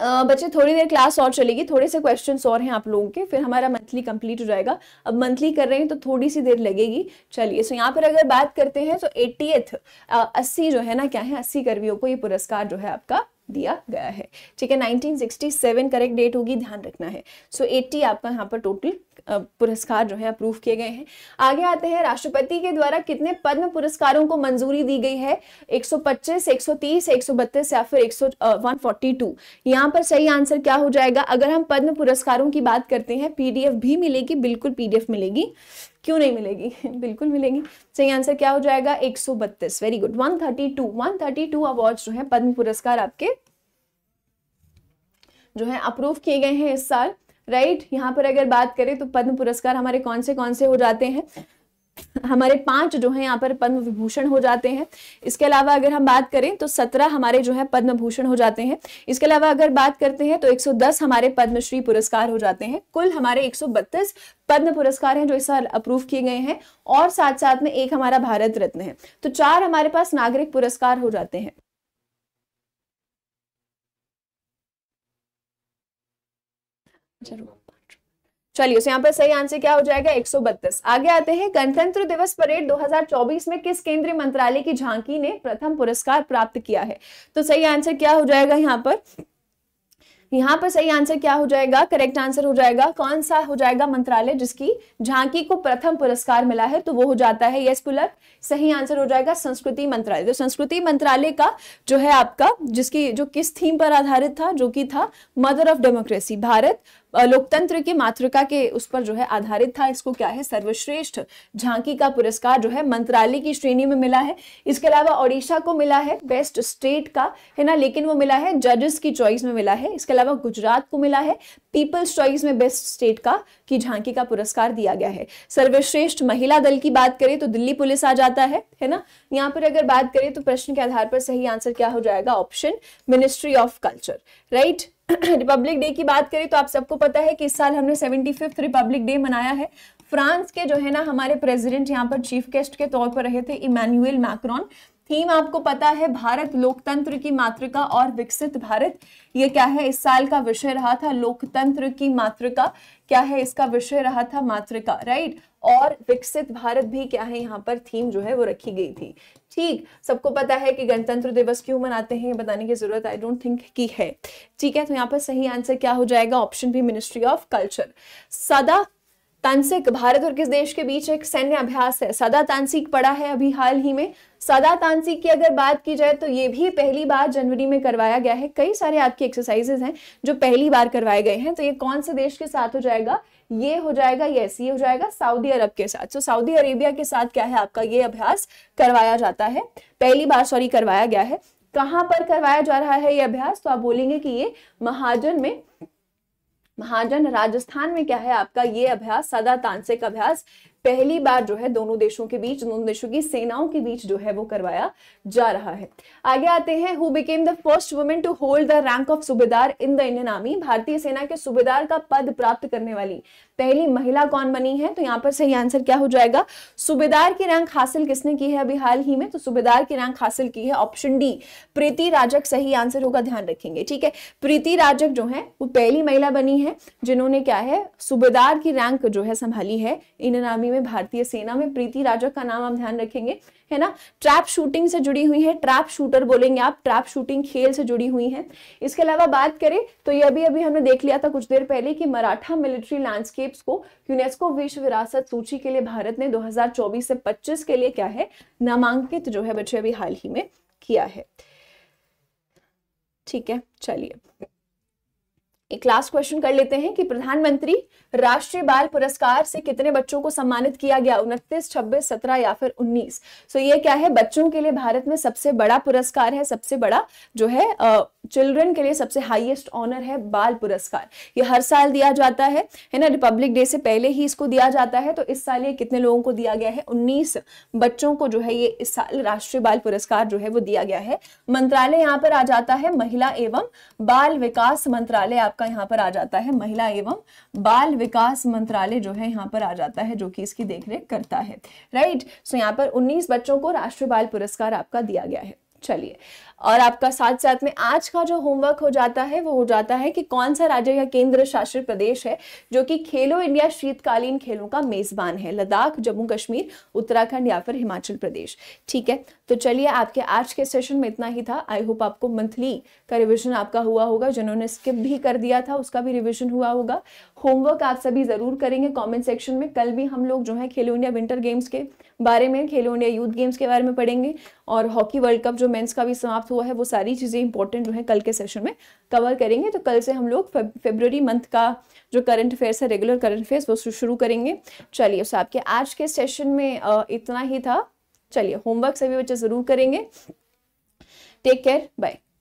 बच्चे थोड़ी देर क्लास और चलेगी थोड़े से क्वेश्चन और हैं आप लोगों के फिर हमारा मंथली कंप्लीट हो जाएगा अब मंथली कर रहे हैं तो थोड़ी सी देर लगेगी चलिए सो यहाँ पर अगर बात करते हैं तो एट्टी एथ अस्सी जो है ना क्या है अस्सी कर्मियों को ये पुरस्कार जो है आपका दिया गया है ठीक है 1967 करेक्ट डेट होगी ध्यान रखना है सो so, 80 आपका यहाँ पर टोटल पुरस्कार जो है अप्रूव किए गए हैं आगे आते हैं राष्ट्रपति के द्वारा कितने पद्म पुरस्कारों को मंजूरी दी गई है 125, 130, 132 या फिर 142 यहाँ पर सही आंसर क्या हो जाएगा अगर हम पद्म पुरस्कारों की बात करते हैं पीडीएफ भी मिलेगी बिल्कुल पीडीएफ मिलेगी क्यों नहीं मिलेगी [LAUGHS] बिल्कुल मिलेगी सही आंसर क्या हो जाएगा एक very good thirty two award जो है पद्म पुरस्कार आपके जो है अप्रूव किए गए हैं इस साल राइट यहाँ पर अगर बात करें तो पद्म पुरस्कार हमारे कौन से कौन से हो जाते हैं हमारे पांच जो है यहाँ पर पद्म विभूषण हो जाते हैं इसके अलावा अगर हम बात करें तो सत्रह हमारे जो है पद्म भूषण हो जाते हैं इसके अलावा अगर बात करते हैं तो एक सौ दस हमारे पद्मश्री पुरस्कार हो जाते हैं कुल हमारे एक सौ बत्तीस पद्म पुरस्कार हैं जो इस साल अप्रूव किए गए हैं और साथ साथ में एक हमारा भारत रत्न है तो चार हमारे पास नागरिक पुरस्कार हो जाते हैं जरूर चलिए तो यहाँ पर सही आंसर क्या हो जाएगा एक आगे आते हैं गणतंत्र दिवस परेड 2024 में किस केंद्रीय मंत्रालय की झांकी ने प्रथम पुरस्कार प्राप्त किया है तो सही आंसर क्या हो जाएगा यहाँ पर यहाँ पर सही आंसर क्या हो जाएगा करेक्ट आंसर हो जाएगा कौन सा हो जाएगा मंत्रालय जिसकी झांकी को प्रथम पुरस्कार मिला है तो वो हो जाता है यस पुलर सही आंसर हो जाएगा संस्कृति मंत्रालय तो संस्कृति मंत्रालय का जो है आपका जिसकी जो किस थीम पर आधारित था जो कि था मदर ऑफ डेमोक्रेसी भारत लोकतंत्र की मातृका के उस पर जो है आधारित था इसको क्या है सर्वश्रेष्ठ झांकी का पुरस्कार जो है मंत्रालय की श्रेणी में मिला है इसके अलावा ओडिशा को मिला है बेस्ट स्टेट का है ना लेकिन वो मिला है जजेस की चॉइस में मिला है इसके अलावा गुजरात को मिला है पीपल्स चॉइस में बेस्ट स्टेट का की झांकी का पुरस्कार दिया गया है सर्वश्रेष्ठ महिला दल की बात करें तो दिल्ली पुलिस आ जाता है है ना यहाँ पर अगर बात करें तो प्रश्न के आधार पर सही आंसर क्या हो जाएगा option ministry of culture right republic [CLEARS THROAT] day की बात करें तो आप सबको पता है कि इस साल हमने सेवेंटी फिफ्थ रिपब्लिक डे मनाया है फ्रांस के जो है ना हमारे प्रेसिडेंट यहाँ पर चीफ गेस्ट के तौर पर रहे थे इमैनुअल मैक्रॉन थीम आपको पता है भारत लोकतंत्र की मातृका और विकसित भारत ये क्या है इस साल का विषय रहा था लोकतंत्र की मातृका क्या है इसका विषय रहा था मातृका राइट और विकसित भारत भी क्या है यहाँ पर थीम जो है वो रखी गई थी ठीक सबको पता है कि गणतंत्र दिवस क्यों मनाते हैं बताने की जरूरत आई डोंट थिंक की है ठीक है तो यहाँ पर सही आंसर क्या हो जाएगा ऑप्शन भी मिनिस्ट्री ऑफ कल्चर सदा तांसिक भारत और किस देश के बीच एक सैन्य अभ्यास है सदा तांसिक पड़ा है अभी हाल ही में सादा तांसी की अगर बात की जाए तो ये भी पहली बार जनवरी में करवाया गया है कई सारे आपके एक्सरसाइजेज हैं जो पहली बार करवाए गए हैं तो ये कौन से देश के साथ हो जाएगा ये हो जाएगा यस ये हो जाएगा सऊदी अरब के साथ तो सऊदी अरेबिया के साथ क्या है आपका ये अभ्यास करवाया जाता है पहली बार सॉरी करवाया गया है कहाँ पर करवाया जा रहा है ये अभ्यास तो आप बोलेंगे कि ये महाजन में महाजन राजस्थान में क्या है आपका ये अभ्यास सदा तांसिक अभ्यास पहली बार जो है दोनों देशों के बीच दोनों देशों की सेनाओं के बीच जो है वो करवाया जा रहा है आगे आते हैं who became the first women to hold the rank of Subedar in the Indian army भारतीय सेना के सूबेदार का पद प्राप्त करने वाली पहली महिला कौन बनी है तो यहाँ पर सही आंसर क्या हो जाएगा सूबेदार की रैंक हासिल किसने की है अभी हाल ही में तो सूबेदार की रैंक हासिल की है ऑप्शन डी प्रीति राजक सही आंसर होगा ध्यान रखेंगे ठीक है प्रीति राजक जो है वो पहली महिला बनी है जिन्होंने क्या है सूबेदार की रैंक जो है संभाली है इंडियन आर्मी में भारतीय सेना में प्रीति राजा का नाम आप ध्यान रखेंगे है ना ट्रैप शूटिंग से जुड़ी हुई है ट्रैप शूटर बोलेंगे आप ट्रैप शूटिंग खेल से जुड़ी हुई है इसके अलावा बात करें तो ये अभी अभी हमने देख लिया था कुछ देर पहले कि मराठा मिलिट्री लैंडस्केप्स को यूनेस्को विश्व विरासत सूची के लिए भारत ने दो से पच्चीस के लिए क्या है नामांकित जो है बच्चे अभी हाल ही में किया है ठीक है चलिए एक लास्ट क्वेश्चन कर लेते हैं कि प्रधानमंत्री राष्ट्रीय बाल पुरस्कार से कितने बच्चों को सम्मानित किया गया उनतीस छब्बीस सत्रह या फिर उन्नीस सो ये क्या है बच्चों के लिए भारत में सबसे बड़ा पुरस्कार है सबसे बड़ा जो है चिल्ड्रन के लिए सबसे हाईएस्ट ऑनर है बाल पुरस्कार ये हर साल दिया जाता है है ना रिपब्लिक डे से पहले ही इसको दिया जाता है तो इस साल ये कितने लोगों को दिया गया है उन्नीस बच्चों को जो है ये इस साल राष्ट्रीय बाल पुरस्कार जो है वो दिया गया है मंत्रालय यहाँ पर आ जाता है महिला एवं बाल विकास मंत्रालय आपका आपका यहाँ पर आ जाता है महिला एवं बाल विकास मंत्रालय जो है यहाँ पर आ जाता है जो कि इसकी देखरेख करता है राइट सो यहाँ पर 19 बच्चों को राष्ट्रीय बाल पुरस्कार आपका दिया गया है चलिए और आपका साथ साथ में आज का जो होमवर्क हो जाता है वो हो जाता है कि कौन सा राज्य या केंद्र शासित प्रदेश है जो कि खेलो इंडिया शीतकालीन खेलों का मेजबान है लद्दाख जम्मू कश्मीर उत्तराखंड या फिर हिमाचल प्रदेश ठीक है तो चलिए आपके आज के सेशन में इतना ही था आई होप आपको मंथली का रिविजन आपका हुआ होगा जिन्होंने स्किप भी कर दिया था उसका भी रिविजन हुआ होगा होमवर्क आप सभी ज़रूर करेंगे कॉमेंट सेक्शन में कल भी हम लोग जो है खेलो इंडिया विंटर गेम्स के बारे में खेलो इंडिया यूथ गेम्स के बारे में पढ़ेंगे और हॉकी वर्ल्ड कप जो मेन्स का भी समाप्त हुआ है वो सारी चीज़ें इंपॉर्टेंट जो है कल के सेशन में कवर करेंगे तो कल से हम लोग फेबररी मंथ का जो करंट अफेयर्स है रेगुलर करंट अफेयर्स वो शुरू करेंगे चलिए सो आपके आज के सेशन में इतना ही था चलिए होमवर्क सभी बच्चे ज़रूर करेंगे टेक केयर बाय